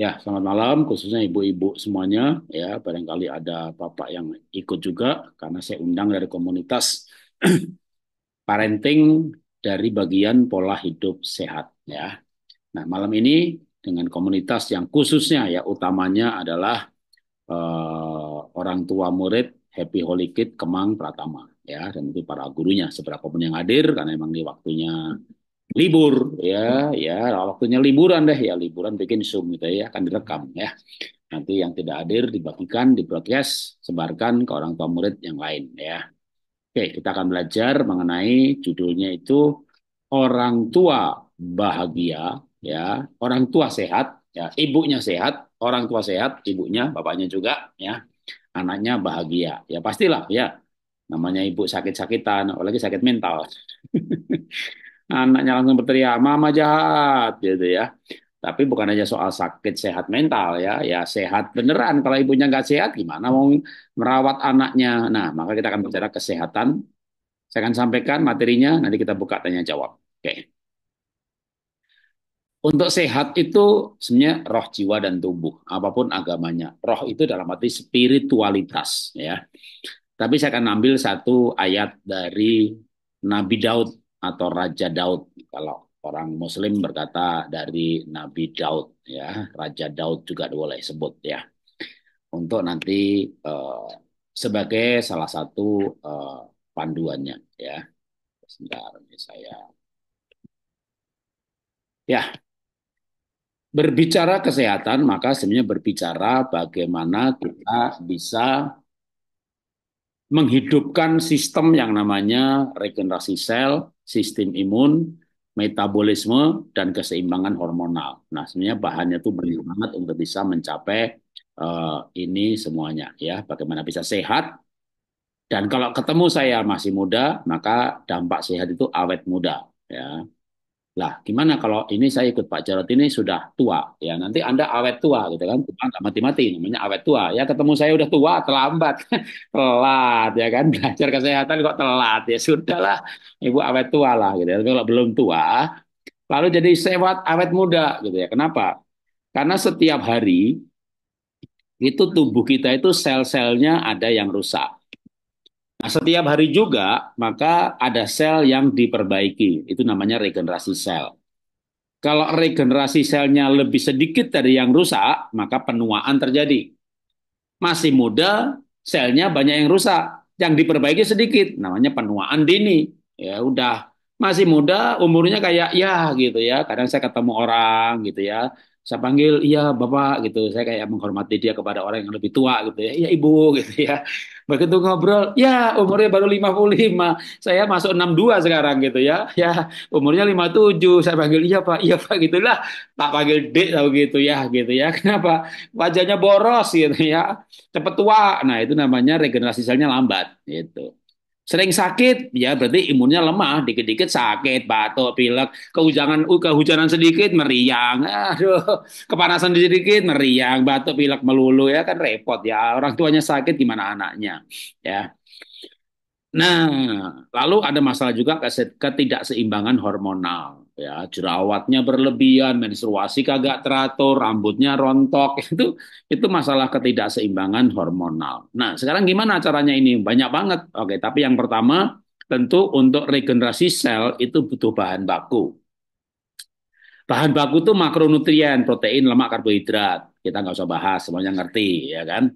Ya, selamat malam khususnya ibu-ibu semuanya ya, barangkali ada bapak yang ikut juga karena saya undang dari komunitas parenting dari bagian pola hidup sehat ya. Nah, malam ini dengan komunitas yang khususnya ya utamanya adalah eh, orang tua murid Happy Holy Kid Kemang Pratama ya dan itu para gurunya seberapa pun yang hadir karena memang di waktunya libur ya ya waktunya liburan deh ya liburan bikin zoom gitu ya akan direkam ya nanti yang tidak hadir dibagikan di broadcast sebarkan ke orang tua murid yang lain ya oke kita akan belajar mengenai judulnya itu orang tua bahagia ya orang tua sehat ya ibunya sehat orang tua sehat ibunya bapaknya juga ya anaknya bahagia ya pastilah ya namanya ibu sakit-sakitan apalagi sakit mental anaknya langsung berteriak mama jahat gitu ya tapi bukan hanya soal sakit sehat mental ya ya sehat beneran kalau ibunya nggak sehat gimana mau merawat anaknya nah maka kita akan bicara kesehatan saya akan sampaikan materinya nanti kita buka tanya jawab oke untuk sehat itu sebenarnya roh jiwa dan tubuh apapun agamanya roh itu dalam arti spiritualitas ya tapi saya akan ambil satu ayat dari Nabi Daud atau Raja Daud kalau orang Muslim berkata dari Nabi Daud ya Raja Daud juga boleh sebut ya untuk nanti uh, sebagai salah satu uh, panduannya ya sebentar ini saya ya berbicara kesehatan maka sebenarnya berbicara bagaimana kita bisa menghidupkan sistem yang namanya regenerasi sel sistem imun, metabolisme, dan keseimbangan hormonal. Nah, sebenarnya bahannya itu banyak banget untuk bisa mencapai uh, ini semuanya ya, bagaimana bisa sehat. Dan kalau ketemu saya masih muda, maka dampak sehat itu awet muda ya. Lah, gimana kalau ini saya ikut Pak Jarot ini sudah tua, ya nanti Anda awet tua gitu kan, Tuhan nggak mati-mati, namanya awet tua. Ya ketemu saya udah tua, terlambat, telat ya kan, belajar kesehatan kok telat ya sudahlah, ibu awet tua lah gitu. Ya. Tapi kalau belum tua, lalu jadi sewat awet muda gitu ya. Kenapa? Karena setiap hari itu tubuh kita itu sel-selnya ada yang rusak Nah, setiap hari juga maka ada sel yang diperbaiki. Itu namanya regenerasi sel. Kalau regenerasi selnya lebih sedikit dari yang rusak, maka penuaan terjadi. Masih muda, selnya banyak yang rusak. Yang diperbaiki sedikit, namanya penuaan dini. Ya udah, masih muda, umurnya kayak ya gitu ya. Kadang saya ketemu orang gitu ya, saya panggil iya bapak gitu saya kayak menghormati dia kepada orang yang lebih tua gitu ya iya ibu gitu ya begitu ngobrol ya umurnya baru 55 saya masuk 62 sekarang gitu ya ya umurnya 57 saya panggil iya pak iya pak gitulah tak panggil dek tau gitu ya gitu ya kenapa wajahnya boros gitu ya cepet tua nah itu namanya regenerasi selnya lambat gitu Sering sakit, ya berarti imunnya lemah, dikit-dikit sakit, batuk, pilek, kehujanan, uh, kehujanan sedikit meriang, aduh, kepanasan sedikit meriang, batuk, pilek melulu ya kan repot ya. Orang tuanya sakit gimana anaknya, ya. Nah, lalu ada masalah juga ketidakseimbangan hormonal ya jerawatnya berlebihan, menstruasi kagak teratur, rambutnya rontok, itu itu masalah ketidakseimbangan hormonal. Nah, sekarang gimana caranya ini? Banyak banget. Oke, tapi yang pertama tentu untuk regenerasi sel itu butuh bahan baku. Bahan baku itu makronutrien, protein, lemak, karbohidrat. Kita nggak usah bahas, semuanya ngerti, ya kan?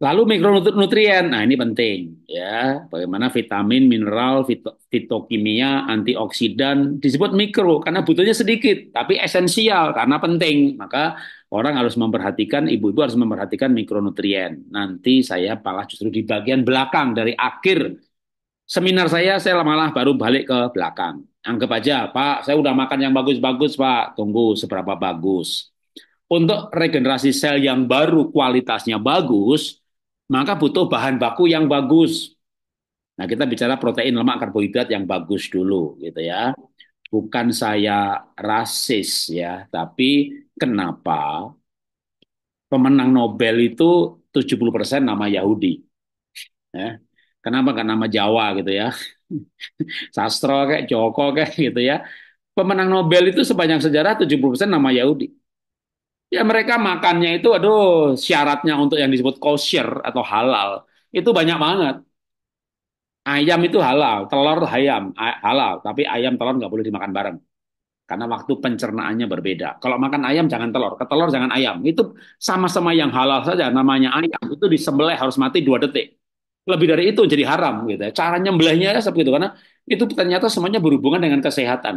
Lalu mikronutrien, nah ini penting ya, bagaimana vitamin, mineral, fitokimia, antioksidan disebut mikro karena butuhnya sedikit, tapi esensial karena penting. Maka orang harus memperhatikan, ibu-ibu harus memperhatikan mikronutrien. Nanti saya malah justru di bagian belakang dari akhir seminar saya, saya malah baru balik ke belakang. Anggap aja, Pak, saya udah makan yang bagus-bagus, Pak. Tunggu seberapa bagus. Untuk regenerasi sel yang baru kualitasnya bagus, maka butuh bahan baku yang bagus. Nah, kita bicara protein, lemak, karbohidrat yang bagus dulu gitu ya. Bukan saya rasis ya, tapi kenapa pemenang Nobel itu 70% nama Yahudi. Ya. Kenapa nggak nama Jawa gitu ya? Sastro kayak Joko kayak gitu ya. Pemenang Nobel itu sepanjang sejarah 70% nama Yahudi. Ya mereka makannya itu, aduh syaratnya untuk yang disebut kosher atau halal itu banyak banget. Ayam itu halal, telur ayam halal, tapi ayam telur nggak boleh dimakan bareng karena waktu pencernaannya berbeda. Kalau makan ayam jangan telur, ke telur jangan ayam. Itu sama-sama yang halal saja namanya ayam itu disembelih harus mati dua detik. Lebih dari itu jadi haram gitu. Ya. caranya nyembelihnya ya seperti itu karena itu ternyata semuanya berhubungan dengan kesehatan.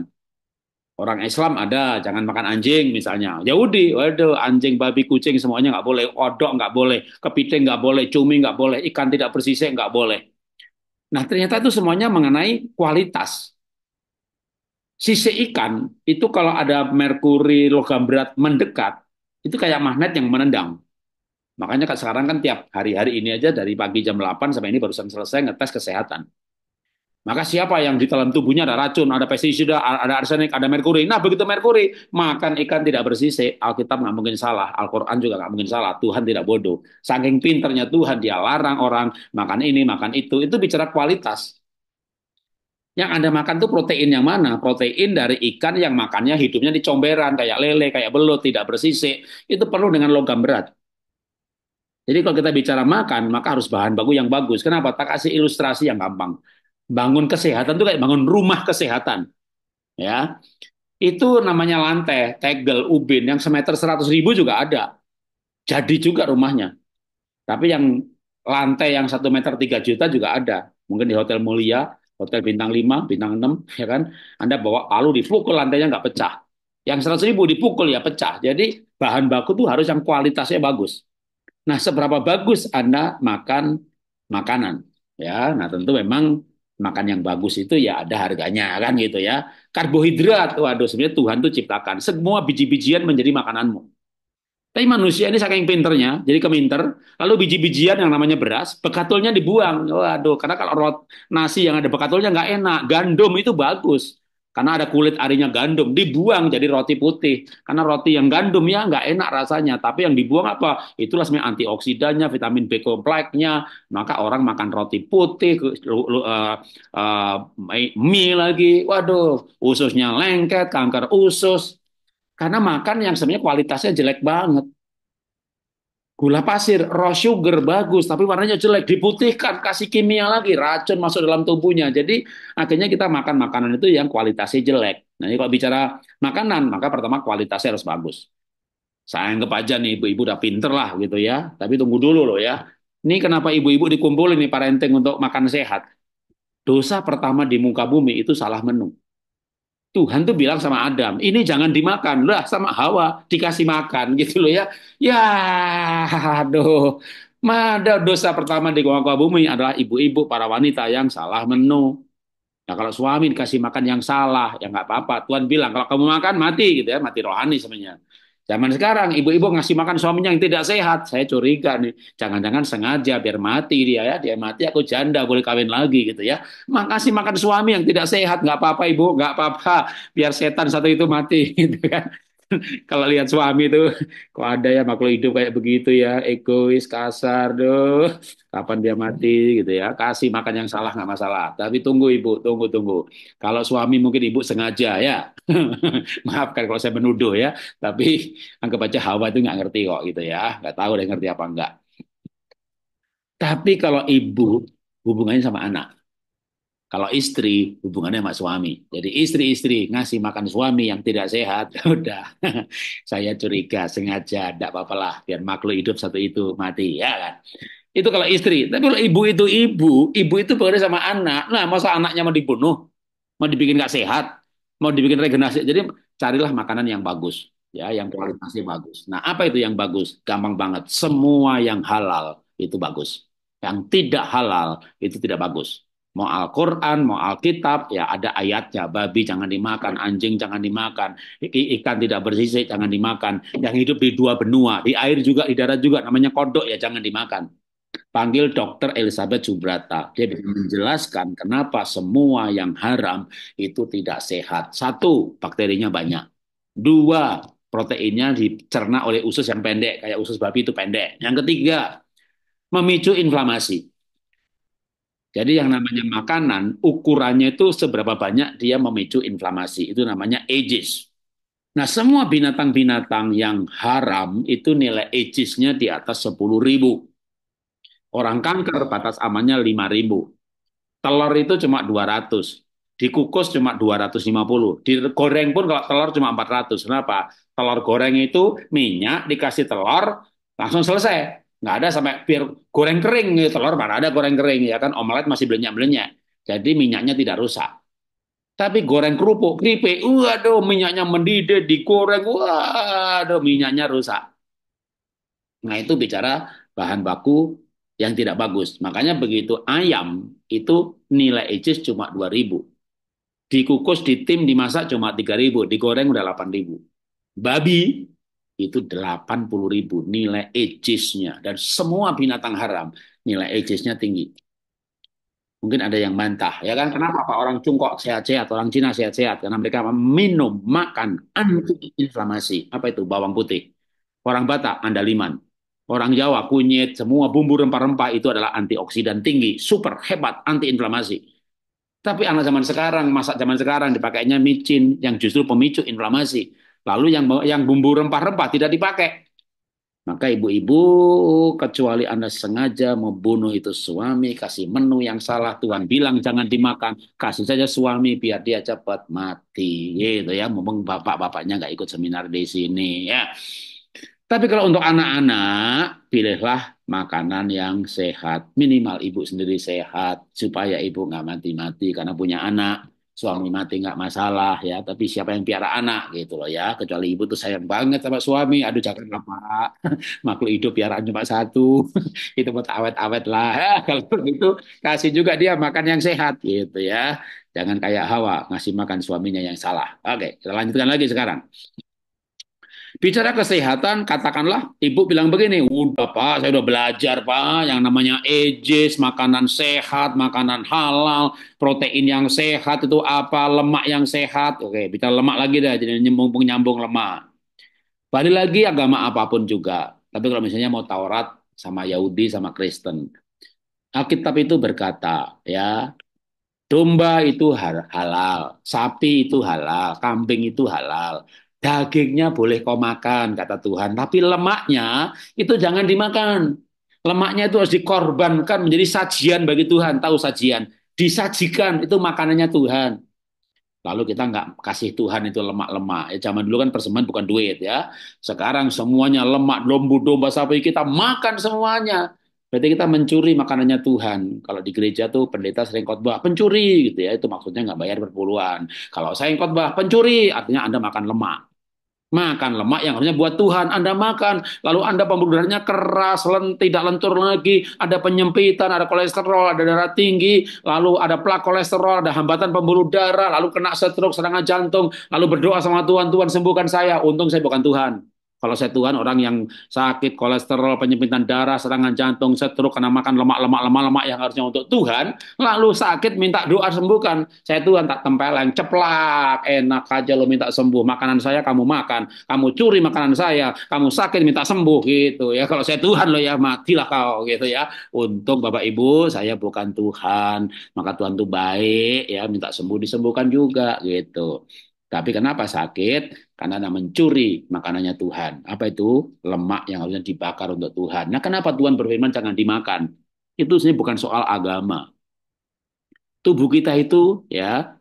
Orang Islam ada, jangan makan anjing misalnya. Yahudi, waduh, anjing, babi, kucing semuanya nggak boleh. Odok nggak boleh, kepiting nggak boleh, cumi nggak boleh, ikan tidak bersisik nggak boleh. Nah ternyata itu semuanya mengenai kualitas. Sisi ikan itu kalau ada merkuri logam berat mendekat, itu kayak magnet yang menendang. Makanya kan sekarang kan tiap hari-hari ini aja dari pagi jam 8 sampai ini barusan selesai ngetes kesehatan. Maka siapa yang di dalam tubuhnya ada racun, ada pestisida, ada arsenik, ada merkuri. Nah begitu merkuri, makan ikan tidak bersisik. Alkitab nggak mungkin salah, Al-Quran juga nggak mungkin salah. Tuhan tidak bodoh. Saking pinternya Tuhan, dia larang orang makan ini, makan itu. Itu bicara kualitas. Yang Anda makan itu protein yang mana? Protein dari ikan yang makannya hidupnya di comberan, kayak lele, kayak belut, tidak bersisik. Itu perlu dengan logam berat. Jadi kalau kita bicara makan, maka harus bahan baku yang bagus. Kenapa? Tak kasih ilustrasi yang gampang bangun kesehatan itu kayak bangun rumah kesehatan. Ya. Itu namanya lantai, tegel, ubin yang semeter 100 ribu juga ada. Jadi juga rumahnya. Tapi yang lantai yang 1 meter 3 juta juga ada. Mungkin di Hotel Mulia, Hotel Bintang 5, Bintang 6, ya kan? Anda bawa palu dipukul lantainya nggak pecah. Yang 100 ribu dipukul ya pecah. Jadi bahan baku tuh harus yang kualitasnya bagus. Nah, seberapa bagus Anda makan makanan? Ya, nah tentu memang makan yang bagus itu ya ada harganya kan gitu ya. Karbohidrat, waduh sebenarnya Tuhan tuh ciptakan. Semua biji-bijian menjadi makananmu. Tapi manusia ini saking pinternya, jadi keminter, lalu biji-bijian yang namanya beras, bekatulnya dibuang. Waduh, karena kalau rot nasi yang ada bekatulnya nggak enak, gandum itu bagus karena ada kulit arinya gandum dibuang jadi roti putih karena roti yang gandum ya nggak enak rasanya tapi yang dibuang apa itulah sebenarnya antioksidannya vitamin B kompleksnya maka orang makan roti putih uh, uh, mie lagi waduh ususnya lengket kanker usus karena makan yang sebenarnya kualitasnya jelek banget gula pasir, raw sugar bagus, tapi warnanya jelek, diputihkan, kasih kimia lagi, racun masuk dalam tubuhnya. Jadi akhirnya kita makan makanan itu yang kualitasnya jelek. Nah, ini kalau bicara makanan, maka pertama kualitasnya harus bagus. Saya anggap aja nih ibu-ibu udah pinter lah gitu ya, tapi tunggu dulu loh ya. Ini kenapa ibu-ibu dikumpulin nih parenting untuk makan sehat? Dosa pertama di muka bumi itu salah menu. Tuhan tuh bilang sama Adam, ini jangan dimakan. Lah sama Hawa dikasih makan gitu loh ya. Ya, aduh. Mada dosa pertama di muka bumi adalah ibu-ibu para wanita yang salah menu. Nah kalau suami dikasih makan yang salah, ya nggak apa-apa. Tuhan bilang kalau kamu makan mati gitu ya, mati rohani sebenarnya. Zaman sekarang ibu-ibu ngasih makan suaminya yang tidak sehat, saya curiga nih, jangan-jangan sengaja biar mati dia ya, dia mati aku janda boleh kawin lagi gitu ya. Makasih makan suami yang tidak sehat, nggak apa-apa ibu, nggak apa-apa, biar setan satu itu mati gitu kan. kalau lihat suami tuh kok ada ya makhluk hidup kayak begitu ya egois kasar doh kapan dia mati gitu ya kasih makan yang salah nggak masalah tapi tunggu ibu tunggu tunggu kalau suami mungkin ibu sengaja ya maafkan kalau saya menuduh ya tapi anggap aja hawa itu nggak ngerti kok gitu ya nggak tahu dia ngerti apa enggak tapi kalau ibu hubungannya sama anak kalau istri hubungannya sama suami. Jadi istri-istri ngasih makan suami yang tidak sehat, udah saya curiga sengaja, tidak apa-apa lah, biar makhluk hidup satu itu mati, ya kan? Itu kalau istri. Tapi kalau ibu itu ibu, ibu itu bekerja sama anak. Nah, masa anaknya mau dibunuh, mau dibikin gak sehat, mau dibikin regenerasi. Jadi carilah makanan yang bagus, ya, yang kualitasnya bagus. Nah, apa itu yang bagus? Gampang banget. Semua yang halal itu bagus. Yang tidak halal itu tidak bagus mau Al-Quran, mau Alkitab, ya ada ayatnya. Babi jangan dimakan, anjing jangan dimakan, ikan tidak bersisik jangan dimakan. Yang hidup di dua benua, di air juga, di darat juga, namanya kodok ya jangan dimakan. Panggil dokter Elizabeth Subrata, Dia bisa menjelaskan kenapa semua yang haram itu tidak sehat. Satu, bakterinya banyak. Dua, proteinnya dicerna oleh usus yang pendek. Kayak usus babi itu pendek. Yang ketiga, memicu inflamasi jadi yang namanya makanan, ukurannya itu seberapa banyak dia memicu inflamasi. Itu namanya ages. Nah semua binatang-binatang yang haram itu nilai ages-nya di atas 10 ribu. Orang kanker batas amannya 5 ribu. Telur itu cuma 200. Dikukus cuma 250. Digoreng pun kalau telur cuma 400. Kenapa? Telur goreng itu minyak dikasih telur langsung selesai nggak ada sampai pir goreng kering gitu. telur mana ada goreng kering ya kan omelet masih belenyak belenyak jadi minyaknya tidak rusak tapi goreng kerupuk keripik waduh minyaknya mendidih digoreng waduh minyaknya rusak nah itu bicara bahan baku yang tidak bagus makanya begitu ayam itu nilai ecis cuma dua ribu dikukus di tim dimasak cuma tiga ribu digoreng udah delapan ribu babi itu 80 ribu nilai ejisnya dan semua binatang haram nilai ejisnya tinggi. Mungkin ada yang mantah ya kan? Kenapa Pak orang Cungkok sehat-sehat, orang Cina sehat-sehat? Karena mereka minum, makan anti-inflamasi. Apa itu? Bawang putih. Orang Batak, andaliman. Orang Jawa, kunyit, semua bumbu rempah-rempah itu adalah antioksidan tinggi, super hebat, anti-inflamasi. Tapi anak zaman sekarang, masak zaman sekarang dipakainya micin yang justru pemicu inflamasi Lalu yang yang bumbu rempah-rempah tidak dipakai. Maka ibu-ibu, kecuali Anda sengaja membunuh itu suami, kasih menu yang salah, Tuhan bilang jangan dimakan, kasih saja suami biar dia cepat mati. Gitu ya, mumpung bapak-bapaknya nggak ikut seminar di sini ya. Tapi kalau untuk anak-anak, pilihlah makanan yang sehat. Minimal ibu sendiri sehat, supaya ibu nggak mati-mati karena punya anak suami mati nggak masalah ya tapi siapa yang piara anak gitu loh ya kecuali ibu tuh sayang banget sama suami aduh jangan lupa makhluk hidup piaraan cuma satu itu buat awet-awet lah ya, kalau begitu kasih juga dia makan yang sehat gitu ya jangan kayak Hawa ngasih makan suaminya yang salah oke kita lanjutkan lagi sekarang Bicara kesehatan, katakanlah ibu bilang begini, udah pak, saya udah belajar pak, yang namanya ejes, makanan sehat, makanan halal, protein yang sehat itu apa, lemak yang sehat. Oke, bicara lemak lagi dah, jadi nyambung-nyambung lemak. Balik lagi agama apapun juga. Tapi kalau misalnya mau Taurat sama Yahudi sama Kristen, Alkitab itu berkata, ya, domba itu halal, sapi itu halal, kambing itu halal, Dagingnya boleh kau makan, kata Tuhan. Tapi lemaknya itu jangan dimakan. Lemaknya itu harus dikorbankan menjadi sajian bagi Tuhan. Tahu sajian? Disajikan, itu makanannya Tuhan. Lalu kita nggak kasih Tuhan itu lemak-lemak. Ya, zaman dulu kan persembahan bukan duit ya. Sekarang semuanya lemak, lombu domba, sapi kita makan semuanya. Berarti kita mencuri makanannya Tuhan. Kalau di gereja tuh pendeta sering khotbah pencuri gitu ya. Itu maksudnya nggak bayar perpuluhan. Kalau saya khotbah pencuri, artinya Anda makan lemak. Makan lemak yang harusnya buat Tuhan. Anda makan, lalu Anda pembuluh darahnya keras, lent, tidak lentur lagi, ada penyempitan, ada kolesterol, ada darah tinggi, lalu ada plak kolesterol, ada hambatan pembuluh darah, lalu kena stroke, serangan jantung, lalu berdoa sama Tuhan, Tuhan sembuhkan saya. Untung saya bukan Tuhan. Kalau saya Tuhan orang yang sakit kolesterol, penyempitan darah, serangan jantung, stroke karena makan lemak-lemak lemak-lemak yang harusnya untuk Tuhan, lalu sakit minta doa sembuhkan. Saya Tuhan tak tempel yang ceplak, enak aja lo minta sembuh. Makanan saya kamu makan, kamu curi makanan saya, kamu sakit minta sembuh gitu ya. Kalau saya Tuhan lo ya matilah kau gitu ya. untuk Bapak Ibu saya bukan Tuhan, maka Tuhan tuh baik ya minta sembuh disembuhkan juga gitu. Tapi kenapa sakit? Karena Anda mencuri makanannya Tuhan. Apa itu? Lemak yang harusnya dibakar untuk Tuhan. Nah, kenapa Tuhan berfirman jangan dimakan? Itu sebenarnya bukan soal agama. Tubuh kita itu ya,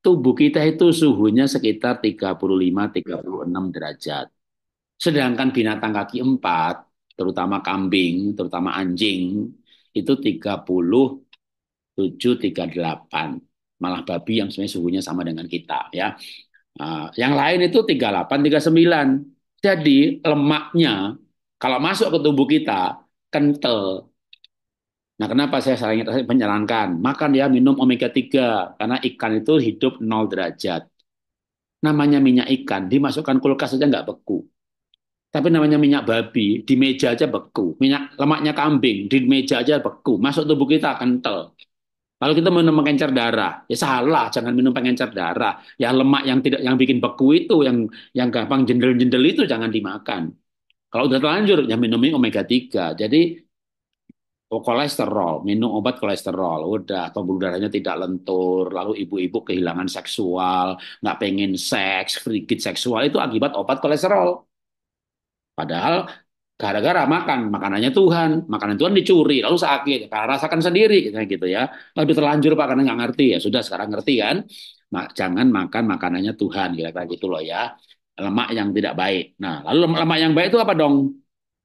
tubuh kita itu suhunya sekitar 35 36 derajat. Sedangkan binatang kaki empat, terutama kambing, terutama anjing, itu 30 delapan. malah babi yang sebenarnya suhunya sama dengan kita ya Nah, yang lain itu 38, 39. Jadi lemaknya kalau masuk ke tubuh kita kental. Nah, kenapa saya sering menyarankan makan ya minum omega 3 karena ikan itu hidup 0 derajat. Namanya minyak ikan dimasukkan kulkas saja nggak beku. Tapi namanya minyak babi di meja aja beku, minyak lemaknya kambing di meja aja beku, masuk tubuh kita kental. Kalau kita minum pengencer darah, ya salah, jangan minum pengencer darah. Ya lemak yang tidak yang bikin beku itu, yang yang gampang jendel-jendel itu jangan dimakan. Kalau udah terlanjur, ya minumin omega 3. Jadi oh, kolesterol, minum obat kolesterol, udah atau darahnya tidak lentur, lalu ibu-ibu kehilangan seksual, nggak pengen seks, frigid seksual itu akibat obat kolesterol. Padahal gara-gara makan makanannya Tuhan makanan Tuhan dicuri lalu sakit karena rasakan sendiri gitu ya lebih terlanjur pak karena nggak ngerti ya sudah sekarang ngerti kan jangan makan makanannya Tuhan kira-kira gitu loh ya lemak yang tidak baik nah lalu lemak yang baik itu apa dong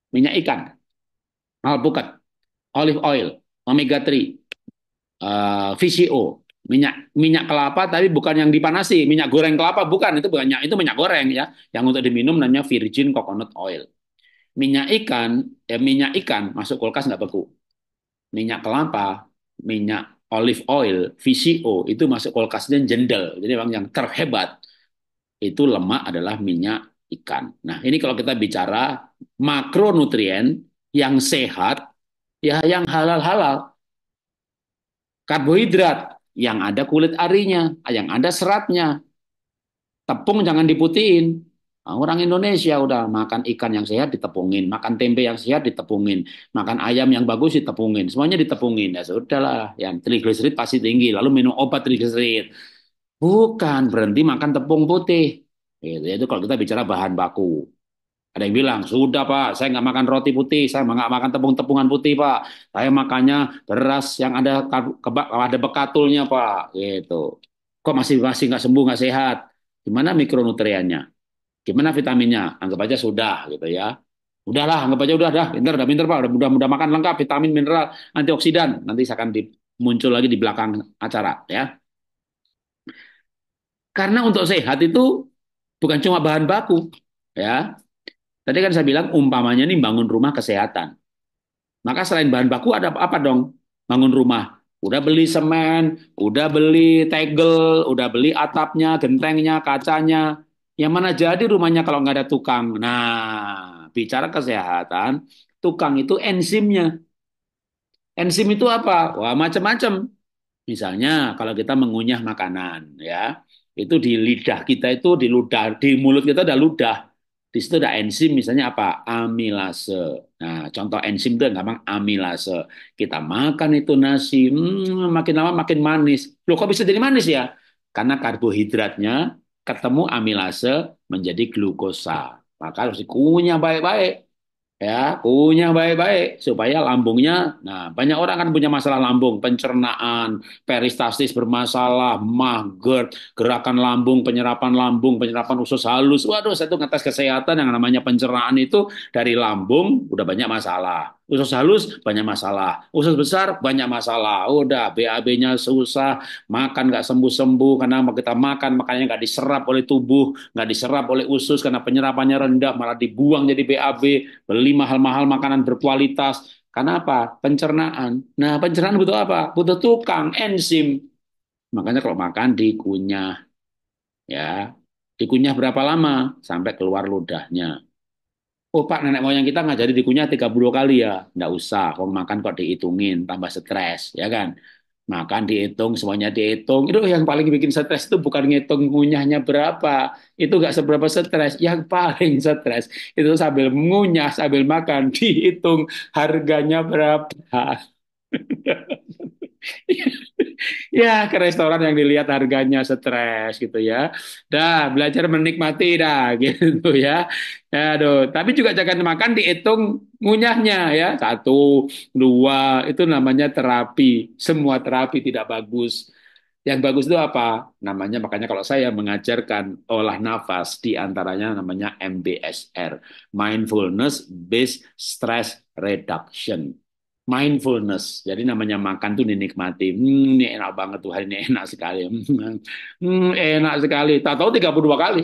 minyak ikan alpukat olive oil omega 3 uh, eh, VCO minyak minyak kelapa tapi bukan yang dipanasi minyak goreng kelapa bukan itu banyak itu minyak goreng ya yang untuk diminum namanya virgin coconut oil minyak ikan, eh, minyak ikan masuk kulkas nggak beku. Minyak kelapa, minyak olive oil, VCO itu masuk kulkas dan jendel. Jadi memang yang terhebat itu lemak adalah minyak ikan. Nah ini kalau kita bicara makronutrien yang sehat, ya yang halal-halal. Karbohidrat yang ada kulit arinya, yang ada seratnya. Tepung jangan diputihin, Ah, orang Indonesia udah makan ikan yang sehat ditepungin, makan tempe yang sehat ditepungin, makan ayam yang bagus ditepungin, semuanya ditepungin. Ya sudahlah, yang triglycerid pasti tinggi, lalu minum obat triglycerid. Bukan berhenti makan tepung putih. Itu, itu kalau kita bicara bahan baku. Ada yang bilang, sudah Pak, saya nggak makan roti putih, saya nggak makan tepung-tepungan putih Pak. Saya makannya beras yang ada ada bekatulnya Pak. Gitu. Kok masih masih nggak sembuh, nggak sehat? Gimana mikronutriennya? Gimana vitaminnya? Anggap aja sudah gitu ya. Udahlah, anggap aja udah dah, pinter, udah pinter Pak, udah, mudah makan lengkap vitamin, mineral, antioksidan. Nanti saya akan muncul lagi di belakang acara ya. Karena untuk sehat itu bukan cuma bahan baku ya. Tadi kan saya bilang umpamanya nih bangun rumah kesehatan. Maka selain bahan baku ada apa dong? Bangun rumah Udah beli semen, udah beli tegel, udah beli atapnya, gentengnya, kacanya, yang mana jadi rumahnya kalau nggak ada tukang? Nah, bicara kesehatan, tukang itu enzimnya. Enzim itu apa? Wah, macam-macam. Misalnya kalau kita mengunyah makanan, ya itu di lidah kita itu di ludah, di mulut kita ada ludah. Di situ ada enzim misalnya apa? Amilase. Nah, contoh enzim itu gampang amilase. Kita makan itu nasi, hmm, makin lama makin manis. Loh kok bisa jadi manis ya? Karena karbohidratnya ketemu amilase menjadi glukosa. Maka harus dikunyah baik-baik. Ya, kunyah baik-baik supaya lambungnya. Nah, banyak orang kan punya masalah lambung, pencernaan, peristasis bermasalah, mager, gerakan lambung, penyerapan lambung, penyerapan usus halus. Waduh, saya tuh ngetes kesehatan yang namanya pencernaan itu dari lambung udah banyak masalah. Usus halus banyak masalah, usus besar banyak masalah. Udah BAB-nya susah, makan nggak sembuh-sembuh karena kita makan makanya nggak diserap oleh tubuh, nggak diserap oleh usus karena penyerapannya rendah malah dibuang jadi BAB. Beli mahal-mahal makanan berkualitas. Karena apa? Pencernaan. Nah pencernaan butuh apa? Butuh tukang, enzim. Makanya kalau makan dikunyah, ya dikunyah berapa lama sampai keluar ludahnya oh pak nenek moyang kita ngajari dikunyah 30 kali ya. Nggak usah, kalau makan kok dihitungin, tambah stres, ya kan? Makan dihitung, semuanya dihitung. Itu yang paling bikin stres itu bukan ngitung ngunyahnya berapa. Itu nggak seberapa stres. Yang paling stres itu sambil mengunyah, sambil makan, dihitung harganya berapa. ya ke restoran yang dilihat harganya stres gitu ya. Dah belajar menikmati dah gitu ya. Aduh, tapi juga jangan makan dihitung ngunyahnya ya. Satu, dua, itu namanya terapi. Semua terapi tidak bagus. Yang bagus itu apa? Namanya makanya kalau saya mengajarkan olah nafas di antaranya namanya MBSR, Mindfulness Based Stress Reduction mindfulness. Jadi namanya makan tuh dinikmati. Hmm, ini enak banget tuh hari ini enak sekali. Hmm, hmm, enak sekali. Tak tahu 32 kali.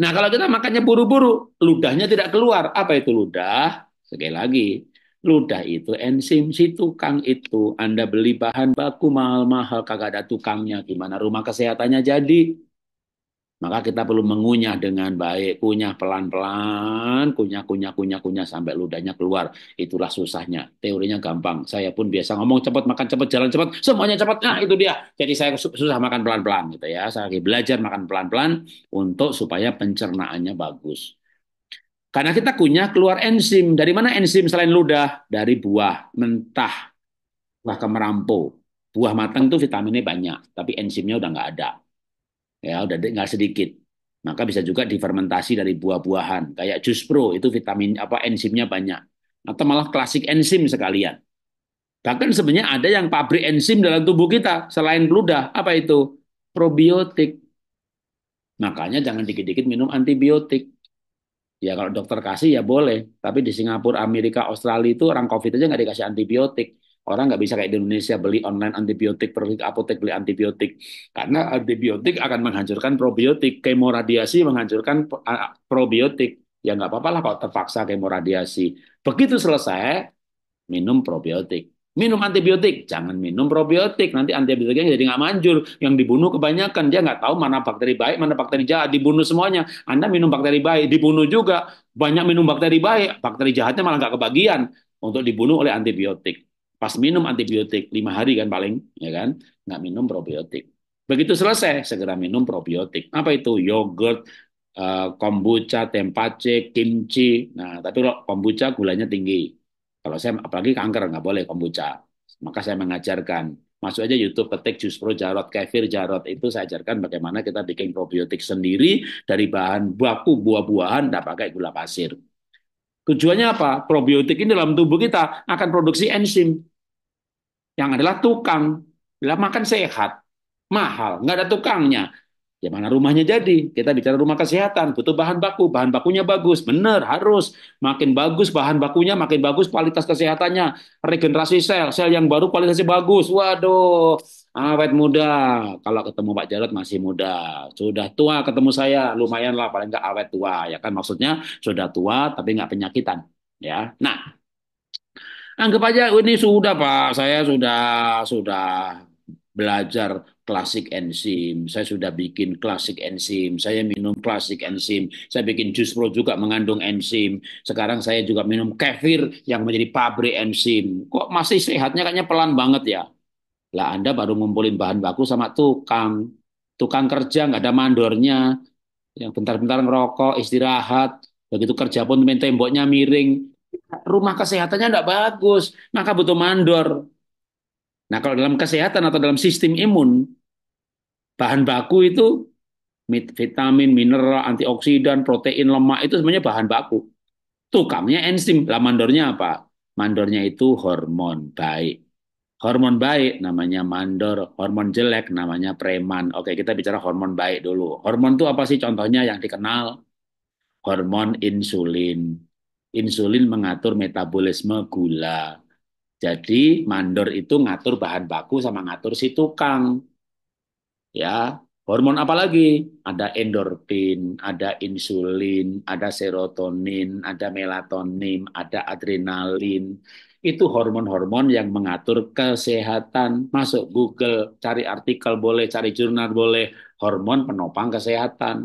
Nah, kalau kita makannya buru-buru, ludahnya tidak keluar. Apa itu ludah? Sekali lagi, ludah itu enzim si tukang itu. Anda beli bahan baku mahal-mahal kagak ada tukangnya. Gimana rumah kesehatannya jadi? Maka kita perlu mengunyah dengan baik, kunyah pelan-pelan, kunyah, kunyah, kunyah, kunyah sampai ludahnya keluar. Itulah susahnya. Teorinya gampang. Saya pun biasa ngomong cepat, makan cepat, jalan cepat, semuanya cepat. Nah itu dia. Jadi saya susah makan pelan-pelan gitu ya. Saya lagi belajar makan pelan-pelan untuk supaya pencernaannya bagus. Karena kita kunyah keluar enzim. Dari mana enzim selain ludah? Dari buah mentah, buah kemerampo. Buah matang itu vitaminnya banyak, tapi enzimnya udah nggak ada ya udah nggak sedikit maka bisa juga difermentasi dari buah-buahan kayak jus pro itu vitamin apa enzimnya banyak atau malah klasik enzim sekalian bahkan sebenarnya ada yang pabrik enzim dalam tubuh kita selain ludah apa itu probiotik makanya jangan dikit-dikit minum antibiotik ya kalau dokter kasih ya boleh tapi di Singapura Amerika Australia itu orang covid aja nggak dikasih antibiotik Orang nggak bisa kayak di Indonesia beli online antibiotik, pergi ke apotek beli antibiotik. Karena antibiotik akan menghancurkan probiotik, kemoradiasi menghancurkan probiotik. Ya nggak apa-apa lah kalau terpaksa kemoradiasi. Begitu selesai, minum probiotik. Minum antibiotik, jangan minum probiotik. Nanti antibiotiknya jadi nggak manjur. Yang dibunuh kebanyakan. Dia nggak tahu mana bakteri baik, mana bakteri jahat. Dibunuh semuanya. Anda minum bakteri baik, dibunuh juga. Banyak minum bakteri baik, bakteri jahatnya malah nggak kebagian untuk dibunuh oleh antibiotik. Pas minum antibiotik, lima hari kan paling, ya kan? Nggak minum probiotik. Begitu selesai, segera minum probiotik. Apa itu? Yogurt, eh, kombucha, tempace, kimchi. Nah, tapi kalau kombucha gulanya tinggi. Kalau saya, apalagi kanker, nggak boleh kombucha. Maka saya mengajarkan. Masuk aja YouTube, ketik jus pro jarot, kefir jarot. Itu saya ajarkan bagaimana kita bikin probiotik sendiri dari bahan baku buah-buahan, tidak pakai gula pasir. Tujuannya apa? Probiotik ini dalam tubuh kita akan produksi enzim yang adalah tukang. Bila makan sehat, mahal, nggak ada tukangnya. Ya mana rumahnya jadi? Kita bicara rumah kesehatan, butuh bahan baku. Bahan bakunya bagus, benar, harus. Makin bagus bahan bakunya, makin bagus kualitas kesehatannya. Regenerasi sel, sel yang baru kualitasnya bagus. Waduh, awet muda. Kalau ketemu Pak Jarod masih muda. Sudah tua ketemu saya, lumayan lah paling nggak awet tua. Ya kan maksudnya sudah tua tapi nggak penyakitan. Ya, Nah, Anggap aja ini sudah Pak, saya sudah sudah belajar klasik enzim, saya sudah bikin klasik enzim, saya minum klasik enzim, saya bikin jus pro juga mengandung enzim, sekarang saya juga minum kefir yang menjadi pabrik enzim. Kok masih sehatnya kayaknya pelan banget ya? Lah Anda baru ngumpulin bahan baku sama tukang, tukang kerja nggak ada mandornya, yang bentar-bentar ngerokok, istirahat, begitu kerja pun temboknya miring, rumah kesehatannya tidak bagus, maka nah, butuh mandor. Nah, kalau dalam kesehatan atau dalam sistem imun, bahan baku itu vitamin, mineral, antioksidan, protein, lemak itu sebenarnya bahan baku. Tukangnya enzim, lah mandornya apa? Mandornya itu hormon baik. Hormon baik namanya mandor, hormon jelek namanya preman. Oke, kita bicara hormon baik dulu. Hormon itu apa sih contohnya yang dikenal? Hormon insulin insulin mengatur metabolisme gula. Jadi mandor itu ngatur bahan baku sama ngatur si tukang. Ya, hormon apa lagi? Ada endorfin, ada insulin, ada serotonin, ada melatonin, ada adrenalin. Itu hormon-hormon yang mengatur kesehatan. Masuk Google, cari artikel boleh, cari jurnal boleh. Hormon penopang kesehatan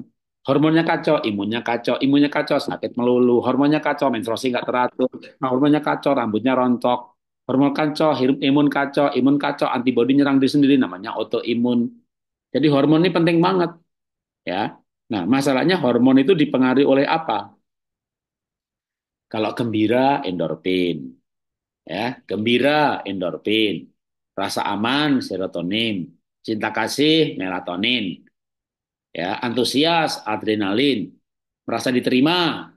hormonnya kacau, imunnya kacau, imunnya kacau, sakit melulu, hormonnya kacau, menstruasi nggak teratur, nah, hormonnya kacau, rambutnya rontok, hormon kacau, imun kacau, imun kacau, antibodi nyerang diri sendiri namanya autoimun. Jadi hormon ini penting banget. Ya. Nah, masalahnya hormon itu dipengaruhi oleh apa? Kalau gembira endorfin. Ya, gembira endorfin. Rasa aman serotonin, cinta kasih melatonin, ya antusias, adrenalin, merasa diterima,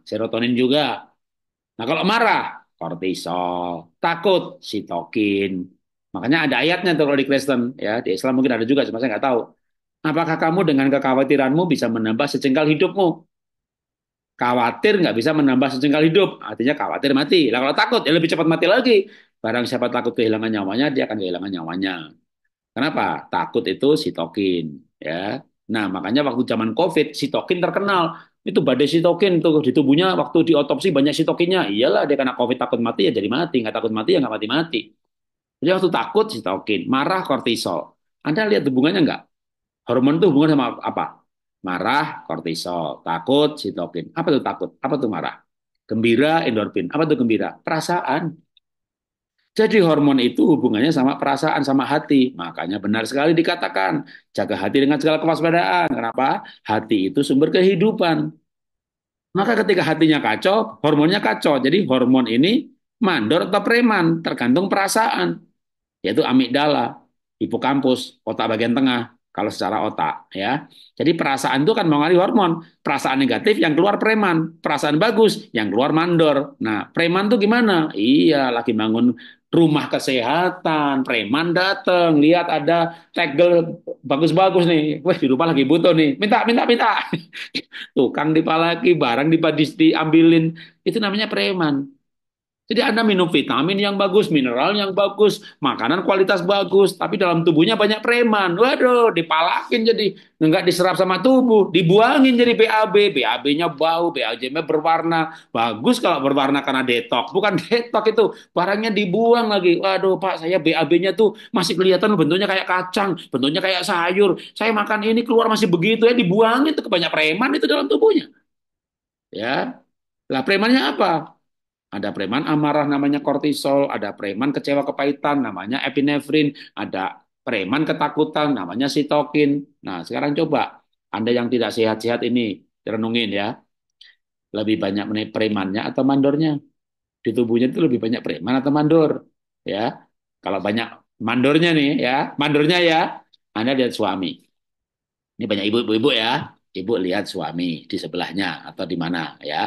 serotonin juga. Nah kalau marah, kortisol, takut, sitokin. Makanya ada ayatnya tuh kalau di Kristen, ya di Islam mungkin ada juga, cuma saya nggak tahu. Apakah kamu dengan kekhawatiranmu bisa menambah sejengkal hidupmu? Khawatir nggak bisa menambah sejengkal hidup, artinya khawatir mati. Nah, kalau takut, ya lebih cepat mati lagi. Barang siapa takut kehilangan nyawanya, dia akan kehilangan nyawanya. Kenapa? Takut itu sitokin, ya Nah, makanya waktu zaman COVID, sitokin terkenal. Itu badai sitokin itu di tubuhnya waktu diotopsi banyak sitokinnya. Iyalah dia kena COVID takut mati ya jadi mati, nggak takut mati ya nggak mati-mati. Jadi waktu takut sitokin, marah kortisol. Anda lihat hubungannya nggak? Hormon itu hubungan sama apa? Marah, kortisol. Takut, sitokin. Apa tuh takut? Apa tuh marah? Gembira, endorfin. Apa tuh gembira? Perasaan. Jadi hormon itu hubungannya sama perasaan, sama hati. Makanya benar sekali dikatakan, jaga hati dengan segala kewaspadaan. Kenapa? Hati itu sumber kehidupan. Maka ketika hatinya kacau, hormonnya kacau. Jadi hormon ini mandor atau preman, tergantung perasaan. Yaitu amigdala, hipokampus, otak bagian tengah. Kalau secara otak, ya. Jadi perasaan itu kan mengalir hormon. Perasaan negatif yang keluar preman, perasaan bagus yang keluar mandor. Nah, preman itu gimana? Iya, lagi bangun rumah kesehatan, preman datang, lihat ada tegel bagus-bagus nih. Wah, di rumah lagi butuh nih. Minta, minta, minta. Tukang dipalaki, barang dipadis diambilin. Itu namanya preman. Jadi Anda minum vitamin yang bagus, mineral yang bagus, makanan kualitas bagus, tapi dalam tubuhnya banyak preman. Waduh, dipalakin jadi nggak diserap sama tubuh, dibuangin jadi BAB, BAB-nya bau, BAB-nya berwarna. Bagus kalau berwarna karena detok, bukan detok itu barangnya dibuang lagi. Waduh Pak, saya BAB-nya tuh masih kelihatan bentuknya kayak kacang, bentuknya kayak sayur. Saya makan ini keluar masih begitu ya, dibuangin itu kebanyak preman itu dalam tubuhnya. Ya, lah premannya apa? Ada preman amarah namanya kortisol, ada preman kecewa kepahitan namanya epinefrin, ada preman ketakutan namanya sitokin. Nah, sekarang coba Anda yang tidak sehat-sehat ini renungin ya. Lebih banyak premannya atau mandornya? Di tubuhnya itu lebih banyak preman atau mandor, ya. Kalau banyak mandornya nih ya, mandornya ya, Anda lihat suami. Ini banyak ibu-ibu ya, ibu lihat suami di sebelahnya atau di mana ya.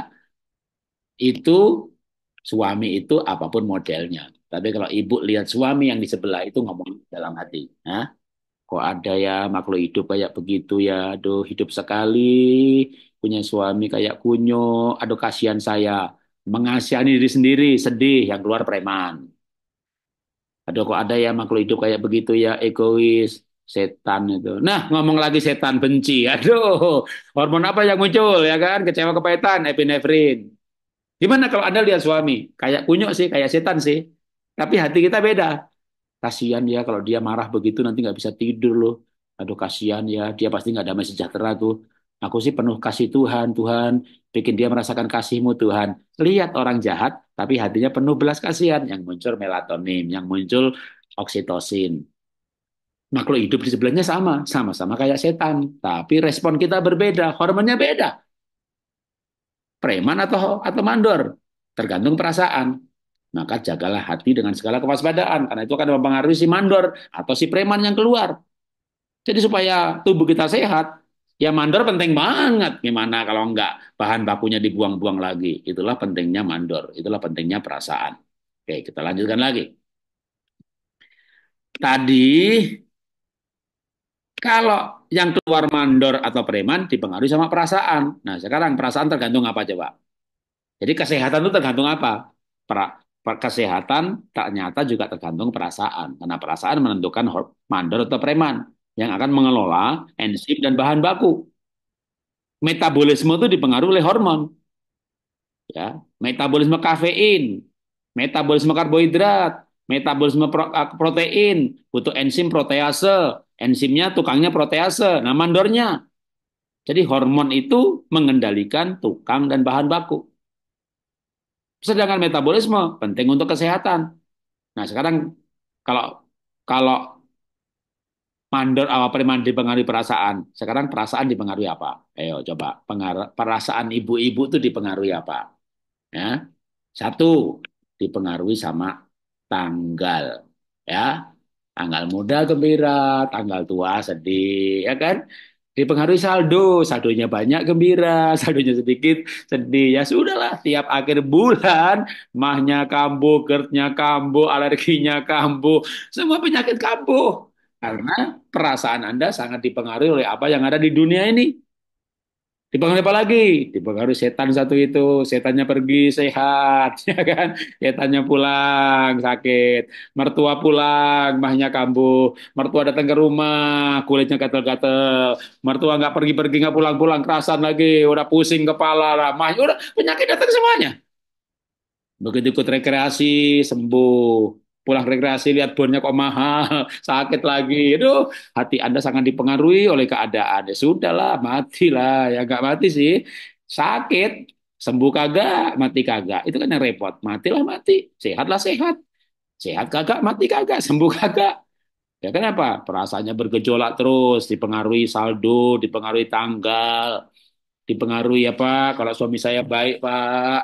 Itu suami itu apapun modelnya. Tapi kalau ibu lihat suami yang di sebelah itu ngomong dalam hati. Hah? Kok ada ya makhluk hidup kayak begitu ya? Aduh, hidup sekali, punya suami kayak kunyo. Aduh, kasihan saya. Mengasihani diri sendiri, sedih, yang keluar preman. Aduh, kok ada ya makhluk hidup kayak begitu ya? Egois, setan itu. Nah, ngomong lagi setan benci. Aduh, hormon apa yang muncul ya kan? Kecewa kepahitan, epinefrin. Gimana kalau Anda lihat suami? Kayak kunyuk sih, kayak setan sih. Tapi hati kita beda. Kasihan ya kalau dia marah begitu nanti nggak bisa tidur loh. Aduh kasihan ya, dia pasti nggak damai sejahtera tuh. Aku sih penuh kasih Tuhan, Tuhan. Bikin dia merasakan kasihmu Tuhan. Lihat orang jahat, tapi hatinya penuh belas kasihan. Yang muncul melatonin, yang muncul oksitosin. Makhluk hidup di sebelahnya sama, sama-sama kayak setan. Tapi respon kita berbeda, hormonnya beda preman atau atau mandor, tergantung perasaan. Maka jagalah hati dengan segala kewaspadaan karena itu akan mempengaruhi si mandor atau si preman yang keluar. Jadi supaya tubuh kita sehat, ya mandor penting banget. Gimana kalau enggak bahan bakunya dibuang-buang lagi? Itulah pentingnya mandor, itulah pentingnya perasaan. Oke, kita lanjutkan lagi. Tadi kalau yang keluar mandor atau preman dipengaruhi sama perasaan. Nah, sekarang perasaan tergantung apa coba? Jadi kesehatan itu tergantung apa? Pra, kesehatan ternyata juga tergantung perasaan. Karena perasaan menentukan mandor atau preman yang akan mengelola enzim dan bahan baku. Metabolisme itu dipengaruhi oleh hormon. Ya, metabolisme kafein, metabolisme karbohidrat, metabolisme protein, butuh enzim protease, Enzimnya, tukangnya protease. Nah, mandornya. Jadi hormon itu mengendalikan tukang dan bahan baku. Sedangkan metabolisme penting untuk kesehatan. Nah, sekarang kalau kalau mandor awal perimandi dipengaruhi perasaan. Sekarang perasaan dipengaruhi apa? Ayo coba perasaan ibu-ibu itu dipengaruhi apa? Ya. Satu, dipengaruhi sama tanggal. Ya. Tanggal muda gembira, tanggal tua sedih, ya kan? Dipengaruhi saldo, saldonya banyak gembira, saldonya sedikit sedih. Ya sudahlah, tiap akhir bulan mahnya kambuh, gerdnya kambuh, alerginya kambuh, semua penyakit kambuh. Karena perasaan Anda sangat dipengaruhi oleh apa yang ada di dunia ini dipengaruhi apa lagi? Dipengaruhi setan satu itu, setannya pergi sehat, ya kan? Setannya pulang sakit, mertua pulang mahnya kambuh, mertua datang ke rumah kulitnya gatel-gatel, mertua nggak pergi-pergi nggak pulang-pulang kerasan lagi, udah pusing kepala lah, mahnya udah penyakit datang semuanya. Begitu ikut rekreasi sembuh, pulang rekreasi lihat bonnya kok mahal, sakit lagi. Aduh, hati Anda sangat dipengaruhi oleh keadaan. Ya sudahlah, matilah. Ya nggak mati sih. Sakit, sembuh kagak, mati kagak. Itu kan yang repot. Matilah mati, sehatlah sehat. Sehat kagak, mati kagak, sembuh kagak. Ya kenapa? Perasaannya bergejolak terus, dipengaruhi saldo, dipengaruhi tanggal, dipengaruhi apa? Kalau suami saya baik, Pak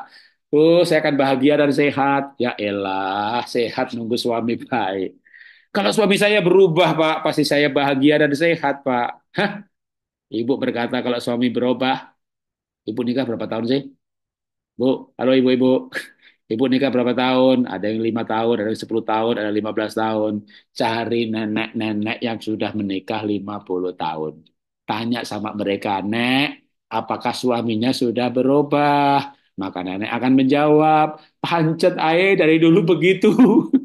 Oh, saya akan bahagia dan sehat. Ya elah, sehat nunggu suami baik. Kalau suami saya berubah, Pak, pasti saya bahagia dan sehat, Pak. Hah? Ibu berkata kalau suami berubah, Ibu nikah berapa tahun sih? Bu, halo ibu-ibu. Ibu nikah berapa tahun? Ada yang lima tahun, ada yang sepuluh tahun, ada lima belas tahun. Cari nenek-nenek yang sudah menikah lima puluh tahun. Tanya sama mereka, Nek, apakah suaminya sudah berubah? Maka nenek akan menjawab, pancet ae dari dulu begitu.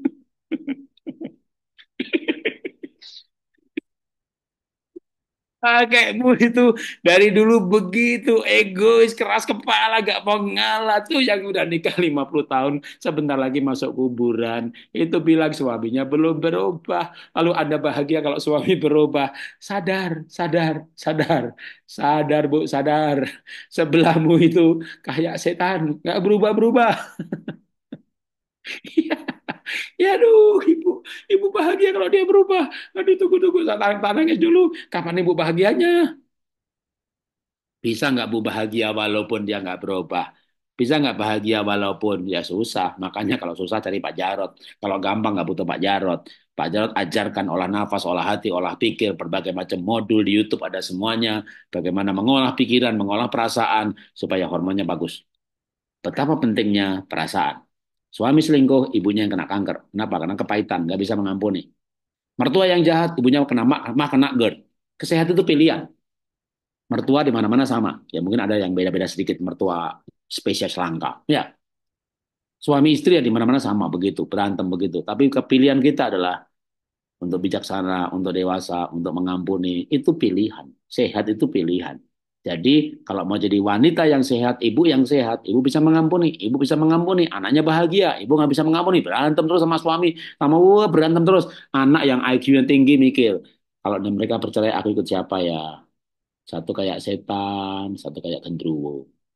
kakekmu itu dari dulu begitu egois, keras kepala, gak mau ngalah tuh yang udah nikah 50 tahun, sebentar lagi masuk kuburan. Itu bilang suaminya belum berubah. Lalu Anda bahagia kalau suami berubah. Sadar, sadar, sadar. Sadar, Bu, sadar. Sebelahmu itu kayak setan, gak berubah-berubah. Iya. -berubah. Ya aduh, ibu, ibu bahagia kalau dia berubah. Aduh, tunggu-tunggu, tanang-tanangnya dulu. Kapan ibu bahagianya? Bisa nggak bu bahagia walaupun dia nggak berubah? Bisa nggak bahagia walaupun dia ya susah. Makanya kalau susah cari Pak Jarot. Kalau gampang nggak butuh Pak Jarot. Pak Jarot ajarkan olah nafas, olah hati, olah pikir, berbagai macam modul di YouTube ada semuanya. Bagaimana mengolah pikiran, mengolah perasaan supaya hormonnya bagus. Betapa pentingnya perasaan. Suami selingkuh, ibunya yang kena kanker. Kenapa? Karena kepahitan, nggak bisa mengampuni. Mertua yang jahat, ibunya kena mah, mah kena ger. Kesehatan itu pilihan. Mertua di mana-mana sama. Ya mungkin ada yang beda-beda sedikit mertua spesies langka. Ya. Suami istri ya di mana-mana sama begitu, berantem begitu. Tapi kepilihan kita adalah untuk bijaksana, untuk dewasa, untuk mengampuni, itu pilihan. Sehat itu pilihan. Jadi kalau mau jadi wanita yang sehat, ibu yang sehat, ibu bisa mengampuni, ibu bisa mengampuni, anaknya bahagia, ibu nggak bisa mengampuni, berantem terus sama suami, sama gue berantem terus, anak yang IQ yang tinggi mikir, kalau mereka percaya aku ikut siapa ya, satu kayak setan, satu kayak gendruwo,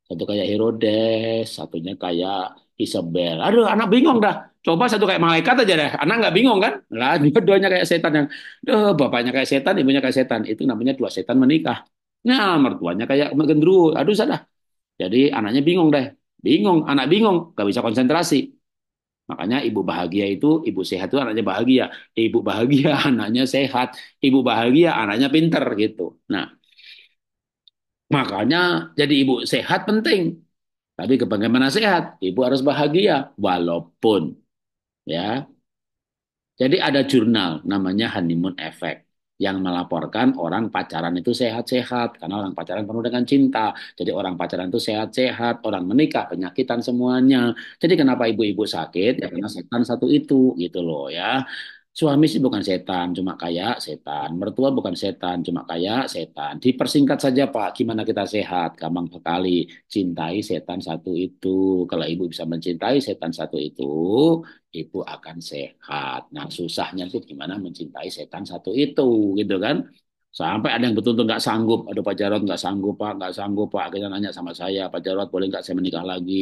satu kayak Herodes, satunya kayak Isabel. Aduh, anak bingung dah. Coba satu kayak malaikat aja deh, anak nggak bingung kan? Lah, dua-duanya kayak setan yang, duh, bapaknya kayak setan, ibunya kayak setan, itu namanya dua setan menikah. Nah, mertuanya kayak gendruwo. Aduh, salah. Jadi anaknya bingung deh. Bingung, anak bingung, gak bisa konsentrasi. Makanya ibu bahagia itu, ibu sehat itu anaknya bahagia. Ibu bahagia, anaknya sehat. Ibu bahagia, anaknya pinter gitu. Nah, makanya jadi ibu sehat penting. Tapi bagaimana sehat? Ibu harus bahagia, walaupun ya. Jadi ada jurnal namanya honeymoon effect yang melaporkan orang pacaran itu sehat-sehat karena orang pacaran penuh dengan cinta. Jadi orang pacaran itu sehat-sehat, orang menikah penyakitan semuanya. Jadi kenapa ibu-ibu sakit? Ya karena setan satu itu gitu loh ya. Suami sih bukan setan, cuma kaya setan. Mertua bukan setan, cuma kaya setan. Dipersingkat saja Pak, gimana kita sehat? Gampang sekali. Cintai setan satu itu. Kalau ibu bisa mencintai setan satu itu, ibu akan sehat. Nah susahnya itu gimana mencintai setan satu itu, gitu kan? Sampai ada yang betul-betul nggak sanggup. Aduh Pak Jarod nggak sanggup Pak, nggak sanggup Pak. Akhirnya nanya sama saya, Pak Jarod boleh nggak saya menikah lagi?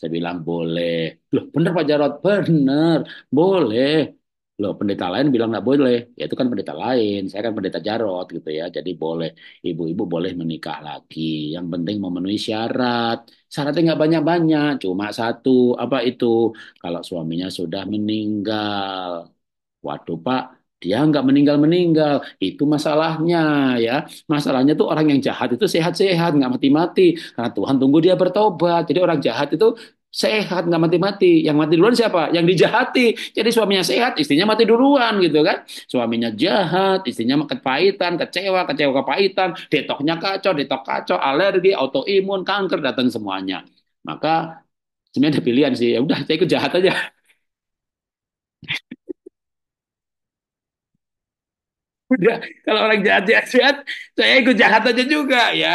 Saya bilang boleh. Loh bener Pak Jarod, bener. Boleh loh pendeta lain bilang nggak boleh ya itu kan pendeta lain saya kan pendeta Jarot gitu ya jadi boleh ibu-ibu boleh menikah lagi yang penting memenuhi syarat syaratnya nggak banyak-banyak cuma satu apa itu kalau suaminya sudah meninggal waduh pak dia nggak meninggal meninggal itu masalahnya ya masalahnya tuh orang yang jahat itu sehat-sehat nggak mati-mati karena Tuhan tunggu dia bertobat jadi orang jahat itu sehat nggak mati-mati. Yang mati duluan siapa? Yang dijahati. Jadi suaminya sehat, istrinya mati duluan gitu kan. Suaminya jahat, istrinya kepahitan, kecewa, kecewa kepahitan, detoknya kacau, detok kacau, alergi, autoimun, kanker datang semuanya. Maka sebenarnya ada pilihan sih. Ya udah, saya ikut jahat aja. udah kalau orang jahat jahat, jahat saya ikut jahat aja juga ya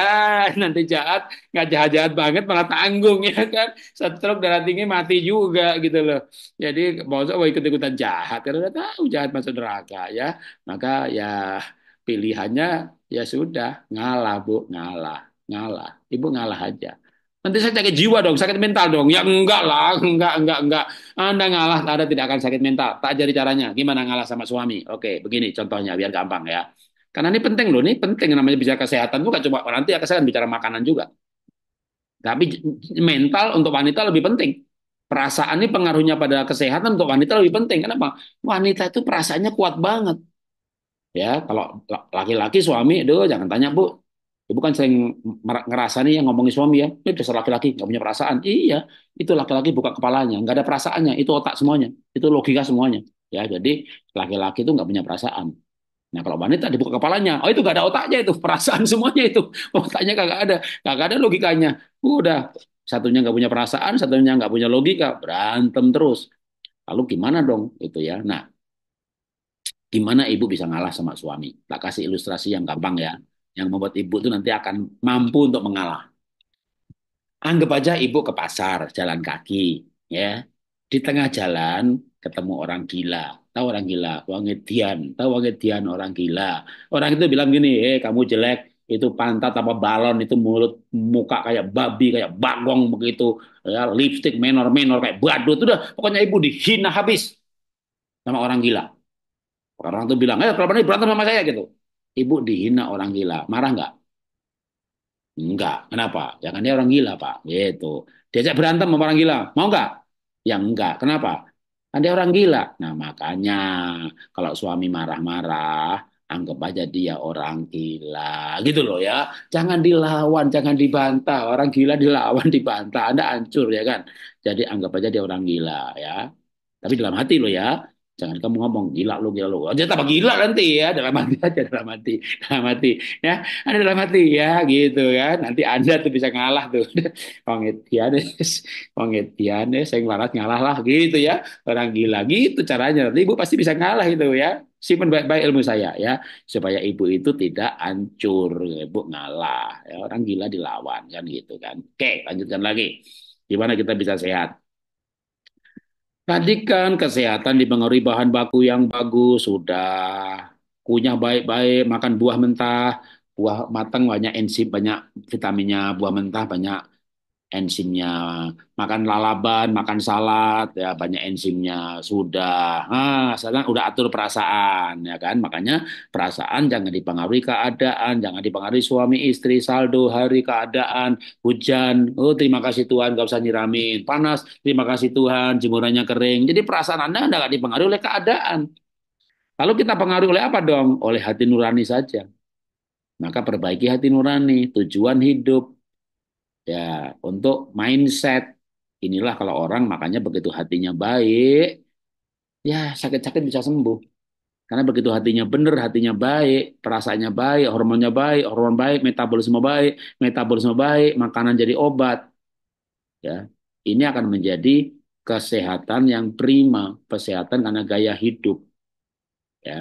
nanti jahat nggak jahat jahat banget malah tanggung ya kan setruk darah tinggi mati juga gitu loh jadi mau oh, ikut ikutan jahat karena udah tahu jahat masuk neraka ya maka ya pilihannya ya sudah ngalah bu ngalah ngalah ibu ngalah aja Nanti saya sakit jiwa dong, sakit mental dong. Ya enggak lah, enggak, enggak, enggak. Anda ngalah, Anda tidak akan sakit mental. Tak jadi caranya. Gimana ngalah sama suami? Oke, begini contohnya, biar gampang ya. Karena ini penting loh, ini penting namanya bicara kesehatan. Bukan coba oh, nanti ya kesehatan bicara makanan juga. Tapi mental untuk wanita lebih penting. Perasaan ini pengaruhnya pada kesehatan untuk wanita lebih penting. Kenapa? Wanita itu perasaannya kuat banget. Ya, kalau laki-laki suami, aduh jangan tanya bu, Ibu ya, kan sering ngerasa nih yang ngomongin suami ya, ini dasar laki-laki nggak punya perasaan. Iya, itu laki-laki buka kepalanya, nggak ada perasaannya, itu otak semuanya, itu logika semuanya. Ya, jadi laki-laki itu nggak punya perasaan. Nah kalau wanita dibuka kepalanya, oh itu nggak ada otaknya itu, perasaan semuanya itu, otaknya kagak ada, kagak ada logikanya. Udah satunya nggak punya perasaan, satunya nggak punya logika, berantem terus. Lalu gimana dong itu ya? Nah, gimana ibu bisa ngalah sama suami? Tak kasih ilustrasi yang gampang ya yang membuat ibu itu nanti akan mampu untuk mengalah. Anggap aja ibu ke pasar, jalan kaki, ya. Di tengah jalan ketemu orang gila. Tahu orang gila, wong tahu wong orang gila. Orang itu bilang gini, "Eh, kamu jelek, itu pantat apa balon itu mulut muka kayak babi kayak bagong begitu ya, lipstick menor menor kayak badut udah pokoknya ibu dihina habis sama orang gila orang itu bilang eh kalau berani berantem sama saya gitu ibu dihina orang gila, marah nggak? Enggak. Kenapa? Ya kan dia orang gila, Pak. Gitu. Diajak berantem sama orang gila. Mau nggak? Ya enggak. Kenapa? Kan dia orang gila. Nah, makanya kalau suami marah-marah, anggap aja dia orang gila. Gitu loh ya. Jangan dilawan, jangan dibantah. Orang gila dilawan, dibantah. Anda hancur ya kan. Jadi anggap aja dia orang gila ya. Tapi dalam hati loh ya. Jangan kamu ngomong gila lu gila lu. aja oh, tambah gila nanti ya dalam mati aja dalam mati dalam mati ya ada dalam mati ya gitu kan nanti anda tuh bisa ngalah tuh pengetianes pengetianes saya ngelarat ngalah lah gitu ya orang gila gitu caranya nanti ibu pasti bisa ngalah itu ya simpen baik-baik ilmu saya ya supaya ibu itu tidak hancur ibu ngalah ya, orang gila dilawan kan gitu kan oke lanjutkan lagi gimana kita bisa sehat Tadi kan kesehatan dipengaruhi bahan baku yang bagus, sudah kunyah baik-baik, makan buah mentah, buah matang banyak enzim, banyak vitaminnya, buah mentah banyak enzimnya makan lalaban, makan salad, ya banyak enzimnya sudah. nah sekarang udah atur perasaan, ya kan? Makanya perasaan jangan dipengaruhi keadaan, jangan dipengaruhi suami istri, saldo hari, keadaan, hujan. Oh, terima kasih Tuhan, gak usah nyiramin. Panas, terima kasih Tuhan, jemurannya kering. Jadi perasaan Anda nggak dipengaruhi oleh keadaan. Lalu kita pengaruhi oleh apa dong? Oleh hati nurani saja. Maka perbaiki hati nurani, tujuan hidup, Ya, untuk mindset. Inilah kalau orang makanya begitu hatinya baik, ya sakit-sakit bisa sembuh. Karena begitu hatinya benar, hatinya baik, perasaannya baik, hormonnya baik, hormon baik, metabolisme baik, metabolisme baik, makanan jadi obat. Ya, ini akan menjadi kesehatan yang prima, kesehatan karena gaya hidup. Ya.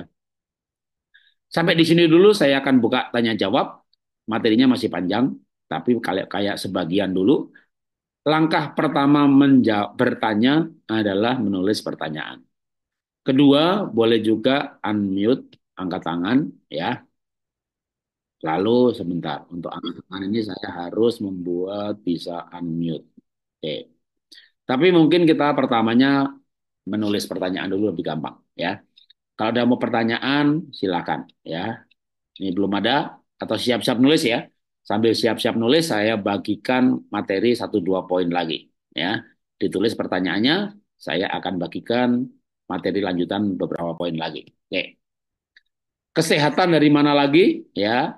Sampai di sini dulu saya akan buka tanya jawab. Materinya masih panjang. Tapi kayak kayak sebagian dulu, langkah pertama menjawab, bertanya adalah menulis pertanyaan. Kedua, boleh juga unmute, angkat tangan, ya. Lalu sebentar, untuk angkat tangan ini saya harus membuat bisa unmute. Oke. Tapi mungkin kita pertamanya menulis pertanyaan dulu lebih gampang, ya. Kalau ada mau pertanyaan, silakan, ya. Ini belum ada atau siap-siap nulis ya. Sambil siap-siap nulis, saya bagikan materi satu dua poin lagi. Ya, ditulis pertanyaannya, saya akan bagikan materi lanjutan beberapa poin lagi. Oke. Kesehatan dari mana lagi? Ya,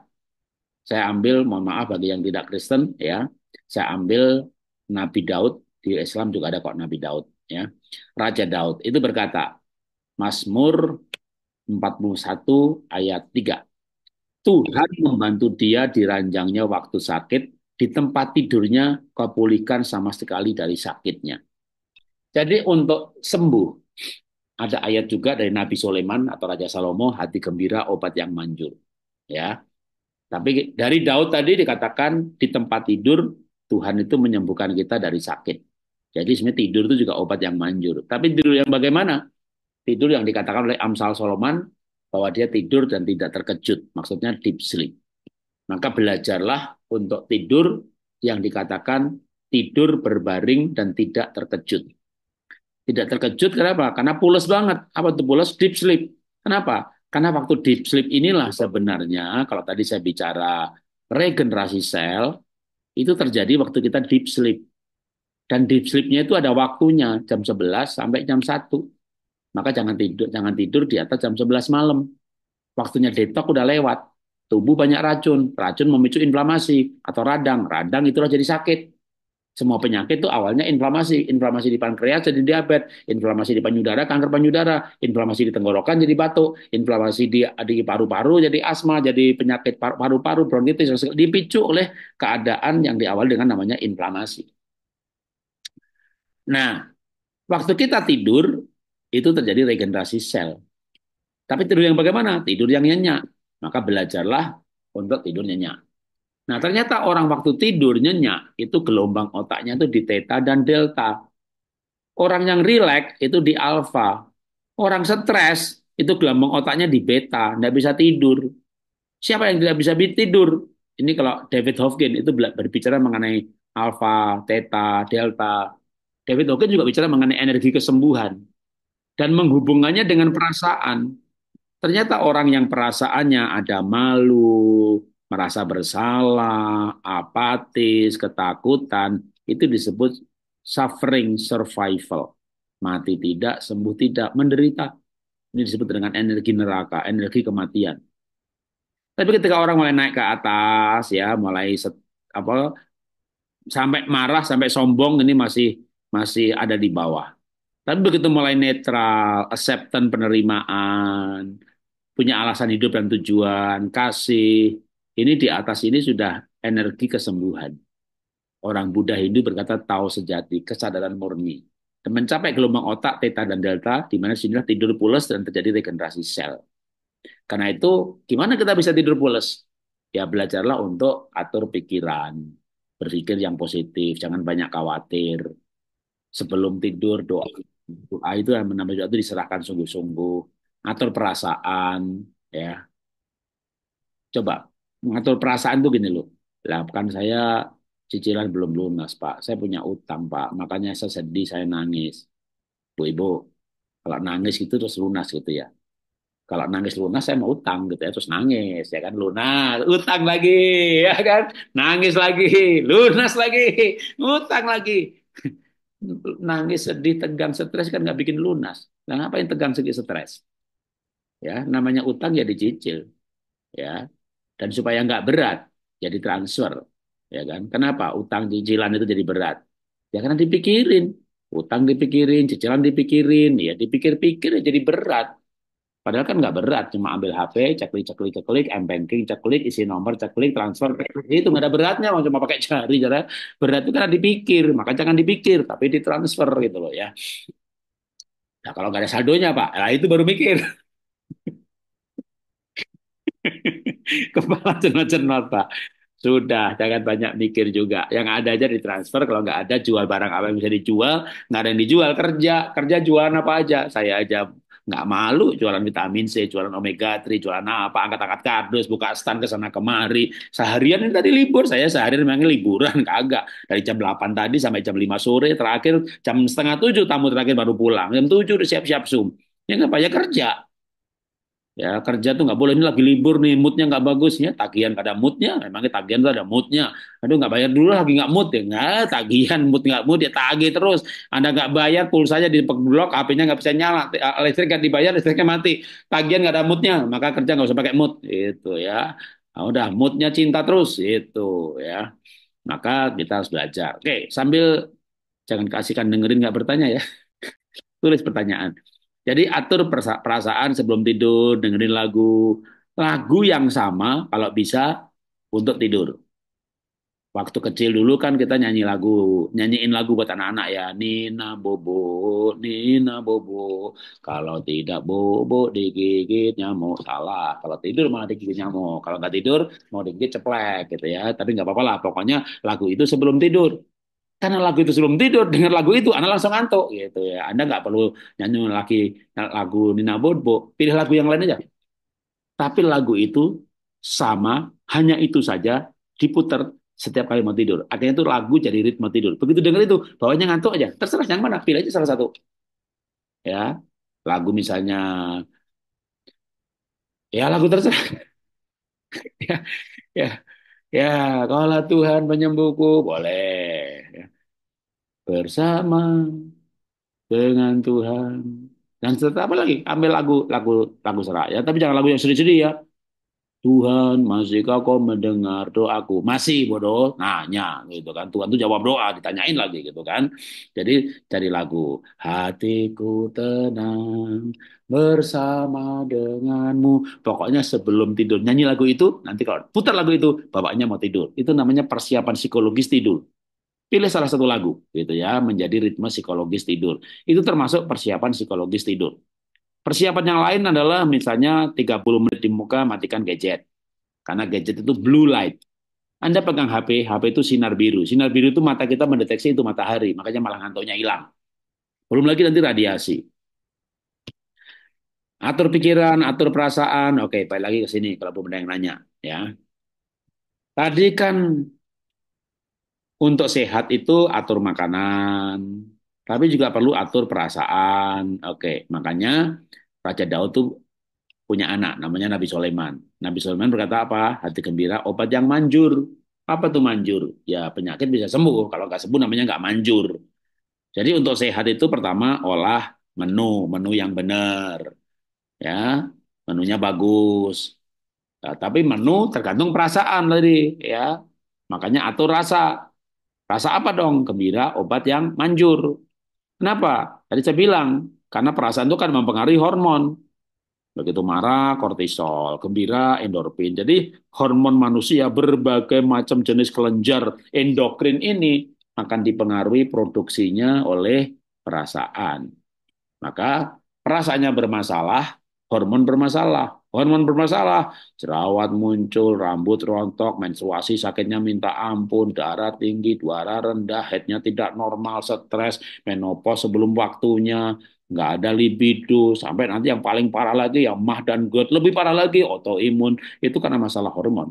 saya ambil, mohon maaf bagi yang tidak Kristen, ya, saya ambil Nabi Daud di Islam juga ada kok Nabi Daud. Ya, Raja Daud itu berkata, Mazmur 41 ayat 3. Tuhan membantu dia di ranjangnya waktu sakit, di tempat tidurnya kepulihkan sama sekali dari sakitnya. Jadi untuk sembuh, ada ayat juga dari Nabi Soleman atau Raja Salomo, hati gembira, obat yang manjur. Ya, tapi dari Daud tadi dikatakan di tempat tidur Tuhan itu menyembuhkan kita dari sakit. Jadi sebenarnya tidur itu juga obat yang manjur. Tapi tidur yang bagaimana? Tidur yang dikatakan oleh Amsal Solomon, bahwa dia tidur dan tidak terkejut, maksudnya deep sleep. Maka belajarlah untuk tidur yang dikatakan tidur berbaring dan tidak terkejut. Tidak terkejut kenapa? Karena pulas banget. Apa itu pulas? Deep sleep. Kenapa? Karena waktu deep sleep inilah sebenarnya kalau tadi saya bicara regenerasi sel itu terjadi waktu kita deep sleep. Dan deep sleepnya itu ada waktunya, jam 11 sampai jam 1 maka jangan tidur, jangan tidur di atas jam 11 malam. Waktunya detok udah lewat. Tubuh banyak racun, racun memicu inflamasi atau radang. Radang itulah jadi sakit. Semua penyakit itu awalnya inflamasi. Inflamasi di pankreas jadi diabetes, inflamasi di penyudara kanker penyudara inflamasi di tenggorokan jadi batuk, inflamasi di di paru-paru jadi asma, jadi penyakit paru-paru, bronkitis dipicu oleh keadaan yang diawal dengan namanya inflamasi. Nah, waktu kita tidur itu terjadi regenerasi sel. Tapi tidur yang bagaimana? Tidur yang nyenyak. Maka belajarlah untuk tidur nyenyak. Nah ternyata orang waktu tidur nyenyak itu gelombang otaknya itu di theta dan delta. Orang yang rileks itu di alfa. Orang stres itu gelombang otaknya di beta, tidak bisa tidur. Siapa yang tidak bisa tidur? Ini kalau David Hofgen itu berbicara mengenai alfa, theta, delta. David Hofgen juga bicara mengenai energi kesembuhan dan menghubungkannya dengan perasaan. Ternyata orang yang perasaannya ada malu, merasa bersalah, apatis, ketakutan, itu disebut suffering survival. Mati tidak, sembuh tidak, menderita. Ini disebut dengan energi neraka, energi kematian. Tapi ketika orang mulai naik ke atas ya, mulai apa sampai marah, sampai sombong ini masih masih ada di bawah. Tapi begitu mulai netral, acceptance penerimaan, punya alasan hidup dan tujuan, kasih, ini di atas ini sudah energi kesembuhan. Orang Buddha Hindu berkata tahu sejati, kesadaran murni. Dan mencapai gelombang otak teta dan delta, di mana sinilah tidur pulas dan terjadi regenerasi sel. Karena itu, gimana kita bisa tidur pulas? Ya belajarlah untuk atur pikiran, berpikir yang positif, jangan banyak khawatir. Sebelum tidur doa doa itu yang menambah doa itu diserahkan sungguh-sungguh ngatur perasaan ya coba ngatur perasaan tuh gini loh lah kan saya cicilan belum lunas pak saya punya utang pak makanya saya sedih saya nangis bu ibu kalau nangis itu terus lunas gitu ya kalau nangis lunas saya mau utang gitu ya terus nangis ya kan lunas utang lagi ya kan nangis lagi lunas lagi utang lagi nangis, sedih, tegang, stres kan nggak bikin lunas. Nah, apa yang tegang sedih stres? Ya, namanya utang ya dicicil. Ya. Dan supaya nggak berat, jadi transfer. Ya kan? Kenapa utang cicilan itu jadi berat? Ya karena dipikirin. Utang dipikirin, cicilan dipikirin, ya dipikir-pikir ya jadi berat. Padahal kan nggak berat, cuma ambil HP, ceklik, ceklik, ceklik, m-banking, ceklik, isi nomor, ceklik, transfer, itu nggak ada beratnya, mau cuma pakai jari, jadi berat itu karena dipikir, maka jangan dipikir, tapi ditransfer gitu loh ya. Nah kalau nggak ada saldonya Pak, nah itu baru mikir. Kepala cernat-cernat Pak. Sudah, jangan banyak mikir juga. Yang ada aja ditransfer, kalau nggak ada jual barang apa yang bisa dijual, nggak ada yang dijual, kerja. Kerja jualan apa aja. Saya aja nggak malu jualan vitamin C, jualan omega 3, jualan apa, angkat-angkat kardus, buka stand ke sana kemari. Seharian ini tadi libur, saya seharian memang liburan, kagak. Dari jam 8 tadi sampai jam 5 sore, terakhir jam setengah 7 tamu terakhir baru pulang. Jam 7 udah siap-siap Zoom. Ya nggak banyak kerja ya kerja tuh nggak boleh ini lagi libur nih moodnya nggak bagus ya tagihan ada moodnya memangnya tagihan tuh ada moodnya aduh nggak bayar dulu lagi nggak mood ya nggak tagihan mood nggak mood ya tagih terus anda nggak bayar pulsa pulsanya di blok HP-nya nggak bisa nyala listrik nggak dibayar listriknya mati tagihan nggak ada moodnya maka kerja nggak usah pakai mood itu ya nah, udah moodnya cinta terus itu ya maka kita harus belajar oke sambil jangan kasihkan dengerin nggak bertanya ya tulis pertanyaan jadi atur perasaan sebelum tidur, dengerin lagu, lagu yang sama kalau bisa untuk tidur. Waktu kecil dulu kan kita nyanyi lagu, nyanyiin lagu buat anak-anak ya. Nina bobo, Nina bobo. Kalau tidak bobo digigit nyamuk. Salah, kalau tidur malah digigit nyamuk. Kalau nggak tidur mau digigit ceplek gitu ya. Tapi nggak apa-apa lah, pokoknya lagu itu sebelum tidur karena lagu itu sebelum tidur dengar lagu itu anda langsung ngantuk gitu ya anda nggak perlu nyanyi lagi lagu Nina Bobo pilih lagu yang lain aja tapi lagu itu sama hanya itu saja diputar setiap kali mau tidur akhirnya itu lagu jadi ritme tidur begitu dengar itu bawahnya ngantuk aja terserah yang mana pilih aja salah satu ya lagu misalnya ya lagu terserah ya ya Ya, kalau Tuhan penyembuhku, boleh. Ya. Bersama dengan Tuhan. Dan tetap apa lagi? Ambil lagu lagu lagu seraya, tapi jangan lagu yang sedih-sedih ya. Tuhan, masihkah kau mendengar doaku? Masih bodoh, nanya gitu kan. Tuhan tuh jawab doa, ditanyain lagi gitu kan. Jadi cari lagu. Hatiku tenang bersama denganmu. Pokoknya sebelum tidur nyanyi lagu itu, nanti kalau putar lagu itu, bapaknya mau tidur. Itu namanya persiapan psikologis tidur. Pilih salah satu lagu gitu ya, menjadi ritme psikologis tidur. Itu termasuk persiapan psikologis tidur. Persiapan yang lain adalah misalnya 30 menit di muka matikan gadget. Karena gadget itu blue light. Anda pegang HP, HP itu sinar biru. Sinar biru itu mata kita mendeteksi itu matahari, makanya malah ngantuknya hilang. Belum lagi nanti radiasi. Atur pikiran, atur perasaan. Oke, balik lagi ke sini kalau ada yang nanya. Ya. Tadi kan untuk sehat itu atur makanan, tapi juga perlu atur perasaan. Oke, makanya Raja Daud tuh punya anak namanya Nabi Soleman. Nabi Soleman berkata apa? Hati gembira, obat yang manjur. Apa tuh manjur? Ya penyakit bisa sembuh. Kalau nggak sembuh namanya nggak manjur. Jadi untuk sehat itu pertama olah menu, menu yang benar. Ya, menunya bagus. Nah, tapi menu tergantung perasaan tadi, ya. Makanya atur rasa. Rasa apa dong? Gembira, obat yang manjur. Kenapa? Tadi saya bilang, karena perasaan itu kan mempengaruhi hormon. Begitu marah, kortisol, gembira, endorfin. Jadi hormon manusia berbagai macam jenis kelenjar endokrin ini akan dipengaruhi produksinya oleh perasaan. Maka perasaannya bermasalah, hormon bermasalah. Hormon bermasalah, jerawat muncul, rambut rontok, menstruasi sakitnya minta ampun, darah tinggi, darah rendah, headnya tidak normal, stres, menopause sebelum waktunya, nggak ada libido, sampai nanti yang paling parah lagi yang mah dan GERD, lebih parah lagi autoimun, itu karena masalah hormon.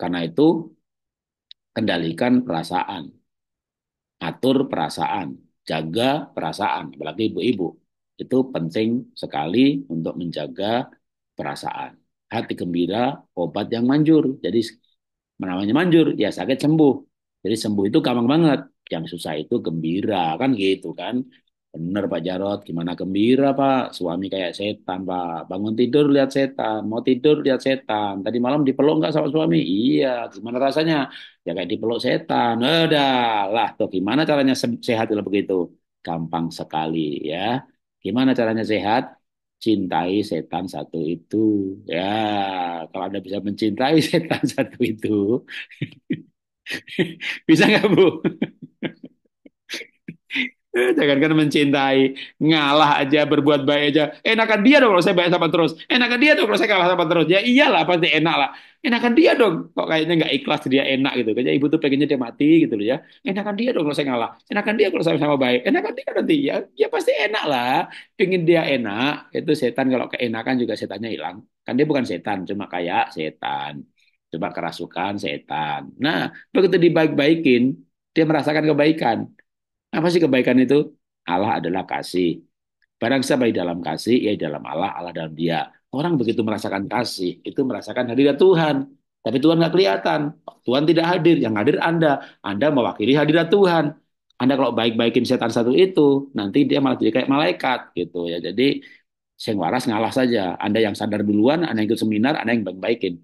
Karena itu kendalikan perasaan, atur perasaan, jaga perasaan, apalagi ibu-ibu. Itu penting sekali untuk menjaga perasaan. Hati gembira, obat yang manjur. Jadi namanya manjur, ya sakit sembuh. Jadi sembuh itu gampang banget. Yang susah itu gembira, kan gitu kan benar Pak Jarot, gimana gembira Pak. Suami kayak setan Pak. Bangun tidur lihat setan, mau tidur lihat setan. Tadi malam dipeluk nggak sama suami? Iya, gimana rasanya? Ya kayak dipeluk setan. Udah eh, lah, tuh gimana caranya sehat kalau begitu? Gampang sekali ya. Gimana caranya sehat? Cintai setan satu itu. Ya, kalau Anda bisa mencintai setan satu itu. bisa nggak Bu? kan mencintai, ngalah aja, berbuat baik aja. Enakan dia dong kalau saya baik sama terus. Enakan dia dong kalau saya kalah sama terus. Ya iyalah pasti enak lah. Enakan dia dong. Kok kayaknya nggak ikhlas dia enak gitu. Kayaknya ibu tuh pengennya dia mati gitu loh ya. Enakan dia dong kalau saya ngalah. Enakan dia kalau saya sama baik. Enakan dia nanti ya. Ya pasti enak lah. Pengen dia enak. Itu setan kalau keenakan juga setannya hilang. Kan dia bukan setan, cuma kayak setan. coba kerasukan setan. Nah, begitu dibaik-baikin, dia merasakan kebaikan apa sih kebaikan itu? Allah adalah kasih. Barang siapa di dalam kasih, ya di dalam Allah, Allah dalam dia. Orang begitu merasakan kasih, itu merasakan hadirat Tuhan. Tapi Tuhan nggak kelihatan. Tuhan tidak hadir. Yang hadir Anda. Anda mewakili hadirat Tuhan. Anda kalau baik-baikin setan satu itu, nanti dia malah jadi kayak malaikat gitu ya. Jadi yang waras ngalah saja. Anda yang sadar duluan, Anda yang ikut seminar, Anda yang baik-baikin.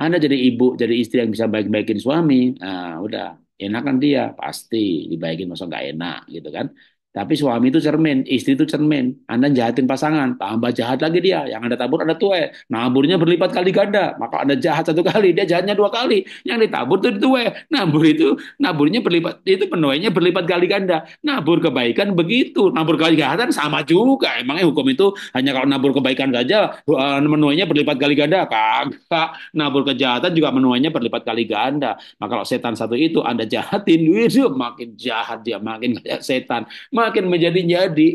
Anda jadi ibu, jadi istri yang bisa baik-baikin suami, nah udah Enak kan dia pasti dibayangin masa nggak enak gitu kan tapi suami itu cermin, istri itu cermin. Anda jahatin pasangan, tambah jahat lagi dia. Yang Anda tabur, Anda tuai. Naburnya berlipat kali ganda. Maka Anda jahat satu kali, dia jahatnya dua kali. Yang ditabur itu tuai. Nabur itu, naburnya berlipat, itu penuainya berlipat kali ganda. Nabur kebaikan begitu. Nabur kejahatan sama juga. Emangnya hukum itu hanya kalau nabur kebaikan saja, eh, menuainya berlipat kali ganda? Kagak. Nabur kejahatan juga menuainya berlipat kali ganda. Maka kalau setan satu itu Anda jahatin, wih, makin jahat dia, makin setan makin menjadi-jadi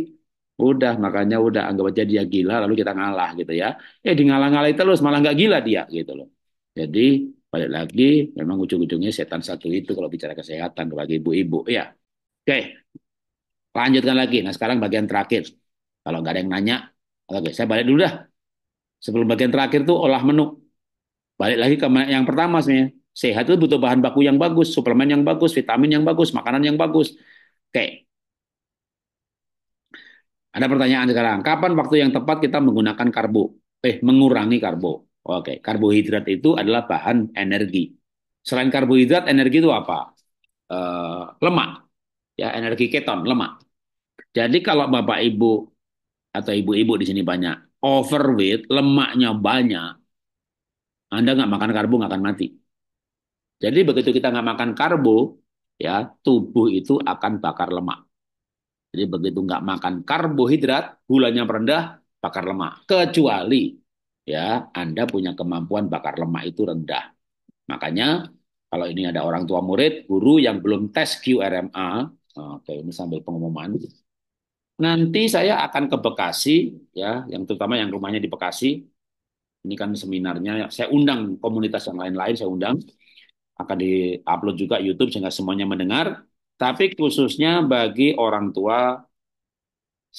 udah makanya udah anggap aja dia gila lalu kita ngalah gitu ya eh di ngalah-ngalah terus malah nggak gila dia gitu loh jadi balik lagi memang ujung-ujungnya setan satu itu kalau bicara kesehatan bagi ibu-ibu ya oke lanjutkan lagi nah sekarang bagian terakhir kalau nggak ada yang nanya oke saya balik dulu dah sebelum bagian terakhir tuh olah menu balik lagi ke yang pertama sih. sehat itu butuh bahan baku yang bagus suplemen yang bagus vitamin yang bagus makanan yang bagus oke ada pertanyaan sekarang, kapan waktu yang tepat kita menggunakan karbo? Eh, mengurangi karbo. Oke, karbohidrat itu adalah bahan energi. Selain karbohidrat, energi itu apa? E, lemak. Ya, energi keton, lemak. Jadi kalau Bapak Ibu atau ibu-ibu di sini banyak overweight, lemaknya banyak, Anda nggak makan karbo nggak akan mati. Jadi begitu kita nggak makan karbo, ya tubuh itu akan bakar lemak. Jadi begitu nggak makan karbohidrat, gulanya rendah, bakar lemak. Kecuali ya Anda punya kemampuan bakar lemak itu rendah. Makanya kalau ini ada orang tua murid, guru yang belum tes QRMA, oke ini sambil pengumuman, nanti saya akan ke Bekasi, ya, yang terutama yang rumahnya di Bekasi. Ini kan seminarnya, saya undang komunitas yang lain-lain, saya undang akan di-upload juga YouTube sehingga semuanya mendengar. Tapi khususnya bagi orang tua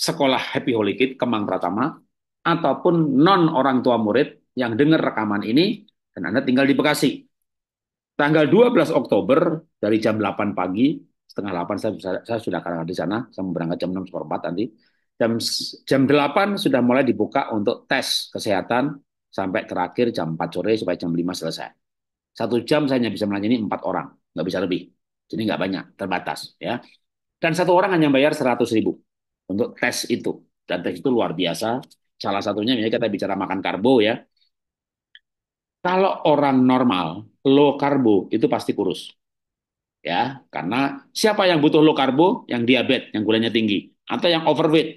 sekolah Happy Holy Kid Kemang Pratama ataupun non orang tua murid yang dengar rekaman ini dan Anda tinggal di Bekasi. Tanggal 12 Oktober dari jam 8 pagi, setengah 8 saya, saya sudah kadang di sana, saya berangkat jam 6 nanti. Jam, jam 8 sudah mulai dibuka untuk tes kesehatan sampai terakhir jam 4 sore supaya jam 5 selesai. Satu jam saya hanya bisa melayani empat orang, nggak bisa lebih. Jadi nggak banyak, terbatas ya. Dan satu orang hanya bayar 100 ribu untuk tes itu. Dan tes itu luar biasa. Salah satunya misalnya kita bicara makan karbo ya. Kalau orang normal, low karbo itu pasti kurus. Ya, karena siapa yang butuh low karbo? Yang diabetes, yang gulanya tinggi atau yang overweight.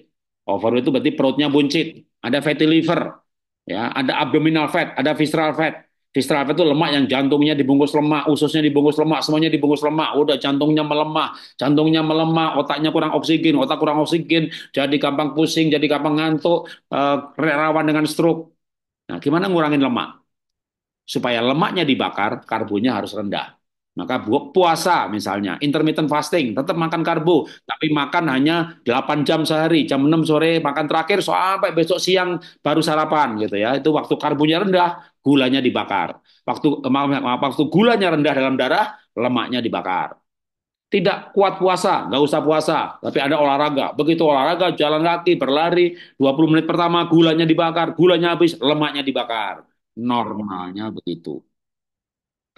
Overweight itu berarti perutnya buncit, ada fatty liver, ya, ada abdominal fat, ada visceral fat. Di Distrapet itu lemak yang jantungnya dibungkus lemak, ususnya dibungkus lemak, semuanya dibungkus lemak. Udah jantungnya melemah, jantungnya melemah, otaknya kurang oksigen, otak kurang oksigen, jadi gampang pusing, jadi gampang ngantuk, uh, eh, rawan dengan stroke. Nah, gimana ngurangin lemak? Supaya lemaknya dibakar, karbonya harus rendah. Maka puasa misalnya, intermittent fasting, tetap makan karbo, tapi makan hanya 8 jam sehari, jam 6 sore makan terakhir sampai besok siang baru sarapan gitu ya. Itu waktu karbonya rendah, gulanya dibakar. Waktu maaf, maaf waktu gulanya rendah dalam darah, lemaknya dibakar. Tidak kuat puasa, nggak usah puasa, tapi ada olahraga. Begitu olahraga, jalan kaki, berlari, 20 menit pertama gulanya dibakar, gulanya habis, lemaknya dibakar. Normalnya begitu.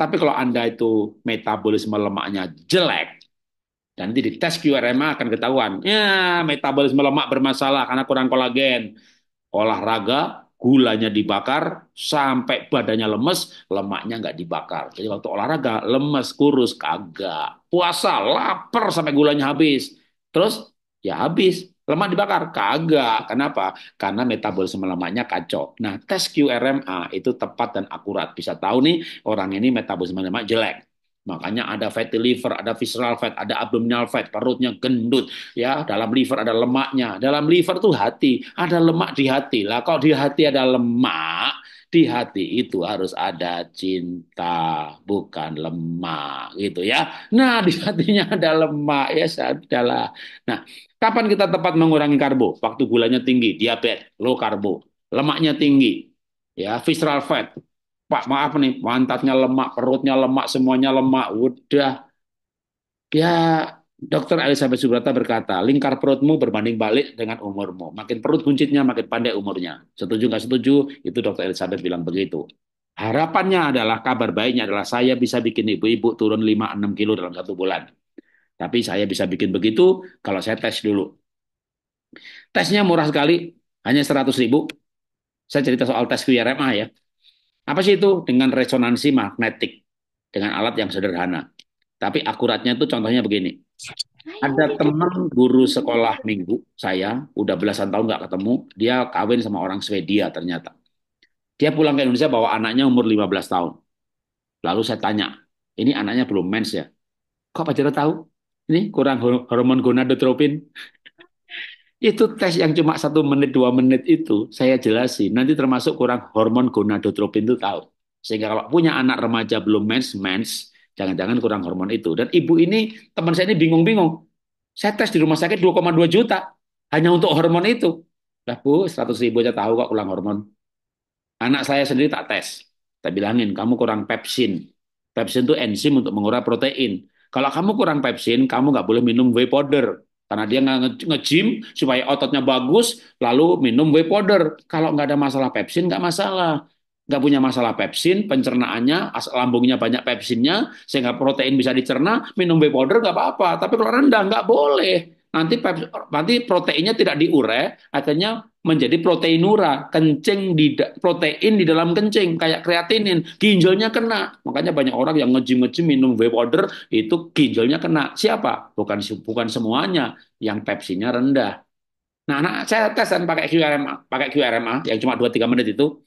Tapi kalau Anda itu metabolisme lemaknya jelek, dan nanti di tes QRMA akan ketahuan, ya metabolisme lemak bermasalah karena kurang kolagen. Olahraga, gulanya dibakar, sampai badannya lemes, lemaknya nggak dibakar. Jadi waktu olahraga, lemes, kurus, kagak. Puasa, lapar sampai gulanya habis. Terus, ya habis Lemak dibakar? Kagak. Kenapa? Karena metabolisme lemaknya kacau. Nah, tes QRMA itu tepat dan akurat. Bisa tahu nih orang ini metabolisme lemak jelek. Makanya ada fatty liver, ada visceral fat, ada abdominal fat, perutnya gendut, ya. Dalam liver ada lemaknya. Dalam liver tuh hati, ada lemak di hati. Lah kalau di hati ada lemak, di hati itu harus ada cinta, bukan lemak gitu ya. Nah, di hatinya ada lemak ya sudahlah. Nah, kapan kita tepat mengurangi karbo? Waktu gulanya tinggi, diabetes, low karbo, lemaknya tinggi, ya, visceral fat. Pak, maaf nih, mantatnya lemak, perutnya lemak, semuanya lemak. Udah ya Dokter Elizabeth Subrata berkata, lingkar perutmu berbanding balik dengan umurmu. Makin perut kuncitnya, makin pandai umurnya. Setuju nggak setuju? Itu Dokter Elizabeth bilang begitu. Harapannya adalah kabar baiknya adalah saya bisa bikin ibu-ibu turun 5-6 kilo dalam satu bulan. Tapi saya bisa bikin begitu kalau saya tes dulu. Tesnya murah sekali, hanya 100 ribu. Saya cerita soal tes QRMA ya. Apa sih itu? Dengan resonansi magnetik. Dengan alat yang sederhana. Tapi akuratnya itu contohnya begini ada teman guru sekolah minggu saya, udah belasan tahun nggak ketemu, dia kawin sama orang Swedia ternyata. Dia pulang ke Indonesia bawa anaknya umur 15 tahun. Lalu saya tanya, ini anaknya belum mens ya? Kok Pak Jero tahu? Ini kurang hormon gonadotropin. itu tes yang cuma satu menit dua menit itu saya jelasin. Nanti termasuk kurang hormon gonadotropin itu tahu. Sehingga kalau punya anak remaja belum mens, mens, Jangan-jangan kurang hormon itu. Dan ibu ini, teman saya ini bingung-bingung. Saya tes di rumah sakit 2,2 juta. Hanya untuk hormon itu. Lah bu, 100 ribu aja tahu kok kurang hormon. Anak saya sendiri tak tes. tak bilangin, kamu kurang pepsin. Pepsin itu enzim untuk mengurai protein. Kalau kamu kurang pepsin, kamu nggak boleh minum whey powder. Karena dia nge-gym supaya ototnya bagus, lalu minum whey powder. Kalau nggak ada masalah pepsin, nggak masalah nggak punya masalah pepsin, pencernaannya, lambungnya banyak pepsinnya, sehingga protein bisa dicerna, minum whey powder nggak apa-apa. Tapi kalau rendah nggak boleh. Nanti peps, nanti proteinnya tidak diure, akhirnya menjadi proteinura, kencing di protein di dalam kencing kayak kreatinin, ginjalnya kena. Makanya banyak orang yang ngejim-ngejim minum whey powder itu ginjalnya kena. Siapa? Bukan bukan semuanya yang pepsinnya rendah. Nah, anak saya tes dan pakai QRMA, pakai QRMA yang cuma 2 3 menit itu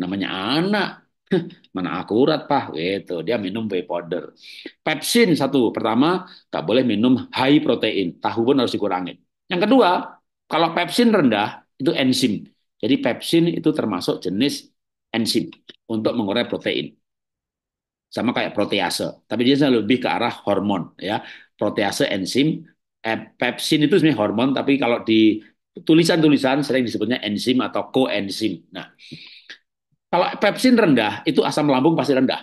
namanya anak mana akurat pak gitu dia minum whey powder pepsin satu pertama nggak boleh minum high protein tahu pun harus dikurangin yang kedua kalau pepsin rendah itu enzim jadi pepsin itu termasuk jenis enzim untuk mengurai protein sama kayak protease tapi dia lebih ke arah hormon ya protease enzim eh, pepsin itu sebenarnya hormon tapi kalau di tulisan-tulisan sering disebutnya enzim atau koenzim nah kalau pepsin rendah, itu asam lambung pasti rendah.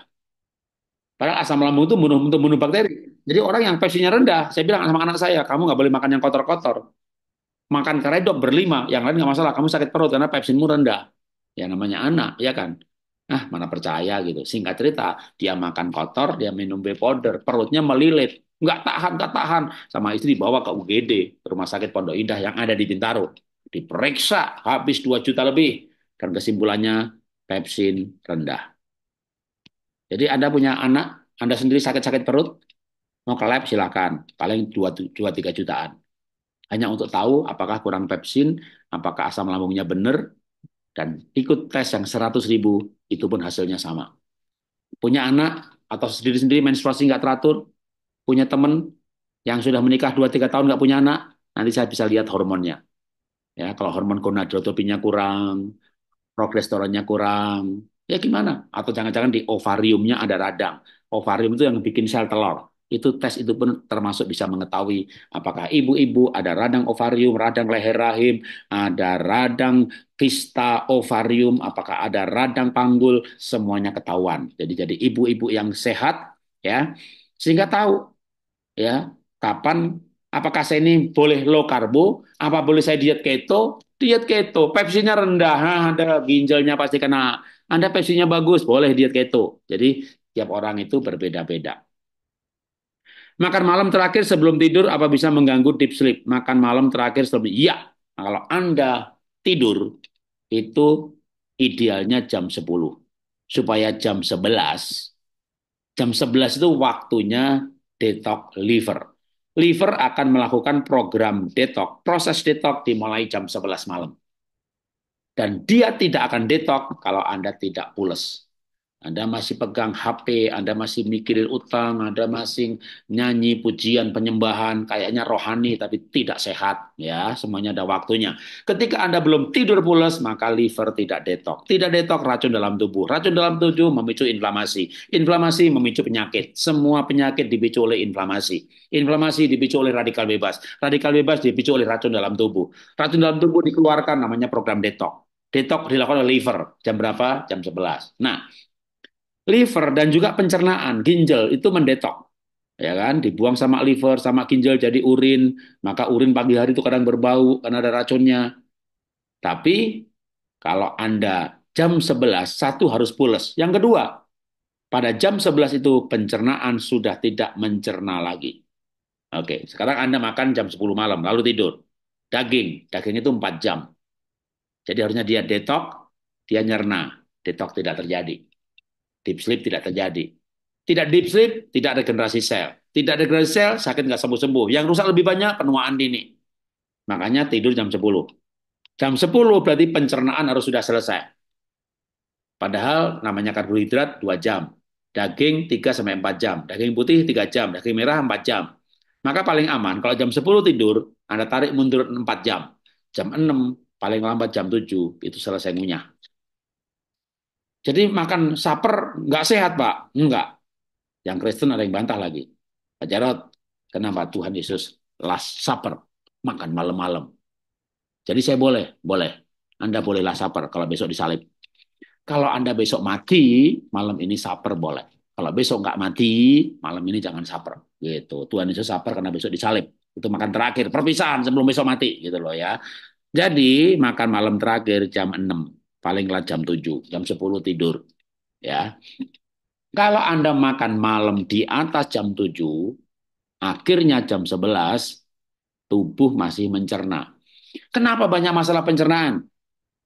Padahal asam lambung itu bunuh untuk bunuh bakteri. Jadi orang yang pepsinnya rendah, saya bilang sama anak saya, kamu nggak boleh makan yang kotor-kotor. Makan karedok berlima, yang lain nggak masalah. Kamu sakit perut karena pepsinmu rendah. Ya namanya anak, ya kan? Nah, mana percaya gitu. Singkat cerita, dia makan kotor, dia minum powder, perutnya melilit. Nggak tahan, nggak tahan. Sama istri bawa ke UGD, rumah sakit Pondok Indah yang ada di Bintaro. Diperiksa, habis 2 juta lebih. Dan kesimpulannya, pepsin rendah. Jadi Anda punya anak, Anda sendiri sakit-sakit perut, mau ke lab silakan, paling 2 3 jutaan. Hanya untuk tahu apakah kurang pepsin, apakah asam lambungnya benar dan ikut tes yang 100 ribu itu pun hasilnya sama. Punya anak atau sendiri-sendiri menstruasi nggak teratur, punya teman yang sudah menikah 2-3 tahun nggak punya anak, nanti saya bisa lihat hormonnya. Ya, kalau hormon gonadotropinnya kurang, progesteronnya kurang. Ya gimana? Atau jangan-jangan di ovariumnya ada radang. Ovarium itu yang bikin sel telur. Itu tes itu pun termasuk bisa mengetahui apakah ibu-ibu ada radang ovarium, radang leher rahim, ada radang kista ovarium, apakah ada radang panggul, semuanya ketahuan. Jadi jadi ibu-ibu yang sehat ya, sehingga tahu ya kapan apakah saya ini boleh low karbo, apa boleh saya diet keto, diet keto, Pepsinya rendah, nah, ada ginjalnya pasti kena. Anda Pepsinya bagus, boleh diet keto. Jadi tiap orang itu berbeda-beda. Makan malam terakhir sebelum tidur apa bisa mengganggu deep sleep? Makan malam terakhir sebelum iya. Nah, kalau Anda tidur itu idealnya jam 10 supaya jam 11 jam 11 itu waktunya detox liver liver akan melakukan program detox. Proses detox dimulai jam 11 malam. Dan dia tidak akan detox kalau Anda tidak pules. Anda masih pegang HP, Anda masih mikirin utang, Anda masih nyanyi pujian penyembahan, kayaknya rohani tapi tidak sehat, ya, semuanya ada waktunya. Ketika Anda belum tidur pulas, maka liver tidak detok. Tidak detok racun dalam tubuh. Racun dalam tubuh memicu inflamasi. Inflamasi memicu penyakit. Semua penyakit dipicu oleh inflamasi. Inflamasi dipicu oleh radikal bebas. Radikal bebas dipicu oleh racun dalam tubuh. Racun dalam tubuh dikeluarkan namanya program detok. Detok dilakukan oleh liver. Jam berapa? Jam 11. Nah, liver dan juga pencernaan, ginjal itu mendetok. Ya kan, dibuang sama liver, sama ginjal jadi urin, maka urin pagi hari itu kadang berbau karena ada racunnya. Tapi kalau Anda jam 11, satu harus pules. Yang kedua, pada jam 11 itu pencernaan sudah tidak mencerna lagi. Oke, sekarang Anda makan jam 10 malam, lalu tidur. Daging, daging itu empat jam. Jadi harusnya dia detok, dia nyerna. Detok tidak terjadi. Deep sleep tidak terjadi. Tidak deep sleep, tidak regenerasi sel. Tidak regenerasi sel, sakit nggak sembuh-sembuh. Yang rusak lebih banyak penuaan dini. Makanya tidur jam 10. Jam 10 berarti pencernaan harus sudah selesai. Padahal namanya karbohidrat 2 jam. Daging 3-4 jam. Daging putih 3 jam. Daging merah 4 jam. Maka paling aman, kalau jam 10 tidur, Anda tarik mundur 4 jam. Jam 6, paling lambat jam 7, itu selesai ngunyah. Jadi makan saper nggak sehat, Pak. Enggak. Yang Kristen ada yang bantah lagi. Pak Jarot, kenapa Tuhan Yesus last supper, makan malam-malam. Jadi saya boleh, boleh. Anda boleh last supper kalau besok disalib. Kalau Anda besok mati, malam ini supper boleh. Kalau besok nggak mati, malam ini jangan supper. Gitu. Tuhan Yesus supper karena besok disalib. Itu makan terakhir, perpisahan sebelum besok mati gitu loh ya. Jadi makan malam terakhir jam 6 palinglah jam 7, jam 10 tidur. Ya. Kalau Anda makan malam di atas jam 7, akhirnya jam 11 tubuh masih mencerna. Kenapa banyak masalah pencernaan?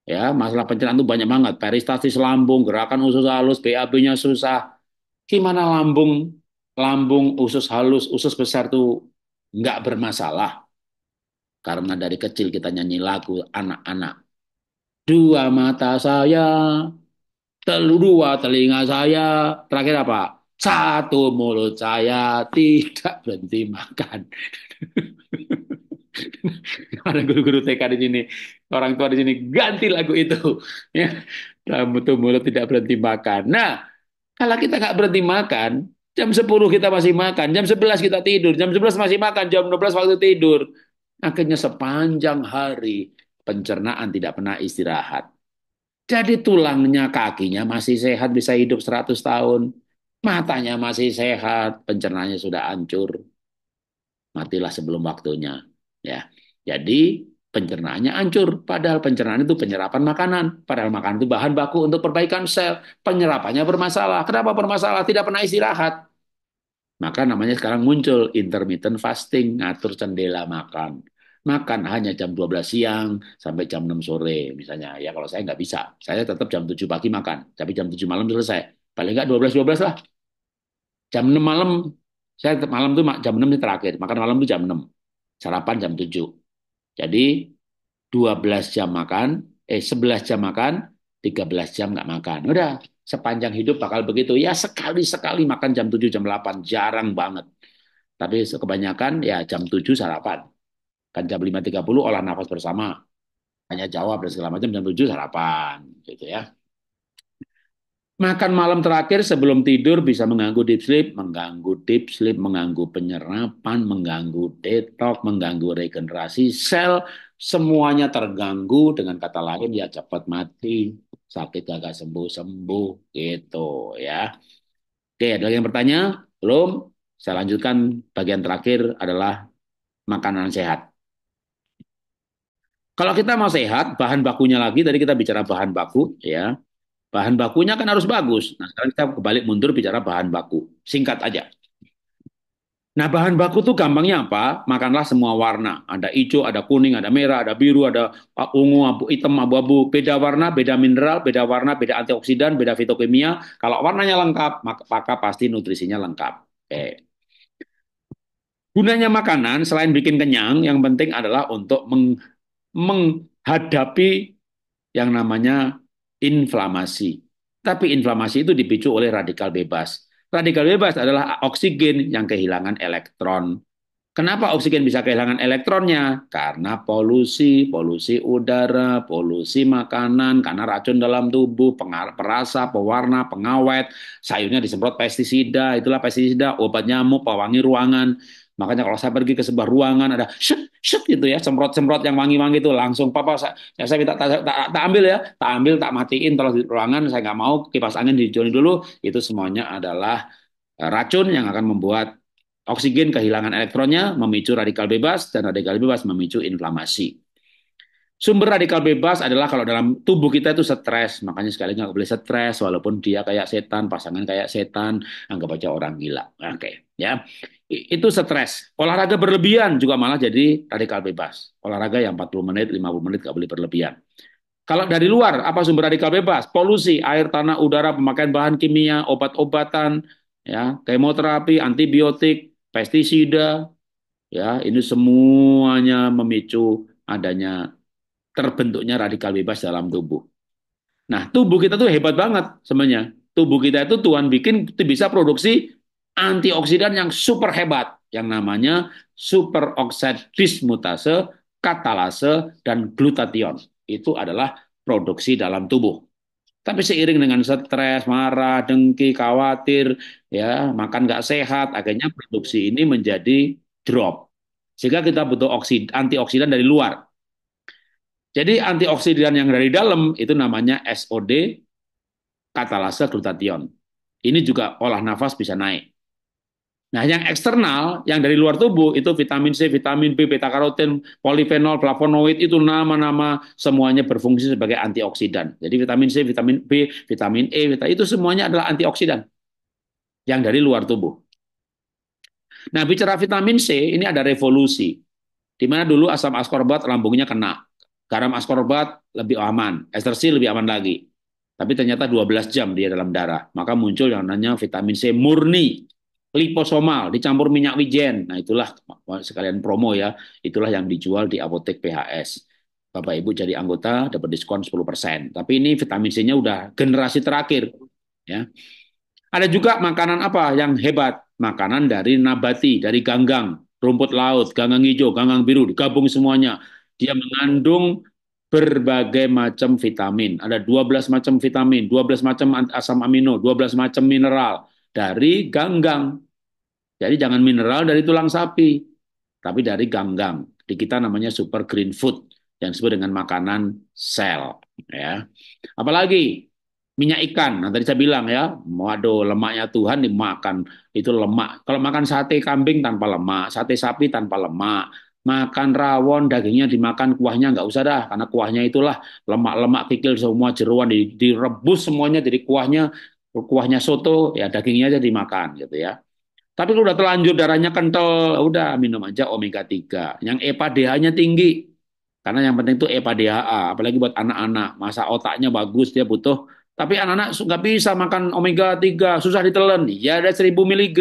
Ya, masalah pencernaan itu banyak banget. Peristasis lambung, gerakan usus halus, BAB-nya susah. Gimana lambung, lambung, usus halus, usus besar itu nggak bermasalah. Karena dari kecil kita nyanyi lagu anak-anak dua mata saya, telur dua telinga saya, terakhir apa? Satu mulut saya tidak berhenti makan. Ada guru-guru TK di sini, orang tua di sini ganti lagu itu. Ya, tuh mulut tidak berhenti makan. Nah, kalau kita nggak berhenti makan, jam 10 kita masih makan, jam 11 kita tidur, jam 11 masih makan, jam 12 waktu tidur. Akhirnya sepanjang hari pencernaan tidak pernah istirahat. Jadi tulangnya kakinya masih sehat bisa hidup 100 tahun. Matanya masih sehat, pencernaannya sudah hancur. Matilah sebelum waktunya, ya. Jadi pencernaannya hancur padahal pencernaan itu penyerapan makanan, padahal makanan itu bahan baku untuk perbaikan sel. Penyerapannya bermasalah. Kenapa bermasalah? Tidak pernah istirahat. Maka namanya sekarang muncul intermittent fasting, ngatur cendela makan makan hanya jam 12 siang sampai jam 6 sore misalnya. Ya kalau saya nggak bisa. Saya tetap jam 7 pagi makan, tapi jam 7 malam selesai. Paling nggak 12-12 lah. Jam 6 malam, saya malam tuh jam 6 terakhir. Makan malam tuh jam 6. Sarapan jam 7. Jadi 12 jam makan, eh 11 jam makan, 13 jam nggak makan. Udah, sepanjang hidup bakal begitu. Ya sekali-sekali makan jam 7, jam 8, jarang banget. Tapi kebanyakan ya jam 7 sarapan, Kan tiga 5.30 olah nafas bersama. Hanya jawab dan segala macam jam 7 sarapan gitu ya. Makan malam terakhir sebelum tidur bisa mengganggu deep sleep, mengganggu deep sleep, mengganggu penyerapan, mengganggu detox, mengganggu regenerasi sel, semuanya terganggu dengan kata lain ya cepat mati, sakit gagal sembuh-sembuh gitu ya. Oke, ada yang bertanya? Belum? Saya lanjutkan bagian terakhir adalah makanan sehat. Kalau kita mau sehat, bahan bakunya lagi tadi kita bicara bahan baku ya. Bahan bakunya kan harus bagus. Nah, sekarang kita kebalik mundur bicara bahan baku. Singkat aja. Nah, bahan baku tuh gampangnya apa? Makanlah semua warna. Ada hijau, ada kuning, ada merah, ada biru, ada ungu, abu, hitam, abu-abu. Beda warna, beda mineral, beda warna, beda antioksidan, beda fitokimia. Kalau warnanya lengkap, maka pasti nutrisinya lengkap. Oke. Gunanya makanan selain bikin kenyang, yang penting adalah untuk meng menghadapi yang namanya inflamasi. Tapi inflamasi itu dipicu oleh radikal bebas. Radikal bebas adalah oksigen yang kehilangan elektron. Kenapa oksigen bisa kehilangan elektronnya? Karena polusi, polusi udara, polusi makanan, karena racun dalam tubuh, perasa, pewarna, pengawet, sayurnya disemprot pestisida, itulah pestisida, obat nyamuk, pewangi ruangan. Makanya kalau saya pergi ke sebuah ruangan ada shuk shuk gitu ya, semprot-semprot yang wangi-wangi itu langsung papa saya, ya saya minta tak, tak, tak ambil ya, tak ambil, tak matiin terus di ruangan saya nggak mau kipas angin dijoni dulu, itu semuanya adalah e, racun yang akan membuat oksigen kehilangan elektronnya, memicu radikal bebas dan radikal bebas memicu inflamasi. Sumber radikal bebas adalah kalau dalam tubuh kita itu stres, makanya sekali nggak boleh stres walaupun dia kayak setan, pasangan kayak setan, anggap aja orang gila. Oke, okay, ya itu stres. Olahraga berlebihan juga malah jadi radikal bebas. Olahraga yang 40 menit, 50 menit nggak boleh berlebihan. Kalau dari luar, apa sumber radikal bebas? Polusi, air, tanah, udara, pemakaian bahan kimia, obat-obatan, ya, kemoterapi, antibiotik, pestisida, ya, ini semuanya memicu adanya terbentuknya radikal bebas dalam tubuh. Nah, tubuh kita tuh hebat banget sebenarnya. Tubuh kita itu Tuhan bikin bisa produksi antioksidan yang super hebat yang namanya superoxide dismutase, katalase, dan glutathione. Itu adalah produksi dalam tubuh. Tapi seiring dengan stres, marah, dengki, khawatir, ya makan nggak sehat, akhirnya produksi ini menjadi drop. Sehingga kita butuh oksid, antioksidan dari luar. Jadi antioksidan yang dari dalam itu namanya SOD, katalase glutathione. Ini juga olah nafas bisa naik. Nah, yang eksternal, yang dari luar tubuh itu vitamin C, vitamin B, beta karotin, polifenol, flavonoid itu nama-nama semuanya berfungsi sebagai antioksidan. Jadi vitamin C, vitamin B, vitamin E, vitamin, itu semuanya adalah antioksidan yang dari luar tubuh. Nah, bicara vitamin C ini ada revolusi. Di mana dulu asam askorbat lambungnya kena. Garam askorbat lebih aman, ester C lebih aman lagi. Tapi ternyata 12 jam dia dalam darah, maka muncul yang namanya vitamin C murni liposomal dicampur minyak wijen. Nah, itulah sekalian promo ya. Itulah yang dijual di apotek PHS. Bapak Ibu jadi anggota dapat diskon 10%. Tapi ini vitamin C-nya udah generasi terakhir ya. Ada juga makanan apa yang hebat? Makanan dari nabati, dari ganggang, rumput laut, ganggang hijau, ganggang biru, digabung semuanya. Dia mengandung berbagai macam vitamin. Ada 12 macam vitamin, 12 macam asam amino, 12 macam mineral, dari ganggang. Jadi jangan mineral dari tulang sapi, tapi dari ganggang. Di kita namanya super green food yang disebut dengan makanan sel. Ya, apalagi minyak ikan. Nah, tadi saya bilang ya, waduh lemaknya Tuhan dimakan itu lemak. Kalau makan sate kambing tanpa lemak, sate sapi tanpa lemak, makan rawon dagingnya dimakan kuahnya nggak usah dah karena kuahnya itulah lemak-lemak kikil semua jeruan direbus semuanya jadi kuahnya kuahnya soto ya dagingnya aja dimakan gitu ya tapi kalau udah terlanjur darahnya kental ya udah minum aja omega 3 yang EPA DHA-nya tinggi karena yang penting itu EPA DHA apalagi buat anak-anak masa otaknya bagus dia butuh tapi anak-anak nggak bisa makan omega 3, susah ditelan. Ya ada 1000 mg,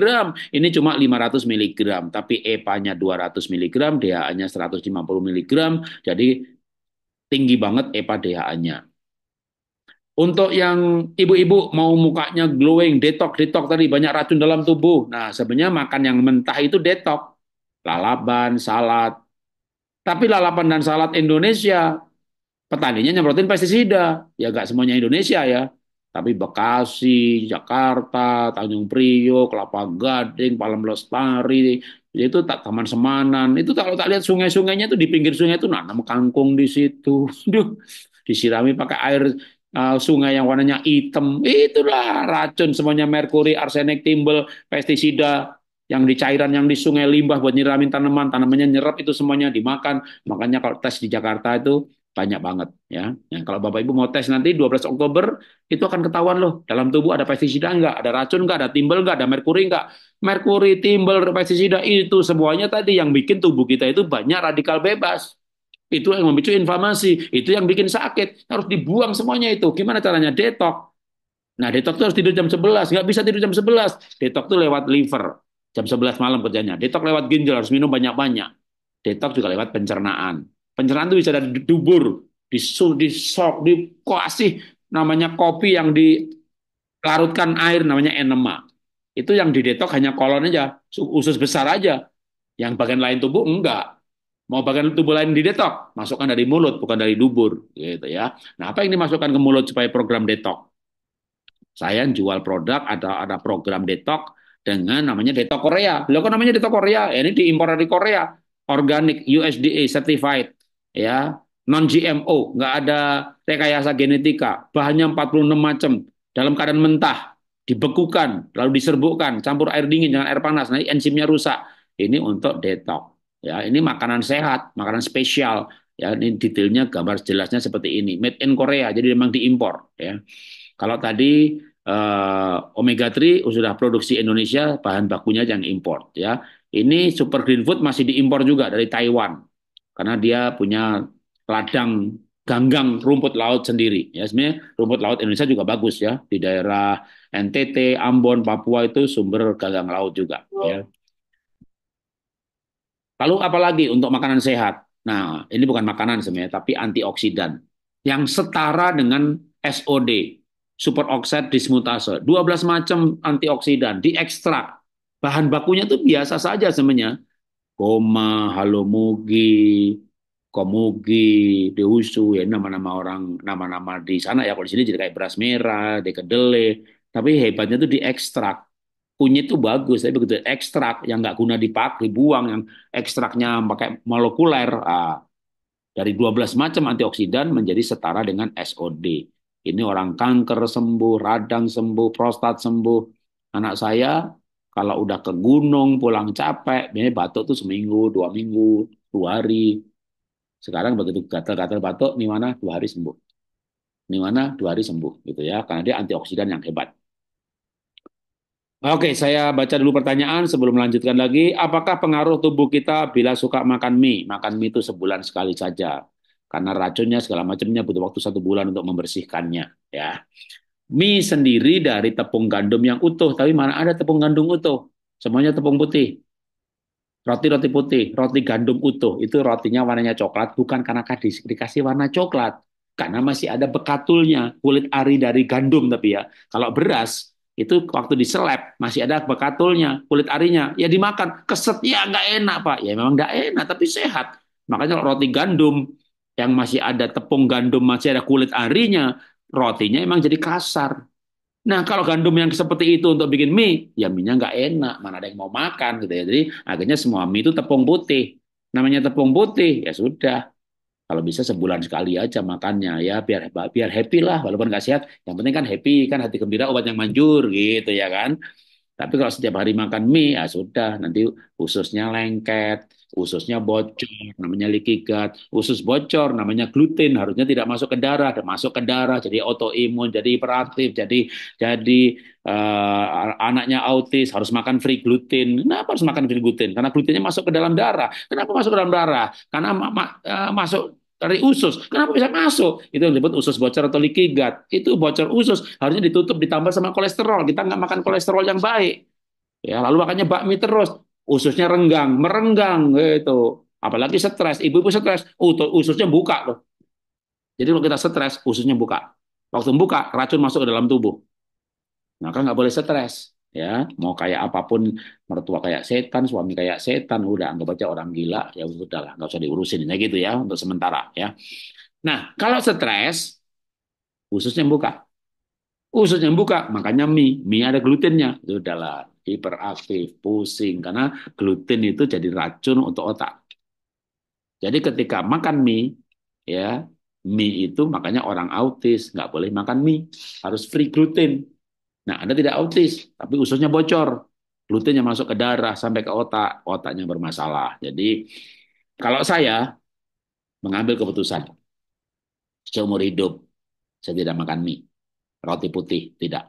ini cuma 500 mg. Tapi EPA-nya 200 mg, DHA-nya 150 mg. Jadi tinggi banget EPA DHA-nya. Untuk yang ibu-ibu mau mukanya glowing, detox, detox tadi banyak racun dalam tubuh. Nah, sebenarnya makan yang mentah itu detox. Lalapan, salad. Tapi lalapan dan salad Indonesia, petaninya nyemprotin pestisida. Ya gak semuanya Indonesia ya. Tapi Bekasi, Jakarta, Tanjung Priok, Kelapa Gading, Palem Lestari, itu tak Taman Semanan. Itu kalau tak lihat sungai-sungainya itu di pinggir sungai itu nanam kangkung di situ. Duh, disirami pakai air uh, sungai yang warnanya hitam, itulah racun semuanya merkuri, arsenik, timbel, pestisida yang di cairan yang di sungai limbah buat nyiramin tanaman, tanamannya nyerap itu semuanya dimakan. Makanya kalau tes di Jakarta itu banyak banget ya. ya kalau Bapak Ibu mau tes nanti 12 Oktober itu akan ketahuan loh dalam tubuh ada pestisida enggak, ada racun enggak, ada timbel enggak, ada merkuri enggak. Merkuri, timbel, pestisida itu semuanya tadi yang bikin tubuh kita itu banyak radikal bebas. Itu yang memicu inflamasi, itu yang bikin sakit. Harus dibuang semuanya itu. Gimana caranya? Detok. Nah, detok itu harus tidur jam 11. Nggak bisa tidur jam 11. Detok itu lewat liver. Jam 11 malam kerjanya. Detok lewat ginjal, harus minum banyak-banyak. Detok juga lewat pencernaan. Pencernaan itu bisa dari dubur, di sok, di dikasih namanya kopi yang dilarutkan air namanya enema. Itu yang didetok hanya kolon aja, usus besar aja. Yang bagian lain tubuh enggak Mau bagian tubuh lain di detok masukkan dari mulut bukan dari dubur, gitu ya. Nah, apa yang dimasukkan ke mulut supaya program detok? Saya jual produk ada ada program detok dengan namanya detok Korea. Lo kan namanya detok Korea, ya, ini diimpor dari Korea, organik USDA certified, ya, non GMO, nggak ada rekayasa genetika, bahannya 46 macam, dalam keadaan mentah, dibekukan, lalu diserbukkan, campur air dingin jangan air panas, nanti enzimnya rusak. Ini untuk detok. Ya, ini makanan sehat, makanan spesial. Ya, ini detailnya gambar jelasnya seperti ini. Made in Korea, jadi memang diimpor. Ya, kalau tadi eh, omega 3 sudah produksi Indonesia, bahan bakunya yang impor. Ya, ini super green food masih diimpor juga dari Taiwan karena dia punya ladang ganggang rumput laut sendiri. Ya, sebenarnya rumput laut Indonesia juga bagus ya di daerah NTT, Ambon, Papua itu sumber ganggang laut juga. Ya. Lalu apalagi untuk makanan sehat? Nah, ini bukan makanan sebenarnya, tapi antioksidan yang setara dengan SOD, (superoxide dismutase. 12 macam antioksidan diekstrak. Bahan bakunya itu biasa saja sebenarnya. Koma, halomugi, komugi, dehusu, ya nama-nama orang, nama-nama di sana ya. Kalau di sini jadi kayak beras merah, dekedele. Tapi hebatnya itu diekstrak kunyit itu bagus, tapi begitu ekstrak yang nggak guna dipakai, buang yang ekstraknya pakai molekuler ah, dari 12 macam antioksidan menjadi setara dengan SOD. Ini orang kanker sembuh, radang sembuh, prostat sembuh. Anak saya kalau udah ke gunung pulang capek, ini batuk tuh seminggu, dua minggu, dua hari. Sekarang begitu gatal-gatal batuk, ini mana dua hari sembuh. Ini mana dua hari sembuh gitu ya, karena dia antioksidan yang hebat. Oke, saya baca dulu pertanyaan sebelum melanjutkan lagi. Apakah pengaruh tubuh kita bila suka makan mie? Makan mie itu sebulan sekali saja. Karena racunnya segala macamnya butuh waktu satu bulan untuk membersihkannya. ya. Mie sendiri dari tepung gandum yang utuh. Tapi mana ada tepung gandum utuh? Semuanya tepung putih. Roti-roti putih, roti gandum utuh. Itu rotinya warnanya coklat, bukan karena kadis, dikasih warna coklat. Karena masih ada bekatulnya, kulit ari dari gandum tapi ya. Kalau beras, itu waktu diselep masih ada bekatulnya kulit arinya ya dimakan keset ya nggak enak pak ya memang nggak enak tapi sehat makanya roti gandum yang masih ada tepung gandum masih ada kulit arinya rotinya emang jadi kasar nah kalau gandum yang seperti itu untuk bikin mie ya minyak nggak enak mana ada yang mau makan gitu ya jadi akhirnya semua mie itu tepung putih namanya tepung putih ya sudah kalau bisa sebulan sekali aja makannya ya biar biar happy lah walaupun nggak sehat yang penting kan happy kan hati gembira obat yang manjur gitu ya kan tapi kalau setiap hari makan mie ya sudah nanti ususnya lengket ususnya bocor, namanya leaky gut, usus bocor, namanya gluten, harusnya tidak masuk ke darah, dan masuk ke darah, jadi autoimun, jadi hiperaktif, jadi jadi uh, anaknya autis harus makan free gluten. Kenapa harus makan free gluten? Karena glutennya masuk ke dalam darah. Kenapa masuk ke dalam darah? Karena ma ma eh, masuk dari usus. Kenapa bisa masuk? Itu yang disebut usus bocor atau leaky gut. Itu bocor usus harusnya ditutup ditambah sama kolesterol. Kita nggak makan kolesterol yang baik. Ya, lalu makannya bakmi terus ususnya renggang, merenggang gitu. Apalagi stres, ibu-ibu stres, uh, ususnya buka loh. Jadi kalau kita stres, ususnya buka. Waktu buka, racun masuk ke dalam tubuh. Maka nggak boleh stres. Ya, mau kayak apapun, mertua kayak setan, suami kayak setan, udah anggap aja orang gila, ya udah lah, nggak usah diurusin, ya gitu ya, untuk sementara ya. Nah, kalau stres, ususnya buka. Ususnya buka, makanya mie, mie ada glutennya, Udahlah, hiperaktif, pusing karena gluten itu jadi racun untuk otak. Jadi ketika makan mie, ya mie itu makanya orang autis nggak boleh makan mie, harus free gluten. Nah, Anda tidak autis, tapi ususnya bocor. Glutennya masuk ke darah sampai ke otak, otaknya bermasalah. Jadi kalau saya mengambil keputusan seumur hidup saya tidak makan mie, roti putih tidak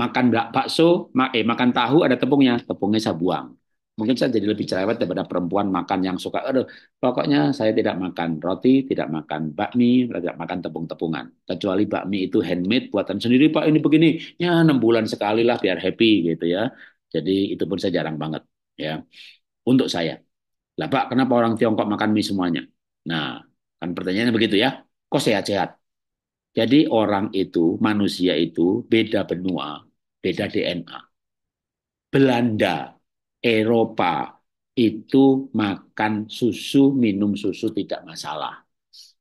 makan bakso, eh makan tahu ada tepungnya, tepungnya saya buang. Mungkin saya jadi lebih cerewet daripada perempuan makan yang suka, aduh, pokoknya saya tidak makan roti, tidak makan bakmi, tidak makan tepung-tepungan. Kecuali bakmi itu handmade, buatan sendiri, Pak, ini begini. Ya, enam bulan sekali lah biar happy gitu ya. Jadi itu pun saya jarang banget ya. Untuk saya. Lah, Pak, kenapa orang Tiongkok makan mie semuanya? Nah, kan pertanyaannya begitu ya. Kok sehat-sehat? Jadi orang itu, manusia itu beda benua, beda DNA. Belanda, Eropa itu makan susu, minum susu tidak masalah.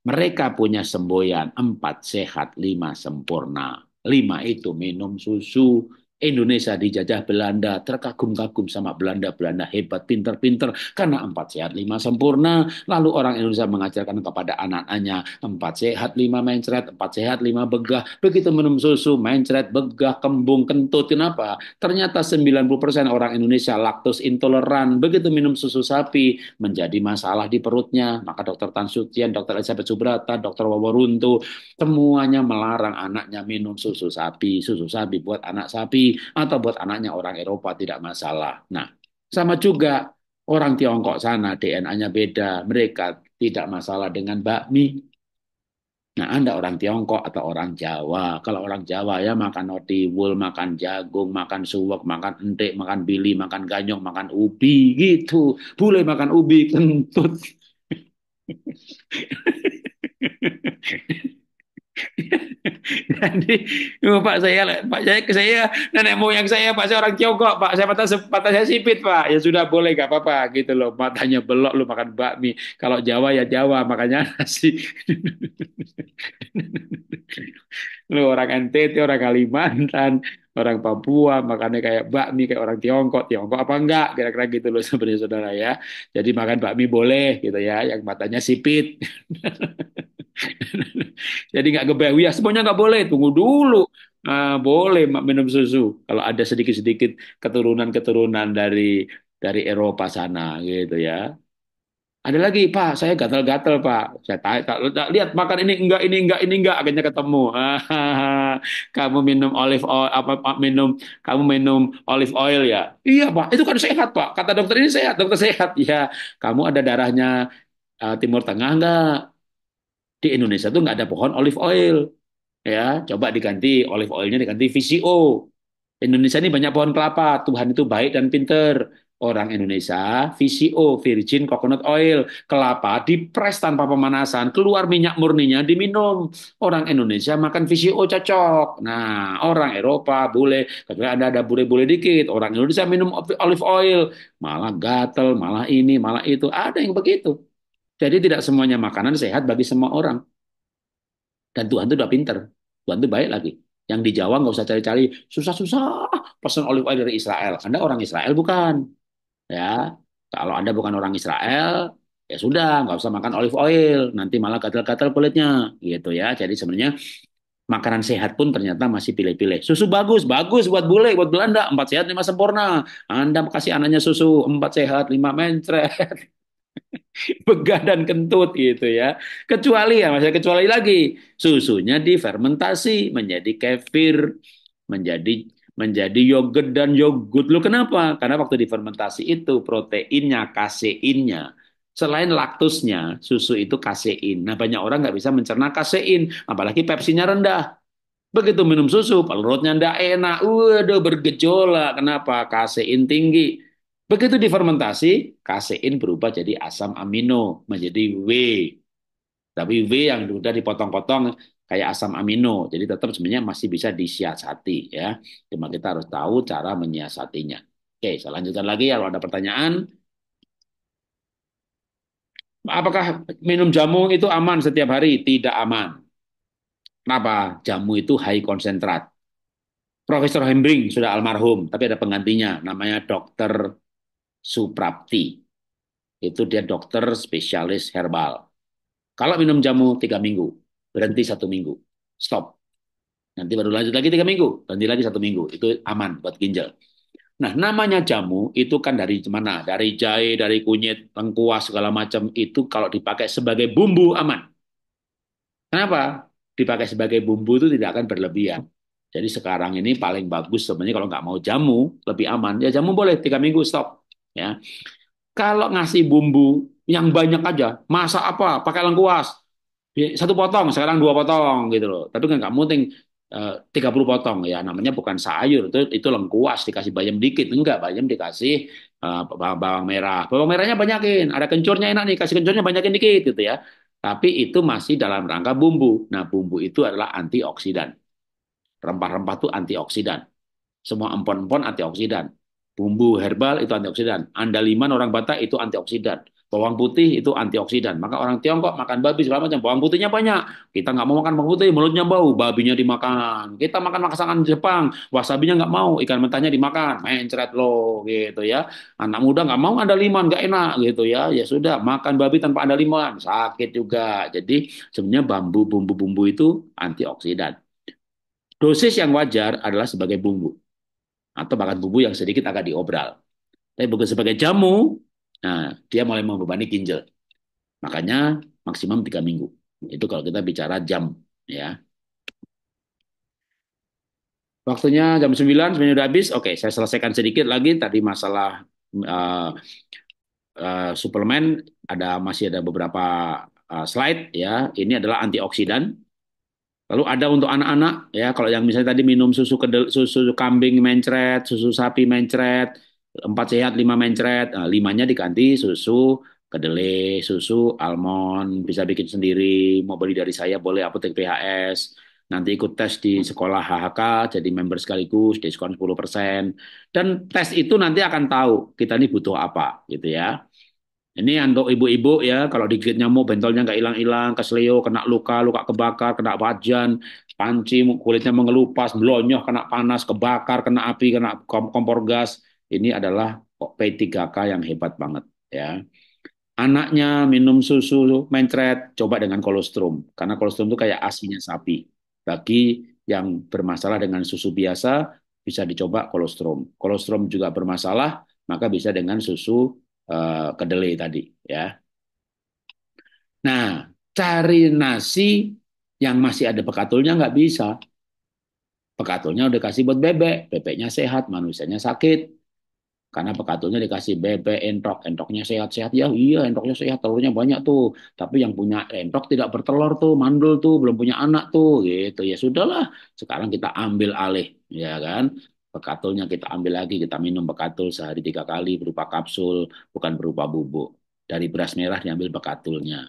Mereka punya semboyan empat sehat, lima sempurna. Lima itu minum susu, Indonesia dijajah Belanda, terkagum-kagum sama Belanda-Belanda hebat, pinter-pinter, karena empat sehat lima sempurna. Lalu orang Indonesia mengajarkan kepada anak-anaknya empat sehat lima mencret, empat sehat lima begah. Begitu minum susu, mencret, begah, kembung, kentut. Kenapa? Ternyata 90% orang Indonesia laktos intoleran. Begitu minum susu sapi, menjadi masalah di perutnya. Maka dokter Tan Sutian, dokter Elizabeth Subrata, dokter Waworuntu, semuanya melarang anaknya minum susu sapi. Susu sapi buat anak sapi atau buat anaknya orang Eropa tidak masalah. Nah, sama juga orang Tiongkok sana DNA-nya beda, mereka tidak masalah dengan bakmi. Nah, Anda orang Tiongkok atau orang Jawa. Kalau orang Jawa ya makan otiwul, makan jagung, makan suwak, makan entik, makan bili, makan ganyong, makan ubi gitu. Boleh makan ubi kentut. Jadi oh, Pak saya Pak saya ke saya nenek moyang saya Pak saya orang Tiongkok Pak saya mata patah saya sipit Pak ya sudah boleh gak apa-apa gitu loh matanya belok lu makan bakmi kalau Jawa ya Jawa makanya nasi lu orang NTT orang Kalimantan orang Papua makannya kayak bakmi kayak orang Tiongkok Tiongkok apa enggak kira-kira gitu loh sebenarnya saudara ya jadi makan bakmi boleh gitu ya yang matanya sipit Jadi nggak gebeh. ya semuanya nggak boleh, tunggu dulu. Nah, boleh minum susu kalau ada sedikit-sedikit keturunan-keturunan dari dari Eropa sana gitu ya. Ada lagi, Pak, saya gatal-gatal, Pak. Saya tak, tak, tak, lihat makan ini enggak, ini enggak, ini enggak, akhirnya ketemu. kamu minum olive oil, apa, minum, kamu minum olive oil ya? Iya, Pak, itu kan sehat, Pak. Kata dokter ini sehat, dokter sehat. Ya, kamu ada darahnya uh, Timur Tengah enggak? di Indonesia tuh nggak ada pohon olive oil. Ya, coba diganti olive oilnya diganti VCO. Indonesia ini banyak pohon kelapa. Tuhan itu baik dan pinter. Orang Indonesia, VCO, virgin coconut oil, kelapa dipres tanpa pemanasan, keluar minyak murninya diminum. Orang Indonesia makan VCO cocok. Nah, orang Eropa boleh, kecuali ada ada bule-bule dikit. Orang Indonesia minum olive oil, malah gatel, malah ini, malah itu. Ada yang begitu. Jadi tidak semuanya makanan sehat bagi semua orang. Dan Tuhan itu udah pinter. Tuhan itu baik lagi. Yang di Jawa nggak usah cari-cari susah-susah pesan olive oil dari Israel. Anda orang Israel bukan? Ya, kalau Anda bukan orang Israel, ya sudah nggak usah makan olive oil. Nanti malah gatal-gatal kulitnya, gitu ya. Jadi sebenarnya makanan sehat pun ternyata masih pilih-pilih. Susu bagus, bagus buat bule, buat Belanda. Empat sehat, lima sempurna. Anda kasih anaknya susu, empat sehat, lima mencret. begah dan kentut gitu ya. Kecuali ya masih kecuali lagi susunya difermentasi menjadi kefir, menjadi menjadi yogurt dan yogurt. Lu kenapa? Karena waktu difermentasi itu proteinnya, kaseinnya. Selain laktusnya, susu itu kasein. Nah banyak orang nggak bisa mencerna kasein, apalagi pepsinya rendah. Begitu minum susu, perutnya ndak enak, waduh bergejolak. Kenapa? Kasein tinggi Begitu difermentasi, kasein berubah jadi asam amino, menjadi W. Tapi W yang sudah dipotong-potong kayak asam amino. Jadi tetap sebenarnya masih bisa disiasati ya. Cuma kita harus tahu cara menyiasatinya. Oke, saya lanjutkan lagi ya, kalau ada pertanyaan. Apakah minum jamu itu aman setiap hari? Tidak aman. Kenapa? Jamu itu high konsentrat. Profesor Hembring sudah almarhum, tapi ada penggantinya namanya Dr. Suprapti. Itu dia dokter spesialis herbal. Kalau minum jamu tiga minggu, berhenti satu minggu, stop. Nanti baru lanjut lagi tiga minggu, berhenti lagi satu minggu. Itu aman buat ginjal. Nah, namanya jamu itu kan dari mana? Dari jahe, dari kunyit, lengkuas, segala macam itu kalau dipakai sebagai bumbu aman. Kenapa? Dipakai sebagai bumbu itu tidak akan berlebihan. Jadi sekarang ini paling bagus sebenarnya kalau nggak mau jamu, lebih aman. Ya jamu boleh, tiga minggu stop ya kalau ngasih bumbu yang banyak aja masa apa pakai lengkuas satu potong sekarang dua potong gitu loh tapi kan kamu ting eh, tiga puluh potong ya namanya bukan sayur itu itu lengkuas dikasih bayam dikit enggak bayam dikasih uh, bawang merah bawang merahnya banyakin ada kencurnya enak nih kasih kencurnya banyakin dikit gitu ya tapi itu masih dalam rangka bumbu nah bumbu itu adalah antioksidan rempah-rempah itu antioksidan semua empon-empon antioksidan Bumbu herbal itu antioksidan. Andaliman orang Batak itu antioksidan. Bawang putih itu antioksidan. Maka orang Tiongkok makan babi segala macam. Bawang putihnya banyak. Kita nggak mau makan bawang putih, mulutnya bau, babinya dimakan. Kita makan makanan Jepang, wasabinya nggak mau, ikan mentahnya dimakan. Mencret lo gitu ya. Anak muda nggak mau andaliman, nggak enak gitu ya. Ya sudah, makan babi tanpa andaliman, sakit juga. Jadi sebenarnya bambu bumbu-bumbu itu antioksidan. Dosis yang wajar adalah sebagai bumbu atau makan bumbu yang sedikit agak diobral. Tapi bukan sebagai jamu, nah dia mulai membebani ginjal. Makanya maksimum tiga minggu. Itu kalau kita bicara jam, ya. Waktunya jam 9, sebenarnya udah habis. Oke, saya selesaikan sedikit lagi tadi masalah uh, uh, suplemen ada masih ada beberapa uh, slide ya. Ini adalah antioksidan Lalu ada untuk anak-anak ya kalau yang misalnya tadi minum susu kedel, susu kambing mencret, susu sapi mencret, empat sehat lima mencret, nah, limanya diganti susu kedelai, susu almond, bisa bikin sendiri, mau beli dari saya boleh apotek PHS. Nanti ikut tes di sekolah HHK, jadi member sekaligus, diskon 10%. Dan tes itu nanti akan tahu kita ini butuh apa gitu ya. Ini untuk ibu-ibu ya, kalau digigit nyamuk bentolnya nggak hilang-hilang, kesleo, kena luka, luka kebakar, kena wajan, panci, kulitnya mengelupas, blonyoh, kena panas, kebakar, kena api, kena kompor gas. Ini adalah P3K yang hebat banget ya. Anaknya minum susu mencret, coba dengan kolostrum. Karena kolostrum itu kayak asinya sapi. Bagi yang bermasalah dengan susu biasa, bisa dicoba kolostrum. Kolostrum juga bermasalah, maka bisa dengan susu Eh, kedelai tadi ya. Nah, cari nasi yang masih ada pekatulnya nggak bisa. Pekatulnya udah kasih buat bebek, bebeknya sehat, manusianya sakit. Karena pekatulnya dikasih bebek entok, entoknya sehat-sehat. Ya iya entoknya sehat, telurnya banyak tuh. Tapi yang punya entok tidak bertelur tuh, mandul tuh, belum punya anak tuh gitu. Ya sudahlah, sekarang kita ambil alih ya kan bekatulnya kita ambil lagi, kita minum bekatul sehari tiga kali berupa kapsul, bukan berupa bubuk. Dari beras merah diambil bekatulnya.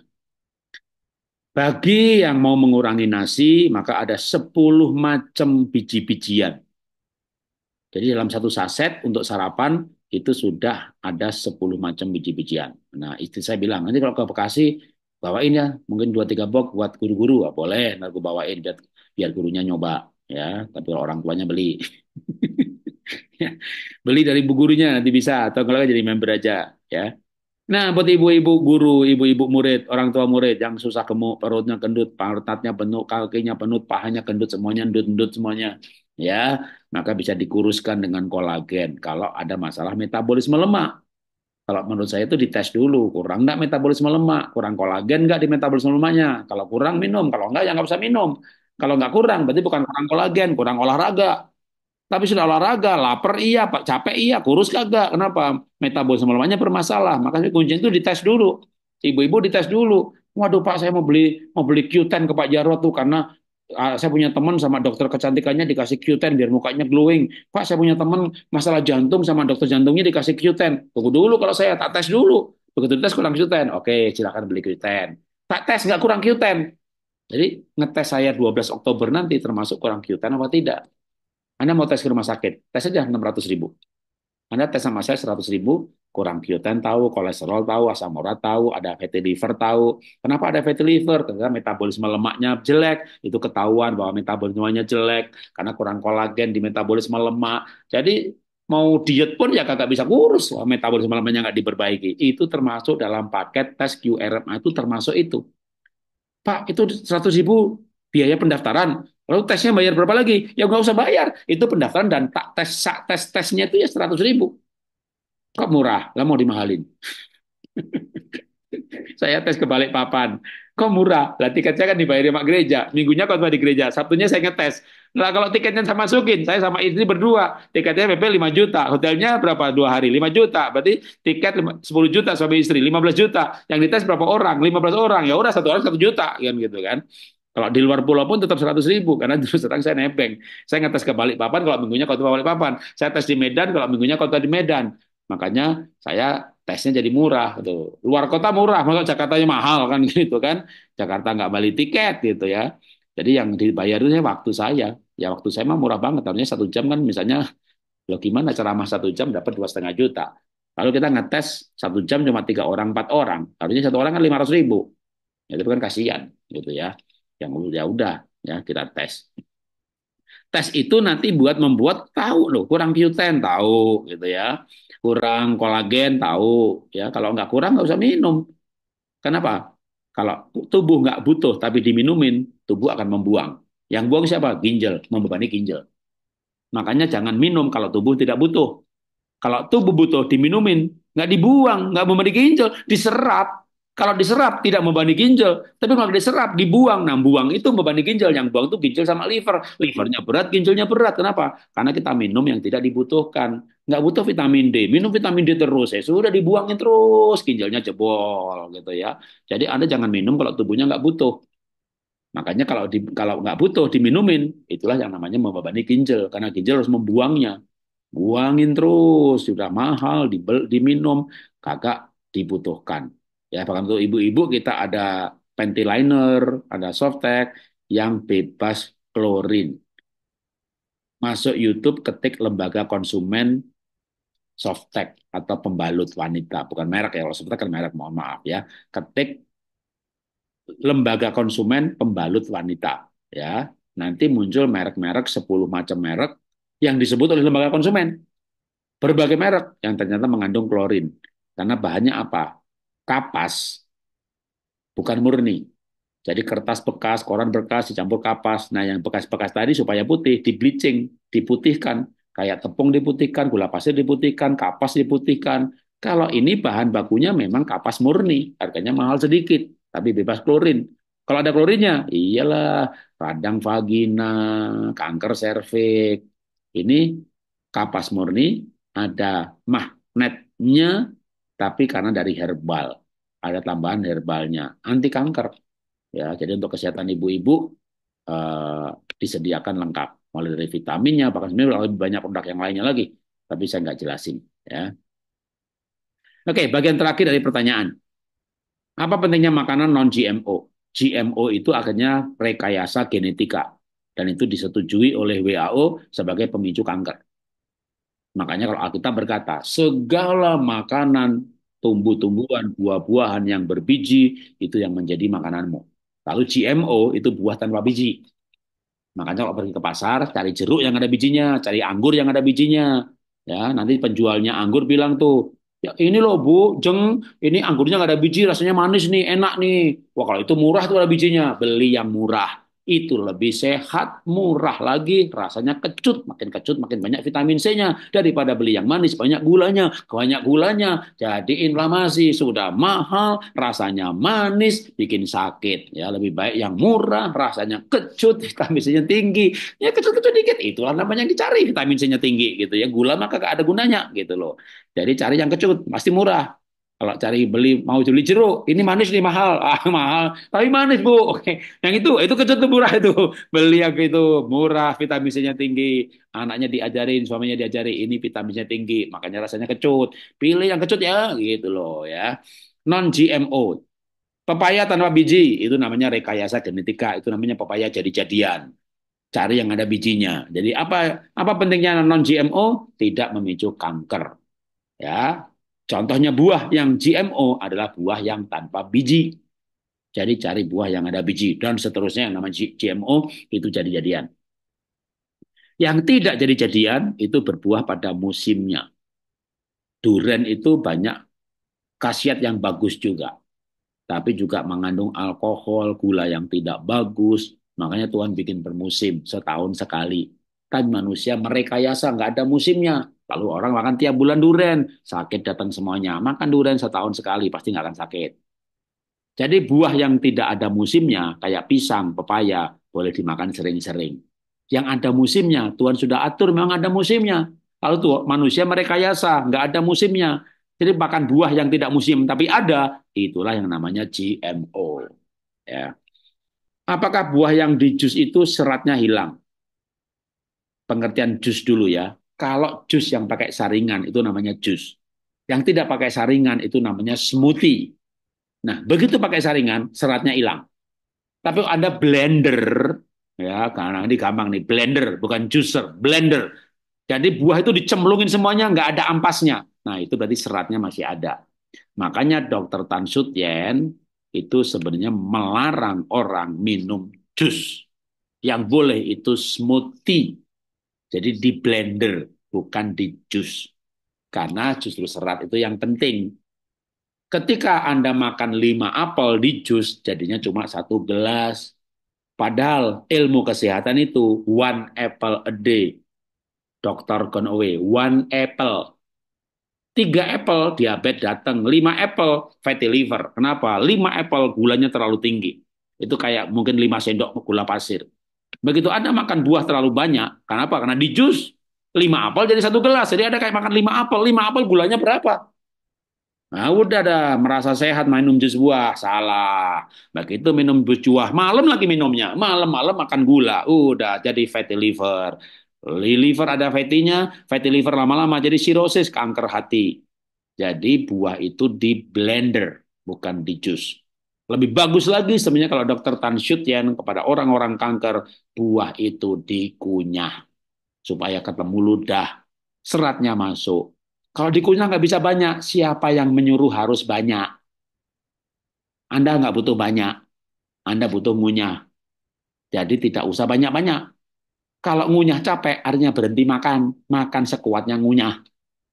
Bagi yang mau mengurangi nasi, maka ada 10 macam biji-bijian. Jadi dalam satu saset untuk sarapan, itu sudah ada 10 macam biji-bijian. Nah, istri saya bilang, nanti kalau ke Bekasi, bawain ya, mungkin 2-3 box buat guru-guru. boleh, nanti aku bawain biar, biar gurunya nyoba. ya Tapi orang tuanya beli. Ya. Beli dari bu gurunya nanti bisa atau kalau jadi member aja ya. Nah, buat ibu-ibu guru, ibu-ibu murid, orang tua murid yang susah kemuk, perutnya kendut, pantatnya penuh, kakinya penuh, pahanya kendut, semuanya endut-endut semuanya. Ya, maka bisa dikuruskan dengan kolagen kalau ada masalah metabolisme lemak. Kalau menurut saya itu dites dulu, kurang nggak metabolisme lemak, kurang kolagen nggak di metabolisme lemaknya. Kalau kurang minum, kalau nggak ya nggak usah minum. Kalau nggak kurang berarti bukan kurang kolagen, kurang olahraga, tapi sudah olahraga, lapar iya, pak capek iya, kurus kagak. Kenapa? Metabolisme lemahnya bermasalah. Makanya kuncinya itu dites dulu. Ibu-ibu dites dulu. Waduh pak, saya mau beli mau beli Q10 ke Pak Jarwo tuh karena uh, saya punya teman sama dokter kecantikannya dikasih Q10 biar mukanya glowing. Pak, saya punya teman masalah jantung sama dokter jantungnya dikasih Q10. Tunggu dulu kalau saya tak tes dulu. Begitu tes kurang Q10. Oke, silakan beli Q10. Tak tes nggak kurang Q10. Jadi ngetes saya 12 Oktober nanti termasuk kurang Q10 apa tidak? Anda mau tes ke rumah sakit, tes aja 600 ribu. Anda tes sama saya 100 ribu, kurang gluten tahu, kolesterol tahu, asam urat tahu, ada fatty liver tahu. Kenapa ada fatty liver? Karena metabolisme lemaknya jelek, itu ketahuan bahwa metabolismenya jelek karena kurang kolagen di metabolisme lemak. Jadi mau diet pun ya kagak bisa kurus, Wah, metabolisme lemaknya nggak diperbaiki. Itu termasuk dalam paket tes QRMA itu termasuk itu. Pak, itu 100 ribu biaya pendaftaran. Lalu tesnya bayar berapa lagi? Ya nggak usah bayar. Itu pendaftaran dan tak tes sak tes tesnya itu ya seratus ribu. Kok murah? Lah mau dimahalin. saya tes ke balik papan. Kok murah? Lah tiketnya kan dibayar mak gereja. Minggunya kok di gereja. Sabtunya saya ngetes. Nah kalau tiketnya sama masukin, saya sama istri berdua. Tiketnya PP 5 juta. Hotelnya berapa? Dua hari. 5 juta. Berarti tiket 10 juta suami istri. 15 juta. Yang dites berapa orang? 15 orang. Ya udah satu orang satu juta. Kan gitu kan. Kalau di luar pulau pun tetap 100 ribu, karena terus terang saya nebeng. Saya ngetes ke Balikpapan kalau minggunya kota Balikpapan. Saya tes di Medan kalau minggunya kota di Medan. Makanya saya tesnya jadi murah gitu. Luar kota murah, masa Jakarta mahal kan gitu kan. Jakarta nggak beli tiket gitu ya. Jadi yang dibayar itu ya waktu saya. Ya waktu saya mah murah banget. Harusnya satu jam kan misalnya, lo gimana ceramah satu jam dapat dua setengah juta. Lalu kita ngetes satu jam cuma tiga orang, empat orang. Harusnya satu orang kan lima ratus ribu. Ya, itu kan kasihan gitu ya yang ya udah ya kita tes tes itu nanti buat membuat tahu loh kurang gluten tahu gitu ya kurang kolagen tahu ya kalau nggak kurang nggak usah minum kenapa kalau tubuh nggak butuh tapi diminumin tubuh akan membuang yang buang siapa ginjal membebani ginjal makanya jangan minum kalau tubuh tidak butuh kalau tubuh butuh diminumin nggak dibuang nggak membebani ginjal diserap kalau diserap tidak membebani ginjal, tapi kalau diserap dibuang, nah buang itu membebani ginjal, yang buang itu ginjal sama liver, livernya berat, ginjalnya berat. Kenapa? Karena kita minum yang tidak dibutuhkan, nggak butuh vitamin D, minum vitamin D terus, ya sudah dibuangin terus, ginjalnya jebol gitu ya. Jadi anda jangan minum kalau tubuhnya nggak butuh. Makanya kalau di, kalau nggak butuh diminumin, itulah yang namanya membebani ginjal, karena ginjal harus membuangnya. Buangin terus, sudah mahal, dibel, diminum, kagak dibutuhkan. Ya, bahkan untuk ibu-ibu kita ada panty liner, ada softtek yang bebas klorin. Masuk YouTube ketik lembaga konsumen softtek atau pembalut wanita, bukan merek ya, kalau softtek kan merek, mohon maaf ya. Ketik lembaga konsumen pembalut wanita ya. Nanti muncul merek-merek 10 macam merek yang disebut oleh lembaga konsumen. Berbagai merek yang ternyata mengandung klorin. Karena bahannya apa? kapas, bukan murni. Jadi kertas bekas, koran bekas dicampur kapas. Nah, yang bekas-bekas tadi supaya putih, di bleaching, diputihkan. Kayak tepung diputihkan, gula pasir diputihkan, kapas diputihkan. Kalau ini bahan bakunya memang kapas murni, harganya mahal sedikit, tapi bebas klorin. Kalau ada klorinnya, iyalah radang vagina, kanker serviks. Ini kapas murni ada magnetnya tapi karena dari herbal ada tambahan herbalnya anti kanker ya jadi untuk kesehatan ibu-ibu eh, disediakan lengkap mulai dari vitaminnya bahkan sebenarnya lebih banyak produk yang lainnya lagi tapi saya nggak jelasin ya oke bagian terakhir dari pertanyaan apa pentingnya makanan non GMO GMO itu akhirnya rekayasa genetika dan itu disetujui oleh WHO sebagai pemicu kanker. Makanya kalau Alkitab berkata, segala makanan tumbuh-tumbuhan, buah-buahan yang berbiji itu yang menjadi makananmu. Lalu GMO itu buah tanpa biji. Makanya kalau pergi ke pasar cari jeruk yang ada bijinya, cari anggur yang ada bijinya. Ya, nanti penjualnya anggur bilang tuh, Ya ini loh Bu, jeng, ini anggurnya nggak ada biji, rasanya manis nih, enak nih. Wah kalau itu murah tuh ada bijinya, beli yang murah itu lebih sehat, murah lagi, rasanya kecut, makin kecut makin banyak vitamin C-nya daripada beli yang manis banyak gulanya, banyak gulanya jadi inflamasi, sudah mahal, rasanya manis, bikin sakit. Ya lebih baik yang murah, rasanya kecut, vitamin C-nya tinggi. Ya kecut-kecut dikit, itulah namanya yang dicari vitamin C-nya tinggi gitu ya. Gula maka gak ada gunanya gitu loh. Jadi cari yang kecut, pasti murah. Kalau cari beli mau beli jeruk, ini manis nih mahal, ah mahal, tapi manis bu. Oke, yang itu itu kecut murah itu beli yang itu murah, vitamin C-nya tinggi, anaknya diajarin, suaminya diajari ini vitaminnya tinggi, makanya rasanya kecut. Pilih yang kecut ya, gitu loh ya. Non GMO, pepaya tanpa biji itu namanya rekayasa genetika, itu namanya pepaya jadi-jadian. Cari yang ada bijinya. Jadi apa apa pentingnya non GMO? Tidak memicu kanker. Ya, Contohnya buah yang GMO adalah buah yang tanpa biji. Jadi cari buah yang ada biji dan seterusnya yang namanya GMO itu jadi-jadian. Yang tidak jadi-jadian itu berbuah pada musimnya. Duren itu banyak khasiat yang bagus juga. Tapi juga mengandung alkohol, gula yang tidak bagus. Makanya Tuhan bikin bermusim setahun sekali. Kan manusia merekayasa, nggak ada musimnya. Lalu orang makan tiap bulan durian, sakit datang semuanya. Makan durian setahun sekali, pasti nggak akan sakit. Jadi buah yang tidak ada musimnya, kayak pisang, pepaya, boleh dimakan sering-sering. Yang ada musimnya, Tuhan sudah atur memang ada musimnya. Lalu tuh manusia merekayasa, nggak ada musimnya. Jadi makan buah yang tidak musim tapi ada, itulah yang namanya GMO. Ya. Apakah buah yang di jus itu seratnya hilang? pengertian jus dulu ya. Kalau jus yang pakai saringan itu namanya jus. Yang tidak pakai saringan itu namanya smoothie. Nah, begitu pakai saringan, seratnya hilang. Tapi kalau Anda blender, ya karena ini gampang nih, blender, bukan juicer, blender. Jadi buah itu dicemplungin semuanya, nggak ada ampasnya. Nah, itu berarti seratnya masih ada. Makanya dokter Tan Sutyen itu sebenarnya melarang orang minum jus. Yang boleh itu smoothie jadi di blender, bukan di jus. Karena justru serat itu yang penting. Ketika Anda makan 5 apel di jus, jadinya cuma satu gelas. Padahal ilmu kesehatan itu one apple a day. Dokter gone away, one apple. Tiga apple diabetes datang, lima apple fatty liver. Kenapa? Lima apple gulanya terlalu tinggi. Itu kayak mungkin lima sendok gula pasir. Begitu Anda makan buah terlalu banyak, kenapa? Karena di jus lima apel jadi satu gelas. Jadi ada kayak makan lima apel, lima apel gulanya berapa? Nah, udah dah merasa sehat minum jus buah, salah. Begitu minum jus buah, malam lagi minumnya, malam-malam makan gula, udah jadi fatty liver. Liver ada fatty-nya, fatty liver lama-lama jadi sirosis, kanker hati. Jadi buah itu di blender, bukan di jus. Lebih bagus lagi sebenarnya kalau dokter Tan Shutian kepada orang-orang kanker buah itu dikunyah supaya ketemu ludah, seratnya masuk. Kalau dikunyah nggak bisa banyak, siapa yang menyuruh harus banyak? Anda nggak butuh banyak, Anda butuh ngunyah. Jadi tidak usah banyak-banyak. Kalau ngunyah capek, artinya berhenti makan, makan sekuatnya ngunyah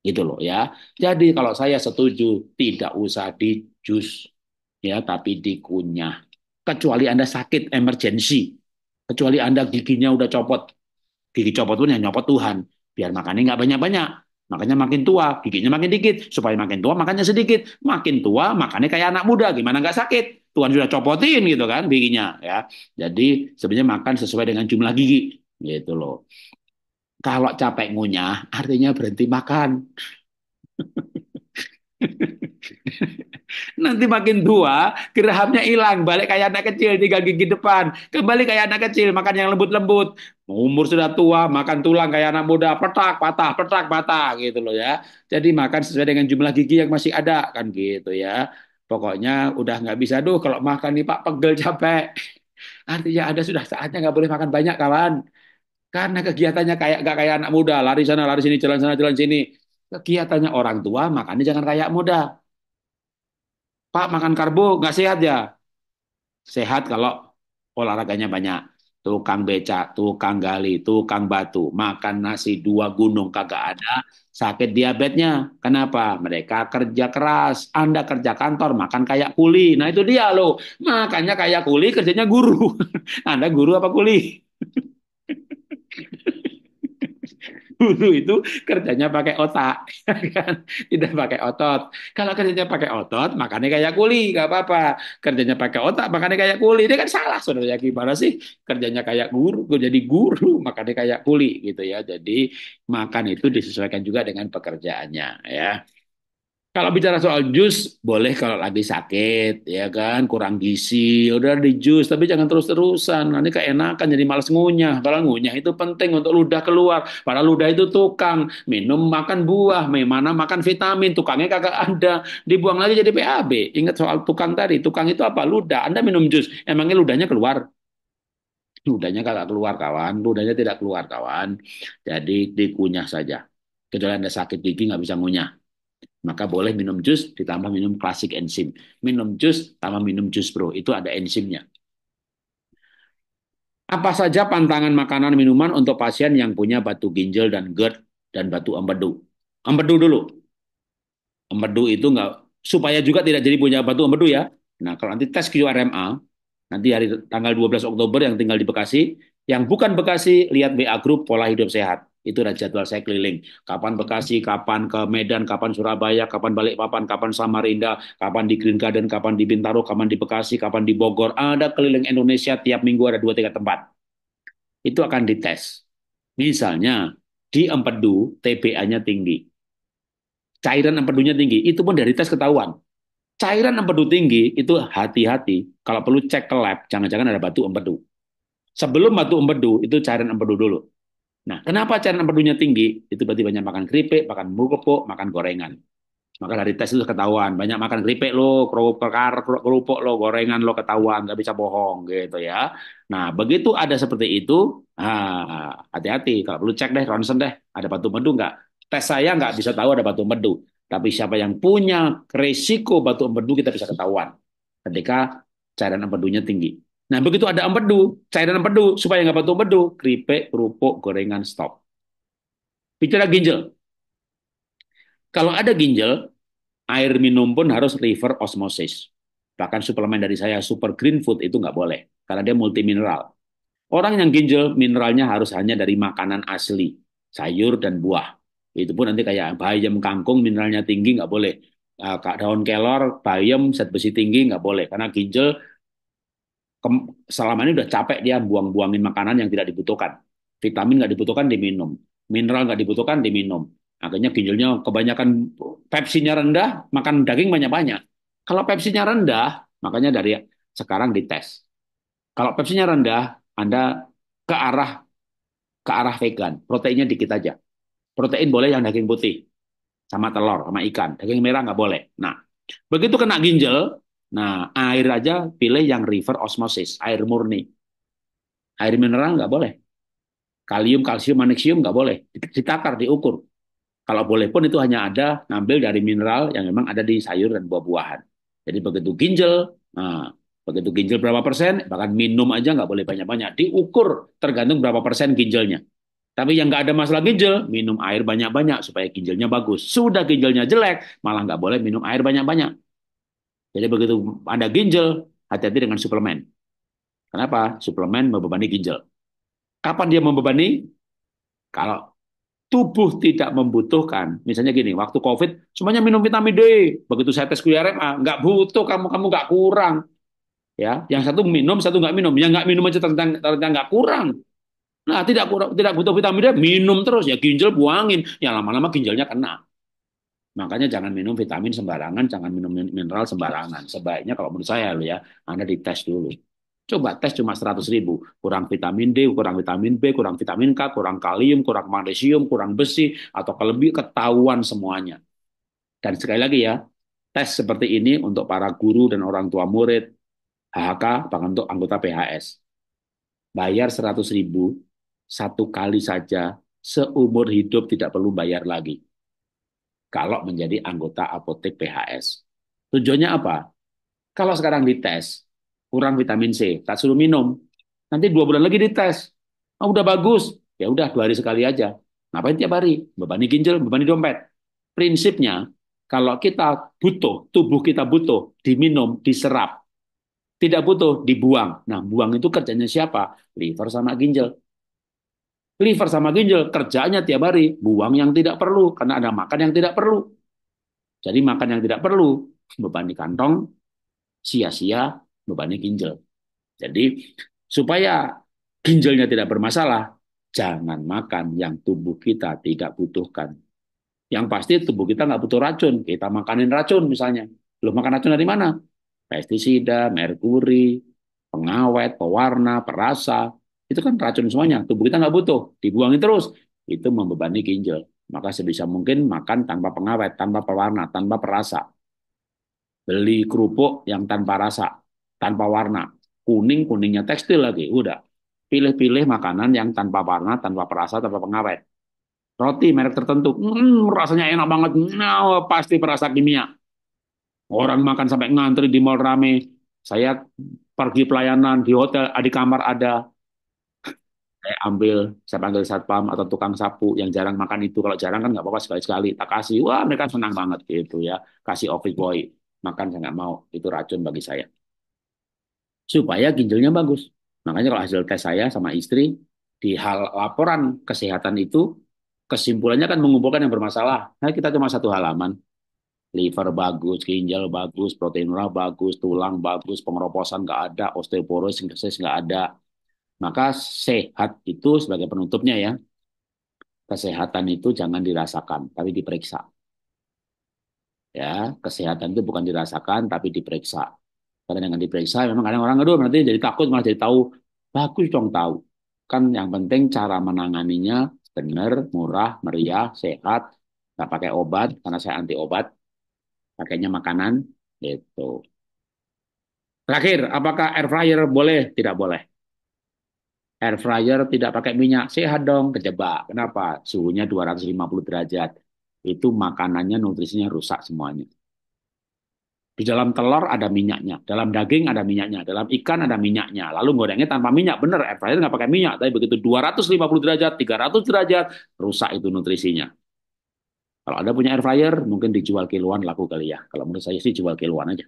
gitu loh ya. Jadi kalau saya setuju tidak usah di jus ya tapi dikunyah. Kecuali Anda sakit emergency, kecuali Anda giginya udah copot. Gigi copot pun yang nyopot Tuhan, biar makannya nggak banyak-banyak. Makanya makin tua, giginya makin dikit. Supaya makin tua, makannya sedikit. Makin tua, makannya kayak anak muda. Gimana nggak sakit? Tuhan sudah copotin gitu kan giginya. ya. Jadi sebenarnya makan sesuai dengan jumlah gigi. Gitu loh. Kalau capek ngunyah, artinya berhenti makan. Nanti makin tua, gerahamnya hilang, balik kayak anak kecil, tinggal gigi depan, kembali kayak anak kecil, makan yang lembut-lembut. Umur sudah tua, makan tulang kayak anak muda, petak, patah, petak, patah gitu loh ya. Jadi makan sesuai dengan jumlah gigi yang masih ada kan gitu ya. Pokoknya udah nggak bisa, duh kalau makan nih Pak pegel capek. Artinya ada sudah saatnya nggak boleh makan banyak kawan. Karena kegiatannya kayak gak kayak anak muda, lari sana, lari sini, jalan sana, jalan sini. Kegiatannya orang tua, makannya jangan kayak muda Pak makan karbo nggak sehat ya? Sehat kalau olahraganya banyak. Tukang becak, tukang gali, tukang batu, makan nasi dua gunung kagak ada, sakit diabetesnya. Kenapa? Mereka kerja keras, Anda kerja kantor, makan kayak kuli. Nah itu dia loh, makanya kayak kuli kerjanya guru. Anda guru apa kuli? guru itu kerjanya pakai otak, ya kan? tidak pakai otot. Kalau kerjanya pakai otot, makanya kayak kuli, nggak apa-apa. Kerjanya pakai otak, makanya kayak kuli. Dia kan salah, saudara. Gimana sih kerjanya kayak guru, Gue jadi guru, makanya kayak kuli gitu ya. Jadi makan itu disesuaikan juga dengan pekerjaannya, ya. Kalau bicara soal jus, boleh kalau lagi sakit, ya kan, kurang gizi, udah di jus, tapi jangan terus-terusan. Nanti keenakan jadi males ngunyah. Kalau ngunyah itu penting untuk ludah keluar. Para ludah itu tukang, minum makan buah, mana makan vitamin, tukangnya kagak ada. Dibuang lagi jadi PAB. Ingat soal tukang tadi, tukang itu apa? Ludah. Anda minum jus, emangnya ludahnya keluar? Ludahnya kagak keluar kawan, ludahnya tidak keluar kawan. Jadi dikunyah saja. Kecuali Anda sakit gigi nggak bisa ngunyah maka boleh minum jus ditambah minum klasik enzim. Minum jus tambah minum jus bro itu ada enzimnya. Apa saja pantangan makanan minuman untuk pasien yang punya batu ginjal dan GERD dan batu empedu? Empedu dulu. Empedu itu enggak supaya juga tidak jadi punya batu empedu ya. Nah, kalau nanti tes QRMA nanti hari tanggal 12 Oktober yang tinggal di Bekasi, yang bukan Bekasi lihat BA Group pola hidup sehat. Itu ada jadwal saya keliling. Kapan Bekasi, kapan ke Medan, kapan Surabaya, kapan Balikpapan, kapan Samarinda, kapan di Green Garden, kapan di Bintaro, kapan di Bekasi, kapan di Bogor. Ada keliling Indonesia tiap minggu ada dua tiga tempat. Itu akan dites. Misalnya di Empedu TBA-nya tinggi. Cairan empedunya tinggi, itu pun dari tes ketahuan. Cairan empedu tinggi itu hati-hati. Kalau perlu cek ke lab, jangan-jangan ada batu empedu. Sebelum batu empedu, itu cairan empedu dulu Nah, kenapa cairan empedunya tinggi? Itu berarti banyak makan keripik, makan kerupuk, makan gorengan. Maka dari tes itu ketahuan, banyak makan keripik lo, kerupuk, kerupuk lo, gorengan lo ketahuan, nggak bisa bohong gitu ya. Nah, begitu ada seperti itu, ah, hati-hati. Kalau perlu cek deh, ronsen deh, ada batu medu nggak? Tes saya nggak bisa tahu ada batu medu. Tapi siapa yang punya resiko batu empedu kita bisa ketahuan ketika cairan empedunya tinggi. Nah, begitu ada empedu, cairan empedu, supaya nggak bantu empedu, keripik, kerupuk, gorengan, stop. Bicara ginjal. Kalau ada ginjal, air minum pun harus river osmosis. Bahkan suplemen dari saya, Super Green Food, itu nggak boleh. Karena dia multimineral. Orang yang ginjal, mineralnya harus hanya dari makanan asli. Sayur dan buah. Itu pun nanti kayak bayam kangkung, mineralnya tinggi, nggak boleh. Ah, kak Daun kelor, bayam, zat besi tinggi, nggak boleh. Karena ginjal selama ini udah capek dia buang-buangin makanan yang tidak dibutuhkan. Vitamin nggak dibutuhkan diminum, mineral nggak dibutuhkan diminum. Akhirnya ginjalnya kebanyakan pepsinya rendah, makan daging banyak-banyak. Kalau pepsinya rendah, makanya dari sekarang dites. Kalau pepsinya rendah, Anda ke arah ke arah vegan, proteinnya dikit aja. Protein boleh yang daging putih, sama telur, sama ikan. Daging merah nggak boleh. Nah, begitu kena ginjal, Nah, air aja pilih yang river osmosis, air murni. Air mineral nggak boleh. Kalium, kalsium, magnesium nggak boleh. Ditakar, diukur. Kalau boleh pun itu hanya ada ngambil dari mineral yang memang ada di sayur dan buah-buahan. Jadi begitu ginjal, nah, begitu ginjal berapa persen, bahkan minum aja nggak boleh banyak-banyak. Diukur tergantung berapa persen ginjalnya. Tapi yang nggak ada masalah ginjal, minum air banyak-banyak supaya ginjalnya bagus. Sudah ginjalnya jelek, malah nggak boleh minum air banyak-banyak. Jadi begitu Anda ginjal, hati-hati dengan suplemen. Kenapa? Suplemen membebani ginjal. Kapan dia membebani? Kalau tubuh tidak membutuhkan, misalnya gini, waktu COVID, semuanya minum vitamin D. Begitu saya tes kuliah RMA, nggak butuh kamu, kamu nggak kurang. Ya, yang satu minum, satu nggak minum. Yang nggak minum aja tentang tentang nggak kurang. Nah, tidak tidak butuh vitamin D, minum terus ya ginjal buangin. Yang lama-lama ginjalnya kena. Makanya jangan minum vitamin sembarangan, jangan minum mineral sembarangan. Sebaiknya kalau menurut saya lo ya, Anda dites dulu. Coba tes cuma 100 ribu, kurang vitamin D, kurang vitamin B, kurang vitamin K, kurang kalium, kurang magnesium, kurang besi, atau kelebih ketahuan semuanya. Dan sekali lagi ya, tes seperti ini untuk para guru dan orang tua murid, HHK, bahkan untuk anggota PHS. Bayar 100 ribu, satu kali saja, seumur hidup tidak perlu bayar lagi kalau menjadi anggota apotek PHS. Tujuannya apa? Kalau sekarang dites, kurang vitamin C, tak suruh minum. Nanti dua bulan lagi dites. Oh, udah bagus. Ya udah, dua hari sekali aja. Ngapain tiap hari? Bebani ginjal, bebani dompet. Prinsipnya, kalau kita butuh, tubuh kita butuh, diminum, diserap. Tidak butuh, dibuang. Nah, buang itu kerjanya siapa? Liver sama ginjal. Liver sama ginjal kerjanya tiap hari buang yang tidak perlu karena ada makan yang tidak perlu. Jadi makan yang tidak perlu beban di kantong sia-sia beban di ginjal. Jadi supaya ginjalnya tidak bermasalah, jangan makan yang tubuh kita tidak butuhkan. Yang pasti tubuh kita nggak butuh racun, kita makanin racun misalnya. Lo makan racun dari mana? Pestisida, merkuri, pengawet, pewarna, perasa, itu kan racun semuanya. Tubuh kita nggak butuh, dibuangin terus. Itu membebani ginjal. Maka sebisa mungkin makan tanpa pengawet, tanpa pewarna, tanpa perasa. Beli kerupuk yang tanpa rasa, tanpa warna. Kuning, kuningnya tekstil lagi, udah. Pilih-pilih makanan yang tanpa warna, tanpa perasa, tanpa pengawet. Roti merek tertentu, hmm, rasanya enak banget, nah, pasti perasa kimia. Orang makan sampai ngantri di mall rame. Saya pergi pelayanan di hotel, di kamar ada saya ambil saya panggil satpam atau tukang sapu yang jarang makan itu kalau jarang kan nggak apa-apa sekali-sekali tak kasih wah mereka senang banget gitu ya kasih office boy makan saya nggak mau itu racun bagi saya supaya ginjalnya bagus makanya kalau hasil tes saya sama istri di hal laporan kesehatan itu kesimpulannya kan mengumpulkan yang bermasalah nah kita cuma satu halaman liver bagus, ginjal bagus, protein murah bagus, tulang bagus, pengeroposan nggak ada, osteoporosis nggak ada, maka sehat itu sebagai penutupnya ya, kesehatan itu jangan dirasakan, tapi diperiksa. Ya, kesehatan itu bukan dirasakan, tapi diperiksa. Karena dengan diperiksa, memang kadang orang aduh nanti jadi takut malah jadi tahu. Bagus dong tahu. Kan yang penting cara menanganinya benar, murah, meriah, sehat, nggak pakai obat karena saya anti obat, pakainya makanan gitu. Terakhir, apakah air fryer boleh? Tidak boleh air fryer tidak pakai minyak, sehat dong, kejebak. Kenapa? Suhunya 250 derajat. Itu makanannya, nutrisinya rusak semuanya. Di dalam telur ada minyaknya, dalam daging ada minyaknya, dalam ikan ada minyaknya. Lalu gorengnya tanpa minyak, bener air fryer nggak pakai minyak. Tapi begitu 250 derajat, 300 derajat, rusak itu nutrisinya. Kalau ada punya air fryer, mungkin dijual kiloan laku kali ya. Kalau menurut saya sih jual kiloan aja.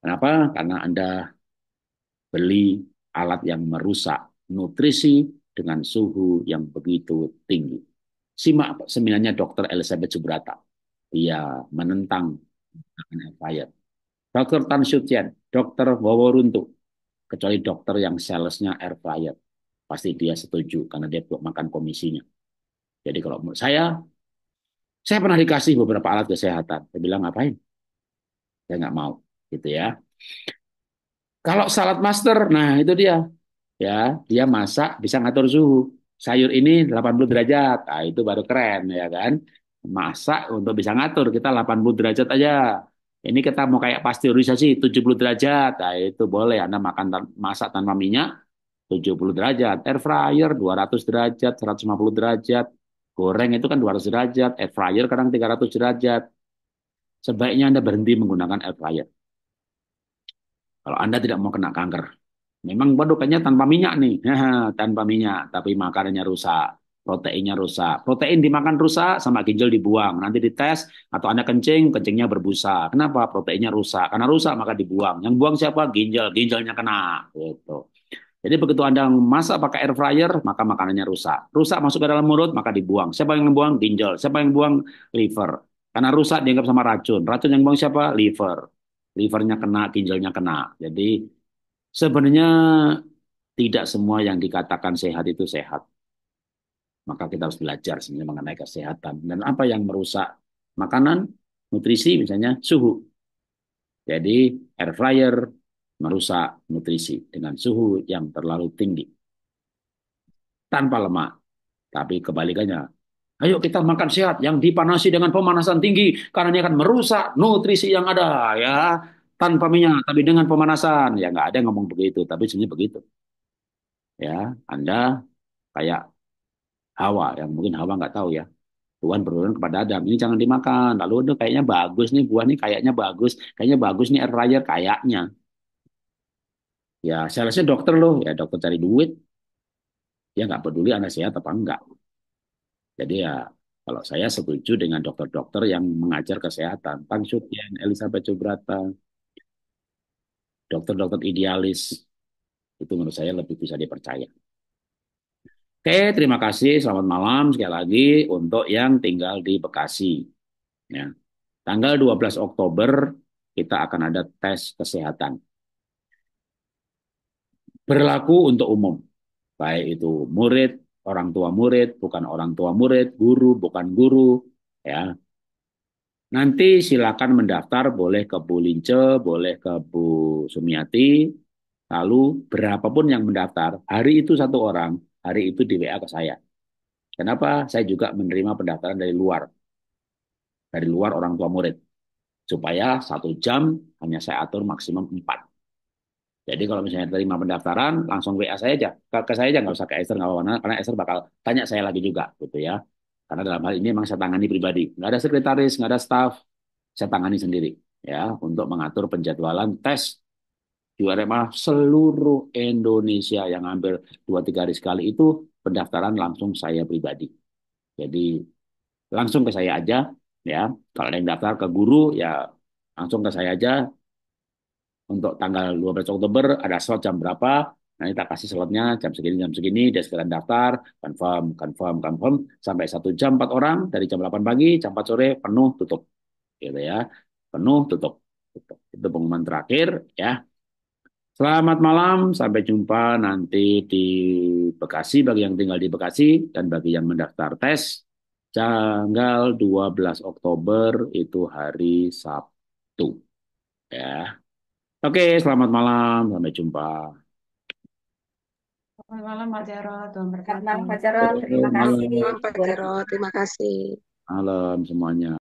Kenapa? Karena Anda beli alat yang merusak nutrisi dengan suhu yang begitu tinggi. Simak seminarnya Dr. Elizabeth Subrata. Ia menentang Empire. Dr. Tan Shutian, Dr. Waworuntu, kecuali dokter yang salesnya air fryer. Pasti dia setuju karena dia makan komisinya. Jadi kalau menurut saya, saya pernah dikasih beberapa alat kesehatan. Saya bilang ngapain? Saya nggak mau, gitu ya. Kalau salad master, nah itu dia ya dia masak bisa ngatur suhu sayur ini 80 derajat nah, itu baru keren ya kan masak untuk bisa ngatur kita 80 derajat aja ini kita mau kayak pasteurisasi 70 derajat nah, itu boleh Anda makan tan masak tanpa minyak 70 derajat air fryer 200 derajat 150 derajat goreng itu kan 200 derajat air fryer kadang 300 derajat sebaiknya Anda berhenti menggunakan air fryer kalau Anda tidak mau kena kanker Memang padukannya tanpa minyak nih, tanpa minyak, tapi makanannya rusak, proteinnya rusak. Protein dimakan rusak sama ginjal dibuang. Nanti dites atau Anda kencing, kencingnya berbusa. Kenapa? Proteinnya rusak. Karena rusak maka dibuang. Yang buang siapa? Ginjal, ginjalnya kena gitu. Jadi begitu Anda masak pakai air fryer, maka makanannya rusak. Rusak masuk ke dalam mulut, maka dibuang. Siapa yang buang? Ginjal. Siapa yang buang? Liver. Karena rusak dianggap sama racun. Racun yang buang siapa? Liver. Livernya kena, ginjalnya kena. Jadi Sebenarnya tidak semua yang dikatakan sehat itu sehat. Maka kita harus belajar sebenarnya mengenai kesehatan dan apa yang merusak makanan, nutrisi misalnya suhu. Jadi air fryer merusak nutrisi dengan suhu yang terlalu tinggi. Tanpa lemak. Tapi kebalikannya, ayo kita makan sehat yang dipanasi dengan pemanasan tinggi karena ini akan merusak nutrisi yang ada ya tanpa minyak tapi dengan pemanasan ya nggak ada yang ngomong begitu tapi sebenarnya begitu ya anda kayak Hawa yang mungkin Hawa nggak tahu ya Tuhan berfirman kepada Adam ini jangan dimakan lalu itu kayaknya bagus nih buah nih kayaknya bagus kayaknya bagus nih air raya kayaknya ya saya dokter loh ya dokter cari duit ya nggak peduli anak sehat apa enggak jadi ya kalau saya setuju dengan dokter-dokter yang mengajar kesehatan Tang Shukian, Elizabeth Cubrata, dokter-dokter idealis itu menurut saya lebih bisa dipercaya. Oke, terima kasih. Selamat malam sekali lagi untuk yang tinggal di Bekasi. Ya. Tanggal 12 Oktober kita akan ada tes kesehatan. Berlaku untuk umum. Baik itu murid, orang tua murid, bukan orang tua murid, guru, bukan guru, ya Nanti silakan mendaftar, boleh ke Bu Lince, boleh ke Bu Sumiati. Lalu berapapun yang mendaftar, hari itu satu orang, hari itu di WA ke saya. Kenapa? Saya juga menerima pendaftaran dari luar. Dari luar orang tua murid. Supaya satu jam hanya saya atur maksimum empat. Jadi kalau misalnya terima pendaftaran, langsung WA saya aja. Ke, ke saya aja, nggak usah ke Esther, nggak apa-apa. Karena Esther bakal tanya saya lagi juga, gitu ya. Karena dalam hal ini memang saya tangani pribadi. Nggak ada sekretaris, nggak ada staff, saya tangani sendiri. ya Untuk mengatur penjadwalan tes URMA seluruh Indonesia yang hampir 2 tiga hari sekali itu pendaftaran langsung saya pribadi. Jadi langsung ke saya aja ya. Kalau ada yang daftar ke guru ya langsung ke saya aja. Untuk tanggal 12 Oktober ada slot jam berapa, Nah, kita kasih slotnya jam segini, jam segini, dia sekalian daftar, confirm, confirm, confirm, sampai satu jam empat orang, dari jam 8 pagi, jam 4 sore, penuh, tutup. Gitu ya, penuh, tutup. tutup. Itu pengumuman terakhir, ya. Selamat malam, sampai jumpa nanti di Bekasi, bagi yang tinggal di Bekasi, dan bagi yang mendaftar tes, tanggal 12 Oktober itu hari Sabtu. Ya. Oke, selamat malam, sampai jumpa. Selamat malam Pak Jarod. Selamat malam Pak Jarod. Terima kasih. Malam Pak Jarod. Terima kasih. Malam semuanya.